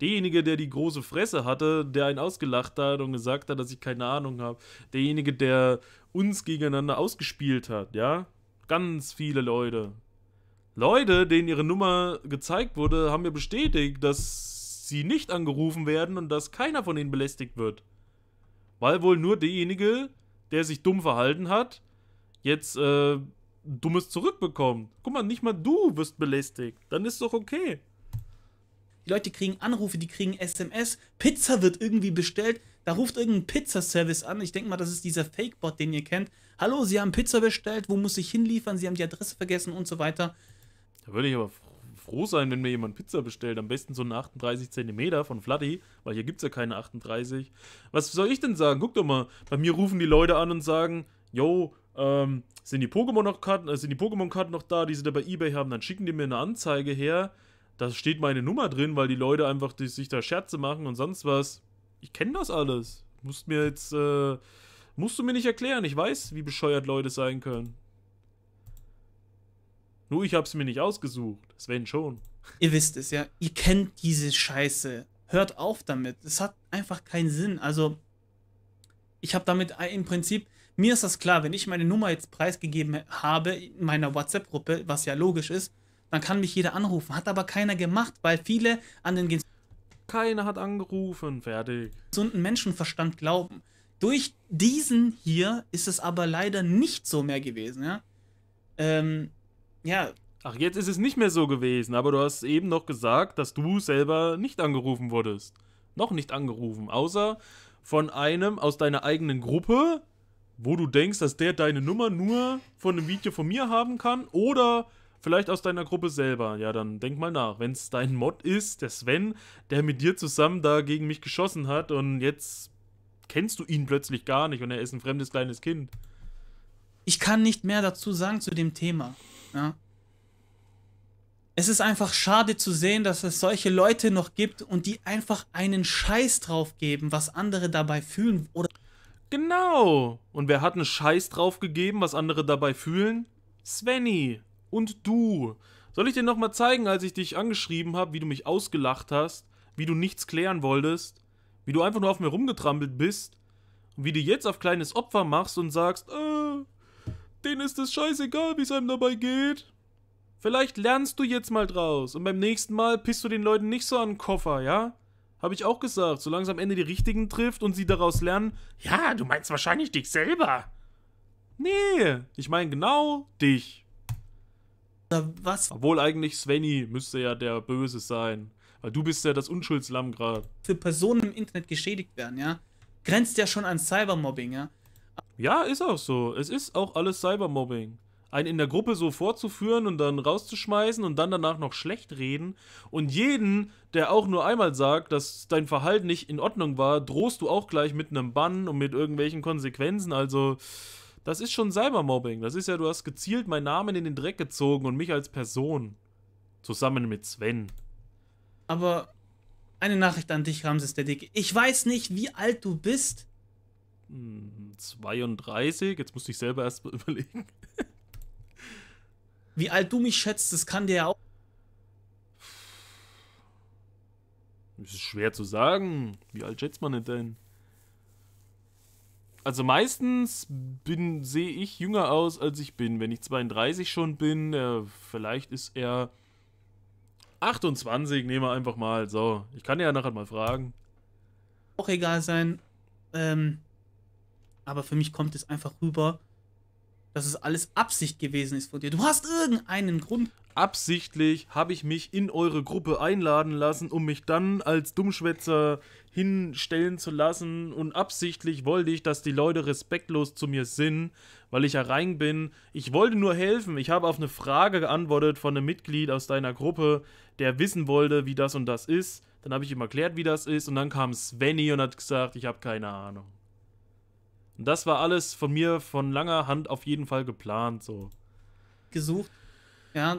Derjenige, der die große Fresse hatte, der einen ausgelacht hat und gesagt hat, dass ich keine Ahnung habe. Derjenige, der uns gegeneinander ausgespielt hat, ja? Ganz viele Leute. Leute, denen ihre Nummer gezeigt wurde, haben mir bestätigt, dass sie nicht angerufen werden und dass keiner von ihnen belästigt wird. Weil wohl nur derjenige, der sich dumm verhalten hat, jetzt äh, Dummes zurückbekommt. Guck mal, nicht mal du wirst belästigt. Dann ist doch okay. Die Leute kriegen Anrufe, die kriegen SMS, Pizza wird irgendwie bestellt. Da ruft irgendein Pizzaservice an. Ich denke mal, das ist dieser Fake-Bot, den ihr kennt. Hallo, Sie haben Pizza bestellt, wo muss ich hinliefern? Sie haben die Adresse vergessen und so weiter. Da würde ich aber froh froh sein, wenn mir jemand Pizza bestellt. Am besten so eine 38 cm von Flatty, weil hier gibt es ja keine 38. Was soll ich denn sagen? Guck doch mal, bei mir rufen die Leute an und sagen, yo, ähm, sind die äh, Pokémon-Karten äh, pokémon noch da, die sie da bei Ebay haben, dann schicken die mir eine Anzeige her. Da steht meine Nummer drin, weil die Leute einfach die, sich da Scherze machen und sonst was. Ich kenne das alles. Musst mir jetzt, äh, musst du mir nicht erklären. Ich weiß, wie bescheuert Leute sein können. Nur ich hab's mir nicht ausgesucht. Sven schon. Ihr wisst es ja. Ihr kennt diese Scheiße. Hört auf damit. Es hat einfach keinen Sinn. Also, ich habe damit im Prinzip, mir ist das klar, wenn ich meine Nummer jetzt preisgegeben habe in meiner WhatsApp-Gruppe, was ja logisch ist, dann kann mich jeder anrufen. Hat aber keiner gemacht, weil viele an den keiner hat angerufen, fertig. Gesunden Menschenverstand glauben. Durch diesen hier ist es aber leider nicht so mehr gewesen, ja. Ähm, ja. Ach, jetzt ist es nicht mehr so gewesen, aber du hast eben noch gesagt, dass du selber nicht angerufen wurdest. Noch nicht angerufen, außer von einem aus deiner eigenen Gruppe, wo du denkst, dass der deine Nummer nur von einem Video von mir haben kann oder vielleicht aus deiner Gruppe selber. Ja, dann denk mal nach. Wenn es dein Mod ist, der Sven, der mit dir zusammen da gegen mich geschossen hat und jetzt kennst du ihn plötzlich gar nicht und er ist ein fremdes kleines Kind. Ich kann nicht mehr dazu sagen zu dem Thema. Ja. Es ist einfach schade zu sehen, dass es solche Leute noch gibt und die einfach einen Scheiß drauf geben, was andere dabei fühlen oder. Genau. Und wer hat einen Scheiß drauf gegeben, was andere dabei fühlen? Svenny und du. Soll ich dir nochmal zeigen, als ich dich angeschrieben habe, wie du mich ausgelacht hast, wie du nichts klären wolltest, wie du einfach nur auf mir rumgetrampelt bist und wie du jetzt auf kleines Opfer machst und sagst, äh, den ist es scheißegal, wie es einem dabei geht. Vielleicht lernst du jetzt mal draus und beim nächsten Mal pisst du den Leuten nicht so an den Koffer, ja? Hab ich auch gesagt, solange es am Ende die Richtigen trifft und sie daraus lernen, ja, du meinst wahrscheinlich dich selber. Nee, ich meine genau dich. Was? Obwohl eigentlich Svenny müsste ja der Böse sein. Weil du bist ja das Unschuldslamm gerade. Für Personen im Internet geschädigt werden, ja? Grenzt ja schon an Cybermobbing, ja? Ja, ist auch so. Es ist auch alles Cybermobbing. Einen in der Gruppe so vorzuführen und dann rauszuschmeißen und dann danach noch schlecht reden. Und jeden, der auch nur einmal sagt, dass dein Verhalten nicht in Ordnung war, drohst du auch gleich mit einem Bann und mit irgendwelchen Konsequenzen. Also, das ist schon Cybermobbing. Das ist ja, du hast gezielt meinen Namen in den Dreck gezogen und mich als Person. Zusammen mit Sven. Aber eine Nachricht an dich, Ramses der Dicke. Ich weiß nicht, wie alt du bist, 32. Hm, Jetzt musste ich selber erst mal überlegen. Wie alt du mich schätzt, das kann dir ja auch. Es ist schwer zu sagen. Wie alt schätzt man denn? Also meistens bin sehe ich jünger aus, als ich bin. Wenn ich 32 schon bin, äh, vielleicht ist er 28, nehmen wir einfach mal. So, ich kann ja nachher mal fragen. Auch egal sein. Ähm, aber für mich kommt es einfach rüber, dass es alles Absicht gewesen ist von dir. Du hast irgendeinen Grund. Absichtlich habe ich mich in eure Gruppe einladen lassen, um mich dann als Dummschwätzer hinstellen zu lassen. Und absichtlich wollte ich, dass die Leute respektlos zu mir sind, weil ich ja rein bin. Ich wollte nur helfen. Ich habe auf eine Frage geantwortet von einem Mitglied aus deiner Gruppe, der wissen wollte, wie das und das ist. Dann habe ich ihm erklärt, wie das ist. Und dann kam Svenny und hat gesagt, ich habe keine Ahnung. Und das war alles von mir von langer Hand auf jeden Fall geplant, so. Gesucht, ja,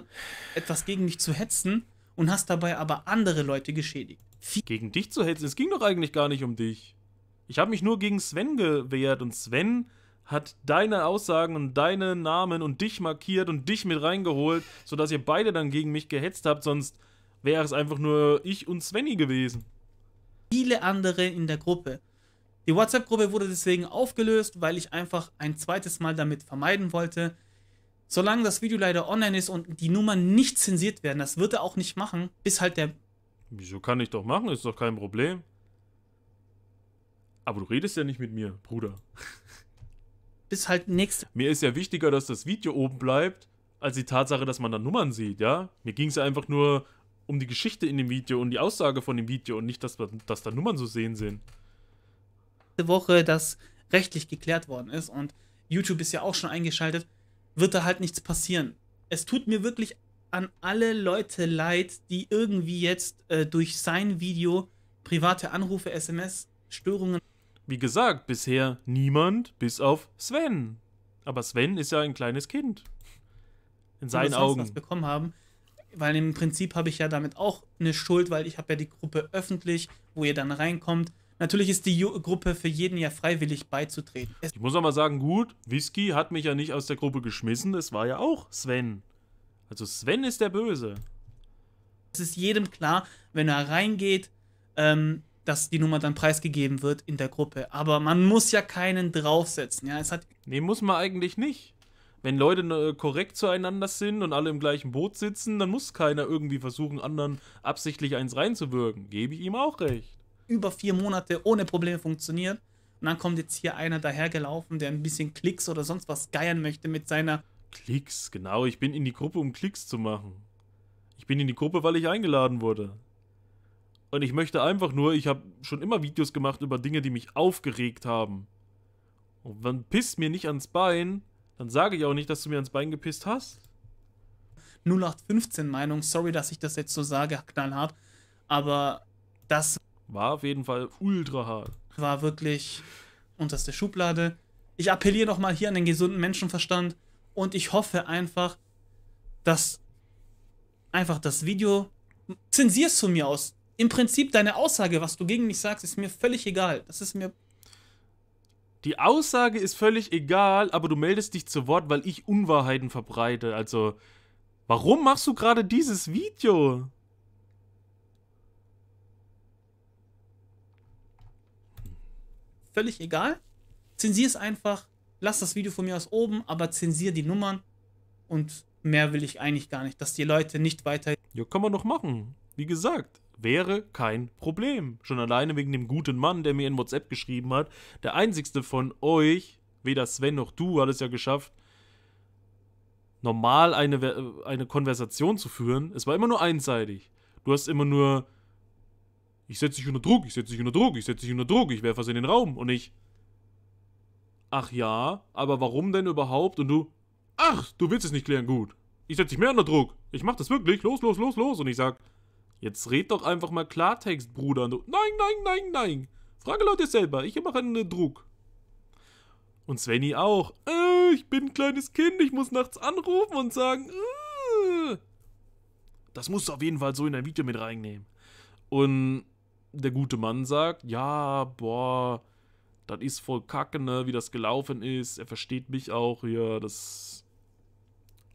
etwas gegen mich zu hetzen und hast dabei aber andere Leute geschädigt. Gegen dich zu hetzen? Es ging doch eigentlich gar nicht um dich. Ich habe mich nur gegen Sven gewehrt und Sven hat deine Aussagen und deine Namen und dich markiert und dich mit reingeholt, sodass ihr beide dann gegen mich gehetzt habt, sonst wäre es einfach nur ich und Svenny gewesen. Viele andere in der Gruppe die WhatsApp-Gruppe wurde deswegen aufgelöst, weil ich einfach ein zweites Mal damit vermeiden wollte. Solange das Video leider online ist und die Nummern nicht zensiert werden, das wird er auch nicht machen, bis halt der. Wieso kann ich doch machen? Ist doch kein Problem. Aber du redest ja nicht mit mir, Bruder. bis halt nächste. Mir ist ja wichtiger, dass das Video oben bleibt, als die Tatsache, dass man da Nummern sieht, ja? Mir ging es ja einfach nur um die Geschichte in dem Video und die Aussage von dem Video und nicht, dass, dass da Nummern zu sehen sind letzte Woche das rechtlich geklärt worden ist und YouTube ist ja auch schon eingeschaltet, wird da halt nichts passieren. Es tut mir wirklich an alle Leute leid, die irgendwie jetzt äh, durch sein Video private Anrufe, SMS, Störungen. Wie gesagt, bisher niemand, bis auf Sven. Aber Sven ist ja ein kleines Kind. In seinen das Augen. Was bekommen haben, weil im Prinzip habe ich ja damit auch eine Schuld, weil ich habe ja die Gruppe öffentlich, wo ihr dann reinkommt Natürlich ist die Gruppe für jeden ja freiwillig beizutreten. Es ich muss aber sagen, gut, Whisky hat mich ja nicht aus der Gruppe geschmissen, es war ja auch Sven. Also Sven ist der Böse. Es ist jedem klar, wenn er reingeht, ähm, dass die Nummer dann preisgegeben wird in der Gruppe. Aber man muss ja keinen draufsetzen. Ja? Es hat nee, muss man eigentlich nicht. Wenn Leute äh, korrekt zueinander sind und alle im gleichen Boot sitzen, dann muss keiner irgendwie versuchen, anderen absichtlich eins reinzuwirken. Gebe ich ihm auch recht über vier Monate ohne Probleme funktioniert. Und dann kommt jetzt hier einer dahergelaufen, der ein bisschen Klicks oder sonst was geiern möchte mit seiner. Klicks, genau. Ich bin in die Gruppe, um Klicks zu machen. Ich bin in die Gruppe, weil ich eingeladen wurde. Und ich möchte einfach nur, ich habe schon immer Videos gemacht über Dinge, die mich aufgeregt haben. Und wenn pisst mir nicht ans Bein, dann sage ich auch nicht, dass du mir ans Bein gepisst hast. 0815 Meinung, sorry, dass ich das jetzt so sage, knallhart, aber das war auf jeden Fall ultra hart. War wirklich unterste Schublade. Ich appelliere nochmal hier an den gesunden Menschenverstand und ich hoffe einfach, dass einfach das Video zensierst von mir aus. Im Prinzip deine Aussage, was du gegen mich sagst, ist mir völlig egal. Das ist mir. Die Aussage ist völlig egal, aber du meldest dich zu Wort, weil ich Unwahrheiten verbreite. Also, warum machst du gerade dieses Video? völlig egal. Zensier es einfach, lass das Video von mir aus oben, aber zensier die Nummern und mehr will ich eigentlich gar nicht, dass die Leute nicht weiter. Ja, kann man noch machen. Wie gesagt, wäre kein Problem. Schon alleine wegen dem guten Mann, der mir in WhatsApp geschrieben hat. Der einzigste von euch, weder Sven noch du, hat es ja geschafft, normal eine, äh, eine Konversation zu führen. Es war immer nur einseitig. Du hast immer nur ich setze dich unter Druck, ich setze dich unter Druck, ich setze dich unter Druck, ich werfe was in den Raum und ich. Ach ja, aber warum denn überhaupt? Und du. Ach, du willst es nicht klären, gut. Ich setze dich mehr unter Druck. Ich mach das wirklich. Los, los, los, los. Und ich sag, jetzt red doch einfach mal Klartext, Bruder. Und du, nein, nein, nein, nein. Frage Leute selber. Ich mache einen Druck. Und Svenny auch. Äh, ich bin ein kleines Kind. Ich muss nachts anrufen und sagen, äh. Das musst du auf jeden Fall so in dein Video mit reinnehmen. Und der gute Mann sagt, ja, boah, das ist voll kacke, ne, wie das gelaufen ist. Er versteht mich auch hier, das.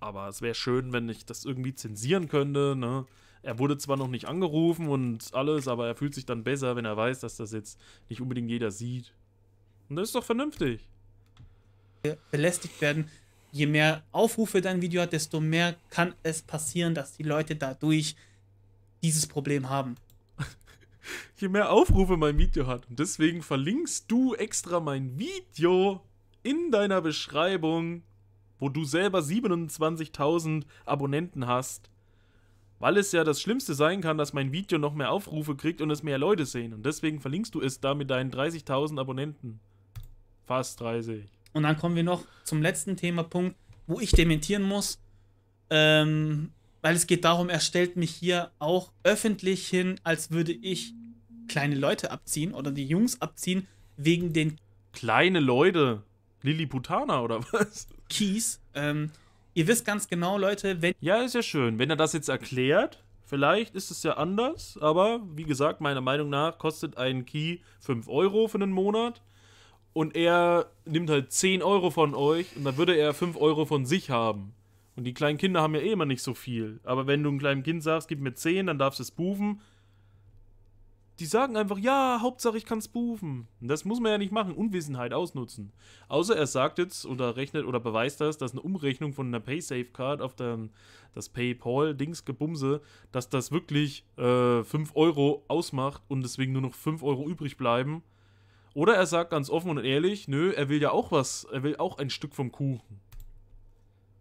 Aber es wäre schön, wenn ich das irgendwie zensieren könnte, ne. Er wurde zwar noch nicht angerufen und alles, aber er fühlt sich dann besser, wenn er weiß, dass das jetzt nicht unbedingt jeder sieht. Und das ist doch vernünftig. Belästigt werden. Je mehr Aufrufe dein Video hat, desto mehr kann es passieren, dass die Leute dadurch dieses Problem haben je mehr Aufrufe mein Video hat. Und deswegen verlinkst du extra mein Video in deiner Beschreibung, wo du selber 27.000 Abonnenten hast. Weil es ja das Schlimmste sein kann, dass mein Video noch mehr Aufrufe kriegt und es mehr Leute sehen. Und deswegen verlinkst du es da mit deinen 30.000 Abonnenten. Fast 30. Und dann kommen wir noch zum letzten Themapunkt, wo ich dementieren muss. Ähm, weil es geht darum, er stellt mich hier auch öffentlich hin, als würde ich kleine Leute abziehen oder die Jungs abziehen, wegen den. Kleine Leute? Lilliputana oder was? Keys. Ähm, ihr wisst ganz genau, Leute, wenn. Ja, ist ja schön. Wenn er das jetzt erklärt, vielleicht ist es ja anders, aber wie gesagt, meiner Meinung nach kostet ein Key 5 Euro für einen Monat und er nimmt halt 10 Euro von euch und dann würde er 5 Euro von sich haben. Und die kleinen Kinder haben ja eh immer nicht so viel. Aber wenn du einem kleinen Kind sagst, gib mir 10, dann darfst du es bufen. Die sagen einfach, ja, Hauptsache ich kann es bufen. Und das muss man ja nicht machen, Unwissenheit ausnutzen. Außer er sagt jetzt oder rechnet oder beweist das, dass eine Umrechnung von einer PaySafe-Card auf den, das PayPal-Dings-Gebumse, dass das wirklich äh, 5 Euro ausmacht und deswegen nur noch 5 Euro übrig bleiben. Oder er sagt ganz offen und ehrlich, nö, er will ja auch was, er will auch ein Stück vom Kuchen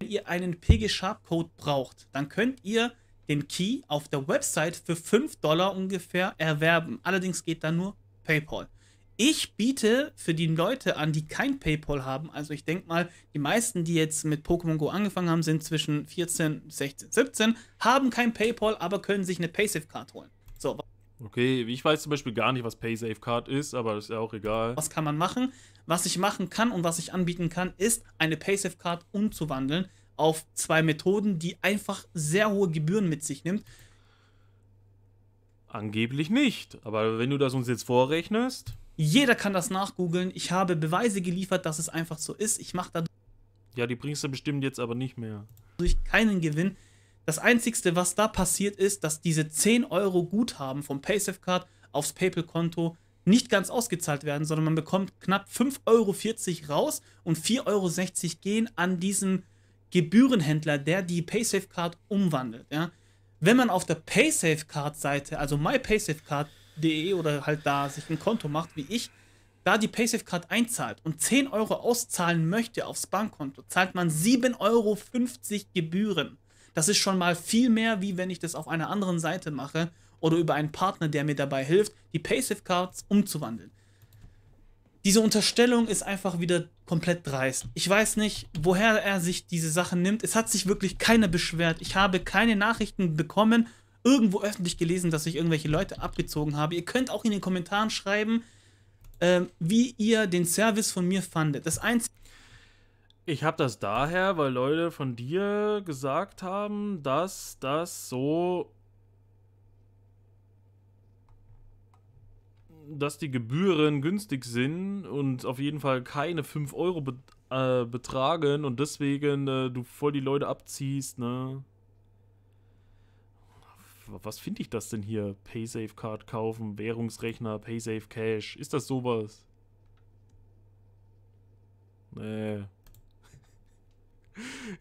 ihr einen PG-Sharp-Code braucht, dann könnt ihr den Key auf der Website für 5 Dollar ungefähr erwerben. Allerdings geht da nur PayPal. Ich biete für die Leute an, die kein PayPal haben, also ich denke mal, die meisten, die jetzt mit Pokémon Go angefangen haben, sind zwischen 14, 16, 17, haben kein PayPal, aber können sich eine PaySafe-Card holen. So. Okay, ich weiß zum Beispiel gar nicht, was PaySafe-Card ist, aber das ist ja auch egal. Was kann man machen? Was ich machen kann und was ich anbieten kann, ist, eine PaySafe-Card umzuwandeln auf zwei Methoden, die einfach sehr hohe Gebühren mit sich nimmt. Angeblich nicht, aber wenn du das uns jetzt vorrechnest. Jeder kann das nachgoogeln. Ich habe Beweise geliefert, dass es einfach so ist. Ich mache da. Ja, die bringst du bestimmt jetzt aber nicht mehr. Durch keinen Gewinn. Das Einzige, was da passiert ist, dass diese 10 Euro Guthaben vom Paysafe Card aufs PayPal-Konto nicht ganz ausgezahlt werden, sondern man bekommt knapp 5,40 Euro raus und 4,60 Euro gehen an diesen Gebührenhändler, der die Paysafe Card umwandelt. Ja? Wenn man auf der also Paysafe Card Seite, also mypaysafecard.de oder halt da sich ein Konto macht, wie ich, da die Paysafe Card einzahlt und 10 Euro auszahlen möchte aufs Bankkonto, zahlt man 7,50 Euro Gebühren. Das ist schon mal viel mehr, wie wenn ich das auf einer anderen Seite mache oder über einen Partner, der mir dabei hilft, die Paysafe Cards umzuwandeln. Diese Unterstellung ist einfach wieder komplett dreist. Ich weiß nicht, woher er sich diese Sachen nimmt. Es hat sich wirklich keiner beschwert. Ich habe keine Nachrichten bekommen, irgendwo öffentlich gelesen, dass ich irgendwelche Leute abgezogen habe. Ihr könnt auch in den Kommentaren schreiben, äh, wie ihr den Service von mir fandet. Das Einzige. Ich habe das daher, weil Leute von dir gesagt haben, dass das so dass die Gebühren günstig sind und auf jeden Fall keine 5 Euro be äh, betragen und deswegen äh, du voll die Leute abziehst, ne? Was finde ich das denn hier? Paysafe Card kaufen, Währungsrechner, Paysafe Cash. Ist das sowas? Nee.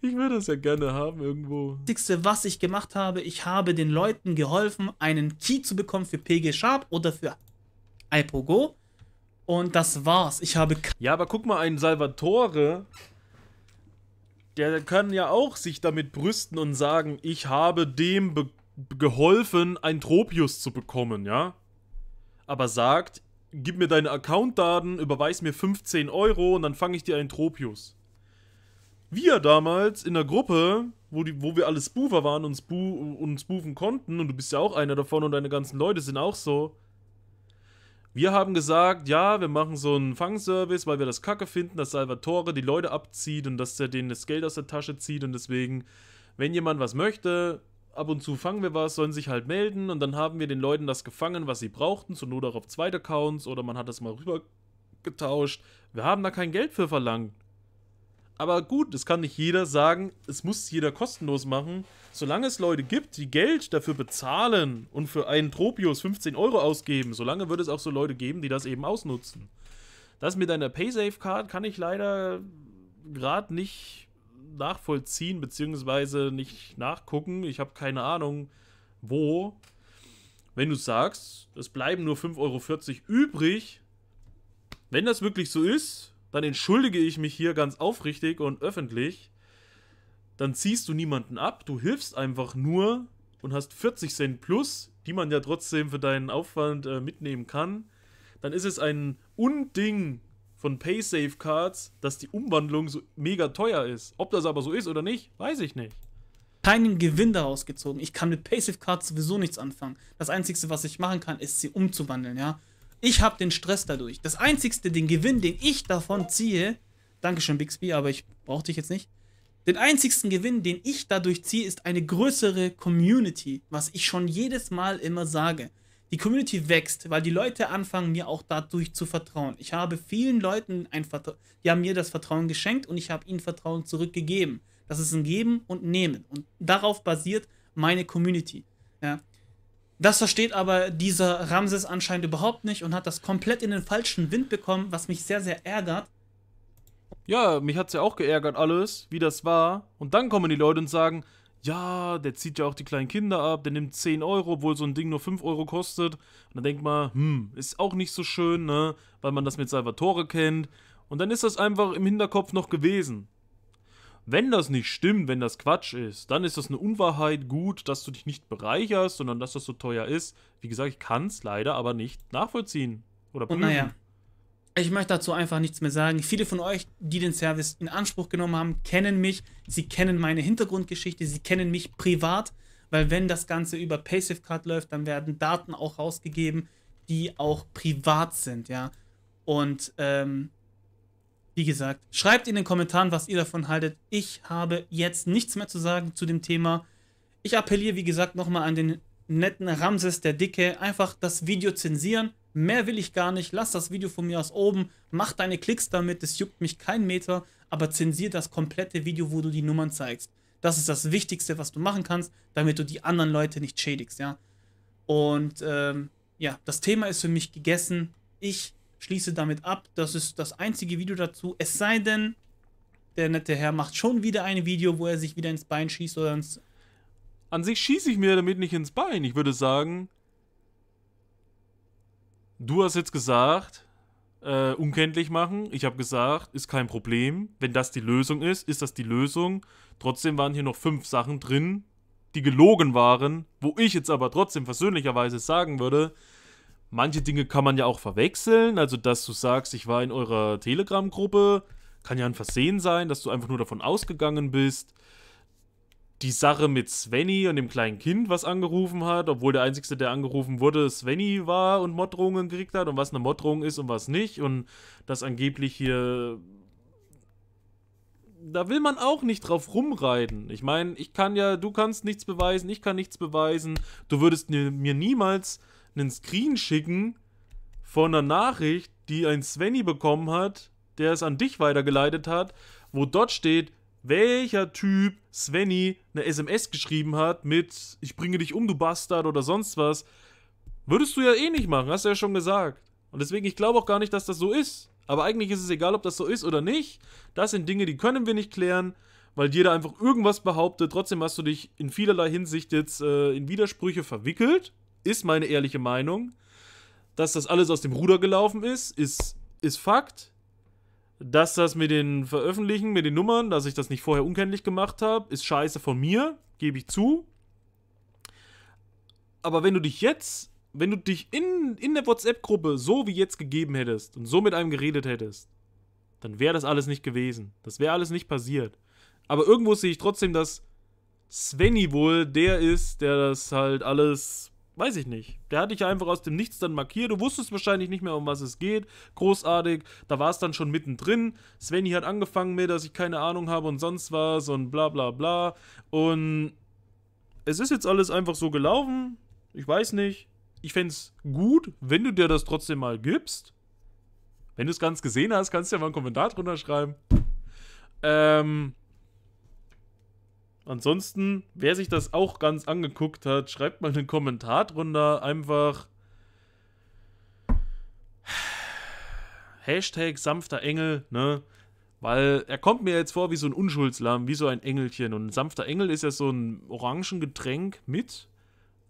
Ich würde das ja gerne haben irgendwo. Das Wichtigste, was ich gemacht habe, ich habe den Leuten geholfen, einen Key zu bekommen für PG Sharp oder für Alpogo. Und das war's. Ich habe. Ja, aber guck mal, ein Salvatore, der kann ja auch sich damit brüsten und sagen, ich habe dem geholfen, ein Tropius zu bekommen, ja? Aber sagt, gib mir deine Accountdaten, überweis mir 15 Euro und dann fange ich dir ein Tropius. Wir damals in der Gruppe, wo, die, wo wir alle Spoofer waren und, Spoo und spoofen konnten, und du bist ja auch einer davon und deine ganzen Leute sind auch so, wir haben gesagt, ja, wir machen so einen Fangservice, weil wir das kacke finden, dass Salvatore die Leute abzieht und dass er denen das Geld aus der Tasche zieht und deswegen, wenn jemand was möchte, ab und zu fangen wir was, sollen sich halt melden und dann haben wir den Leuten das gefangen, was sie brauchten, zur Not auch auf Zweitaccounts oder man hat das mal rübergetauscht. Wir haben da kein Geld für verlangt. Aber gut, das kann nicht jeder sagen, es muss jeder kostenlos machen. Solange es Leute gibt, die Geld dafür bezahlen und für einen Tropius 15 Euro ausgeben, solange wird es auch so Leute geben, die das eben ausnutzen. Das mit einer PaySafe-Card kann ich leider gerade nicht nachvollziehen, beziehungsweise nicht nachgucken. Ich habe keine Ahnung, wo. Wenn du sagst, es bleiben nur 5,40 Euro übrig, wenn das wirklich so ist, dann entschuldige ich mich hier ganz aufrichtig und öffentlich. Dann ziehst du niemanden ab, du hilfst einfach nur und hast 40 Cent plus, die man ja trotzdem für deinen Aufwand äh, mitnehmen kann. Dann ist es ein Unding von Paysafe Cards, dass die Umwandlung so mega teuer ist. Ob das aber so ist oder nicht, weiß ich nicht. Keinen Gewinn daraus gezogen. Ich kann mit Paysafe Cards sowieso nichts anfangen. Das Einzige, was ich machen kann, ist sie umzuwandeln, ja. Ich habe den Stress dadurch. Das einzigste, den Gewinn, den ich davon ziehe, Dankeschön Bixby, aber ich brauche dich jetzt nicht. Den einzigsten Gewinn, den ich dadurch ziehe, ist eine größere Community, was ich schon jedes Mal immer sage. Die Community wächst, weil die Leute anfangen, mir auch dadurch zu vertrauen. Ich habe vielen Leuten ein Vertrauen, die haben mir das Vertrauen geschenkt und ich habe ihnen Vertrauen zurückgegeben. Das ist ein Geben und Nehmen. Und darauf basiert meine Community. Ja. Das versteht aber dieser Ramses anscheinend überhaupt nicht und hat das komplett in den falschen Wind bekommen, was mich sehr, sehr ärgert. Ja, mich hat's ja auch geärgert alles, wie das war. Und dann kommen die Leute und sagen, ja, der zieht ja auch die kleinen Kinder ab, der nimmt 10 Euro, obwohl so ein Ding nur 5 Euro kostet. Und dann denkt man, hm, ist auch nicht so schön, ne? Weil man das mit Salvatore kennt. Und dann ist das einfach im Hinterkopf noch gewesen. Wenn das nicht stimmt, wenn das Quatsch ist, dann ist das eine Unwahrheit. Gut, dass du dich nicht bereicherst, sondern dass das so teuer ist. Wie gesagt, ich kann es leider aber nicht nachvollziehen oder prüfen. Und naja, ich möchte dazu einfach nichts mehr sagen. Viele von euch, die den Service in Anspruch genommen haben, kennen mich. Sie kennen meine Hintergrundgeschichte. Sie kennen mich privat, weil wenn das Ganze über PaySafeCard läuft, dann werden Daten auch rausgegeben, die auch privat sind, ja. Und ähm, wie gesagt, schreibt in den Kommentaren, was ihr davon haltet. Ich habe jetzt nichts mehr zu sagen zu dem Thema. Ich appelliere, wie gesagt, nochmal an den netten Ramses der Dicke. Einfach das Video zensieren. Mehr will ich gar nicht. Lass das Video von mir aus oben. Mach deine Klicks damit. Es juckt mich kein Meter. Aber zensier das komplette Video, wo du die Nummern zeigst. Das ist das Wichtigste, was du machen kannst, damit du die anderen Leute nicht schädigst, ja. Und ähm, ja, das Thema ist für mich gegessen. Ich schließe damit ab. Das ist das einzige Video dazu. Es sei denn, der nette Herr macht schon wieder ein Video, wo er sich wieder ins Bein schießt oder ins. An sich schieße ich mir damit nicht ins Bein. Ich würde sagen, du hast jetzt gesagt, äh, unkenntlich machen. Ich habe gesagt, ist kein Problem. Wenn das die Lösung ist, ist das die Lösung. Trotzdem waren hier noch fünf Sachen drin, die gelogen waren, wo ich jetzt aber trotzdem versöhnlicherweise sagen würde, manche Dinge kann man ja auch verwechseln. Also, dass du sagst, ich war in eurer Telegram-Gruppe, kann ja ein Versehen sein, dass du einfach nur davon ausgegangen bist. Die Sache mit Svenny und dem kleinen Kind, was angerufen hat, obwohl der Einzige, der angerufen wurde, Svenny war und Morddrohungen gekriegt hat und was eine Morddrohung ist und was nicht. Und das angeblich hier da will man auch nicht drauf rumreiten. Ich meine, ich kann ja, du kannst nichts beweisen, ich kann nichts beweisen. Du würdest mir niemals einen Screen schicken von einer Nachricht, die ein Svenny bekommen hat, der es an dich weitergeleitet hat, wo dort steht, welcher Typ Svenny eine SMS geschrieben hat mit Ich bringe dich um, du Bastard oder sonst was. Würdest du ja eh nicht machen, hast du ja schon gesagt. Und deswegen, ich glaube auch gar nicht, dass das so ist. Aber eigentlich ist es egal, ob das so ist oder nicht. Das sind Dinge, die können wir nicht klären, weil jeder einfach irgendwas behauptet. Trotzdem hast du dich in vielerlei Hinsicht jetzt äh, in Widersprüche verwickelt ist meine ehrliche Meinung. Dass das alles aus dem Ruder gelaufen ist, ist, ist Fakt. Dass das mit den Veröffentlichen, mit den Nummern, dass ich das nicht vorher unkenntlich gemacht habe, ist scheiße von mir, gebe ich zu. Aber wenn du dich jetzt, wenn du dich in, in der WhatsApp-Gruppe so wie jetzt gegeben hättest und so mit einem geredet hättest, dann wäre das alles nicht gewesen. Das wäre alles nicht passiert. Aber irgendwo sehe ich trotzdem, dass Svenny wohl der ist, der das halt alles weiß ich nicht. Der hatte ich einfach aus dem Nichts dann markiert. Du wusstest wahrscheinlich nicht mehr, um was es geht. Großartig. Da war es dann schon mittendrin. Svenny hat angefangen mit, dass ich keine Ahnung habe und sonst was und bla bla bla. Und es ist jetzt alles einfach so gelaufen. Ich weiß nicht. Ich fände es gut, wenn du dir das trotzdem mal gibst. Wenn du es ganz gesehen hast, kannst du ja mal einen Kommentar drunter schreiben. Ähm, Ansonsten, wer sich das auch ganz angeguckt hat, schreibt mal einen Kommentar drunter. Einfach Hashtag sanfter Engel, ne? Weil er kommt mir jetzt vor wie so ein Unschuldslamm, wie so ein Engelchen. Und ein sanfter Engel ist ja so ein Orangengetränk mit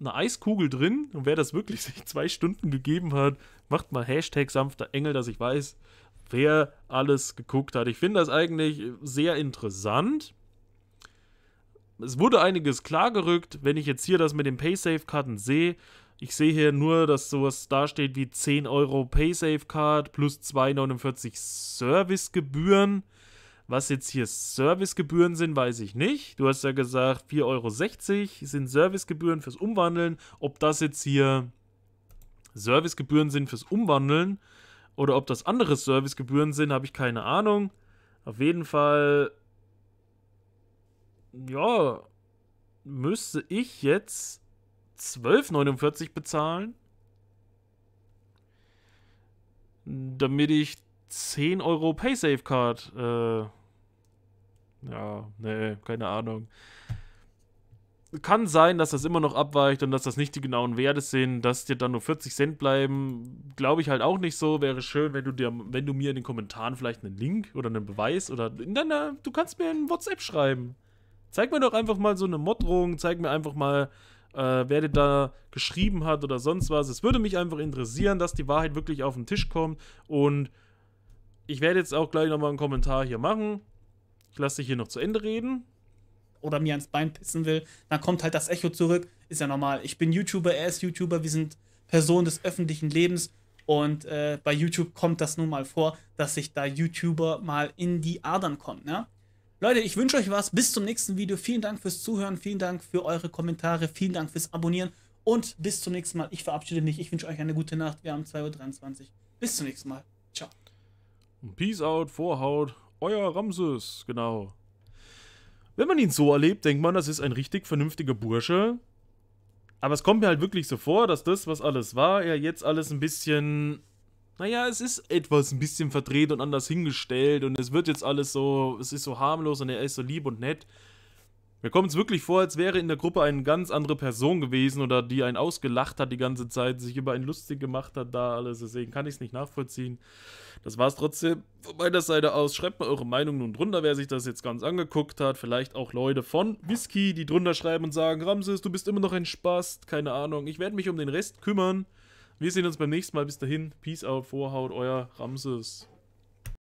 einer Eiskugel drin. Und wer das wirklich sich zwei Stunden gegeben hat, macht mal Hashtag sanfter Engel, dass ich weiß, wer alles geguckt hat. Ich finde das eigentlich sehr interessant es wurde einiges klargerückt. Wenn ich jetzt hier das mit den Paysafe-Karten sehe, ich sehe hier nur, dass sowas dasteht wie 10 Euro Paysafe-Card plus 2,49 Servicegebühren. Was jetzt hier Servicegebühren sind, weiß ich nicht. Du hast ja gesagt, 4,60 Euro sind Servicegebühren fürs Umwandeln. Ob das jetzt hier Servicegebühren sind fürs Umwandeln oder ob das andere Servicegebühren sind, habe ich keine Ahnung. Auf jeden Fall ja, müsste ich jetzt 12,49 bezahlen, damit ich 10 Euro Paysafe Card, äh, ja, nee, keine Ahnung. Kann sein, dass das immer noch abweicht und dass das nicht die genauen Werte sind, dass dir dann nur 40 Cent bleiben, glaube ich halt auch nicht so. Wäre schön, wenn du dir, wenn du mir in den Kommentaren vielleicht einen Link oder einen Beweis oder in deiner, du kannst mir in WhatsApp schreiben. Zeig mir doch einfach mal so eine Moddrohung, zeig mir einfach mal, äh, wer dir da geschrieben hat oder sonst was. Es würde mich einfach interessieren, dass die Wahrheit wirklich auf den Tisch kommt. Und ich werde jetzt auch gleich nochmal einen Kommentar hier machen. Ich lasse dich hier noch zu Ende reden. Oder mir ans Bein pissen will, dann kommt halt das Echo zurück. Ist ja normal. Ich bin YouTuber, er ist YouTuber, wir sind Personen des öffentlichen Lebens. Und äh, bei YouTube kommt das nun mal vor, dass sich da YouTuber mal in die Adern kommen, Ne? Leute, ich wünsche euch was. Bis zum nächsten Video. Vielen Dank fürs Zuhören. Vielen Dank für eure Kommentare. Vielen Dank fürs Abonnieren. Und bis zum nächsten Mal. Ich verabschiede mich. Ich wünsche euch eine gute Nacht. Wir haben 2.23 Uhr. Bis zum nächsten Mal. Ciao. Peace out, Vorhaut. Euer Ramses. Genau. Wenn man ihn so erlebt, denkt man, das ist ein richtig vernünftiger Bursche. Aber es kommt mir halt wirklich so vor, dass das, was alles war, er jetzt alles ein bisschen naja, es ist etwas ein bisschen verdreht und anders hingestellt und es wird jetzt alles so, es ist so harmlos und er ist so lieb und nett. Mir kommt es wirklich vor, als wäre in der Gruppe eine ganz andere Person gewesen oder die einen ausgelacht hat die ganze Zeit, sich über einen lustig gemacht hat, da alles. Deswegen kann ich es nicht nachvollziehen. Das war es trotzdem von meiner Seite aus. Schreibt mal eure Meinung nun drunter, wer sich das jetzt ganz angeguckt hat. Vielleicht auch Leute von Whisky, die drunter schreiben und sagen: Ramses, du bist immer noch ein Spast. Keine Ahnung. Ich werde mich um den Rest kümmern. Wir sehen uns beim nächsten Mal. Bis dahin. Peace out, Vorhaut, euer Ramses.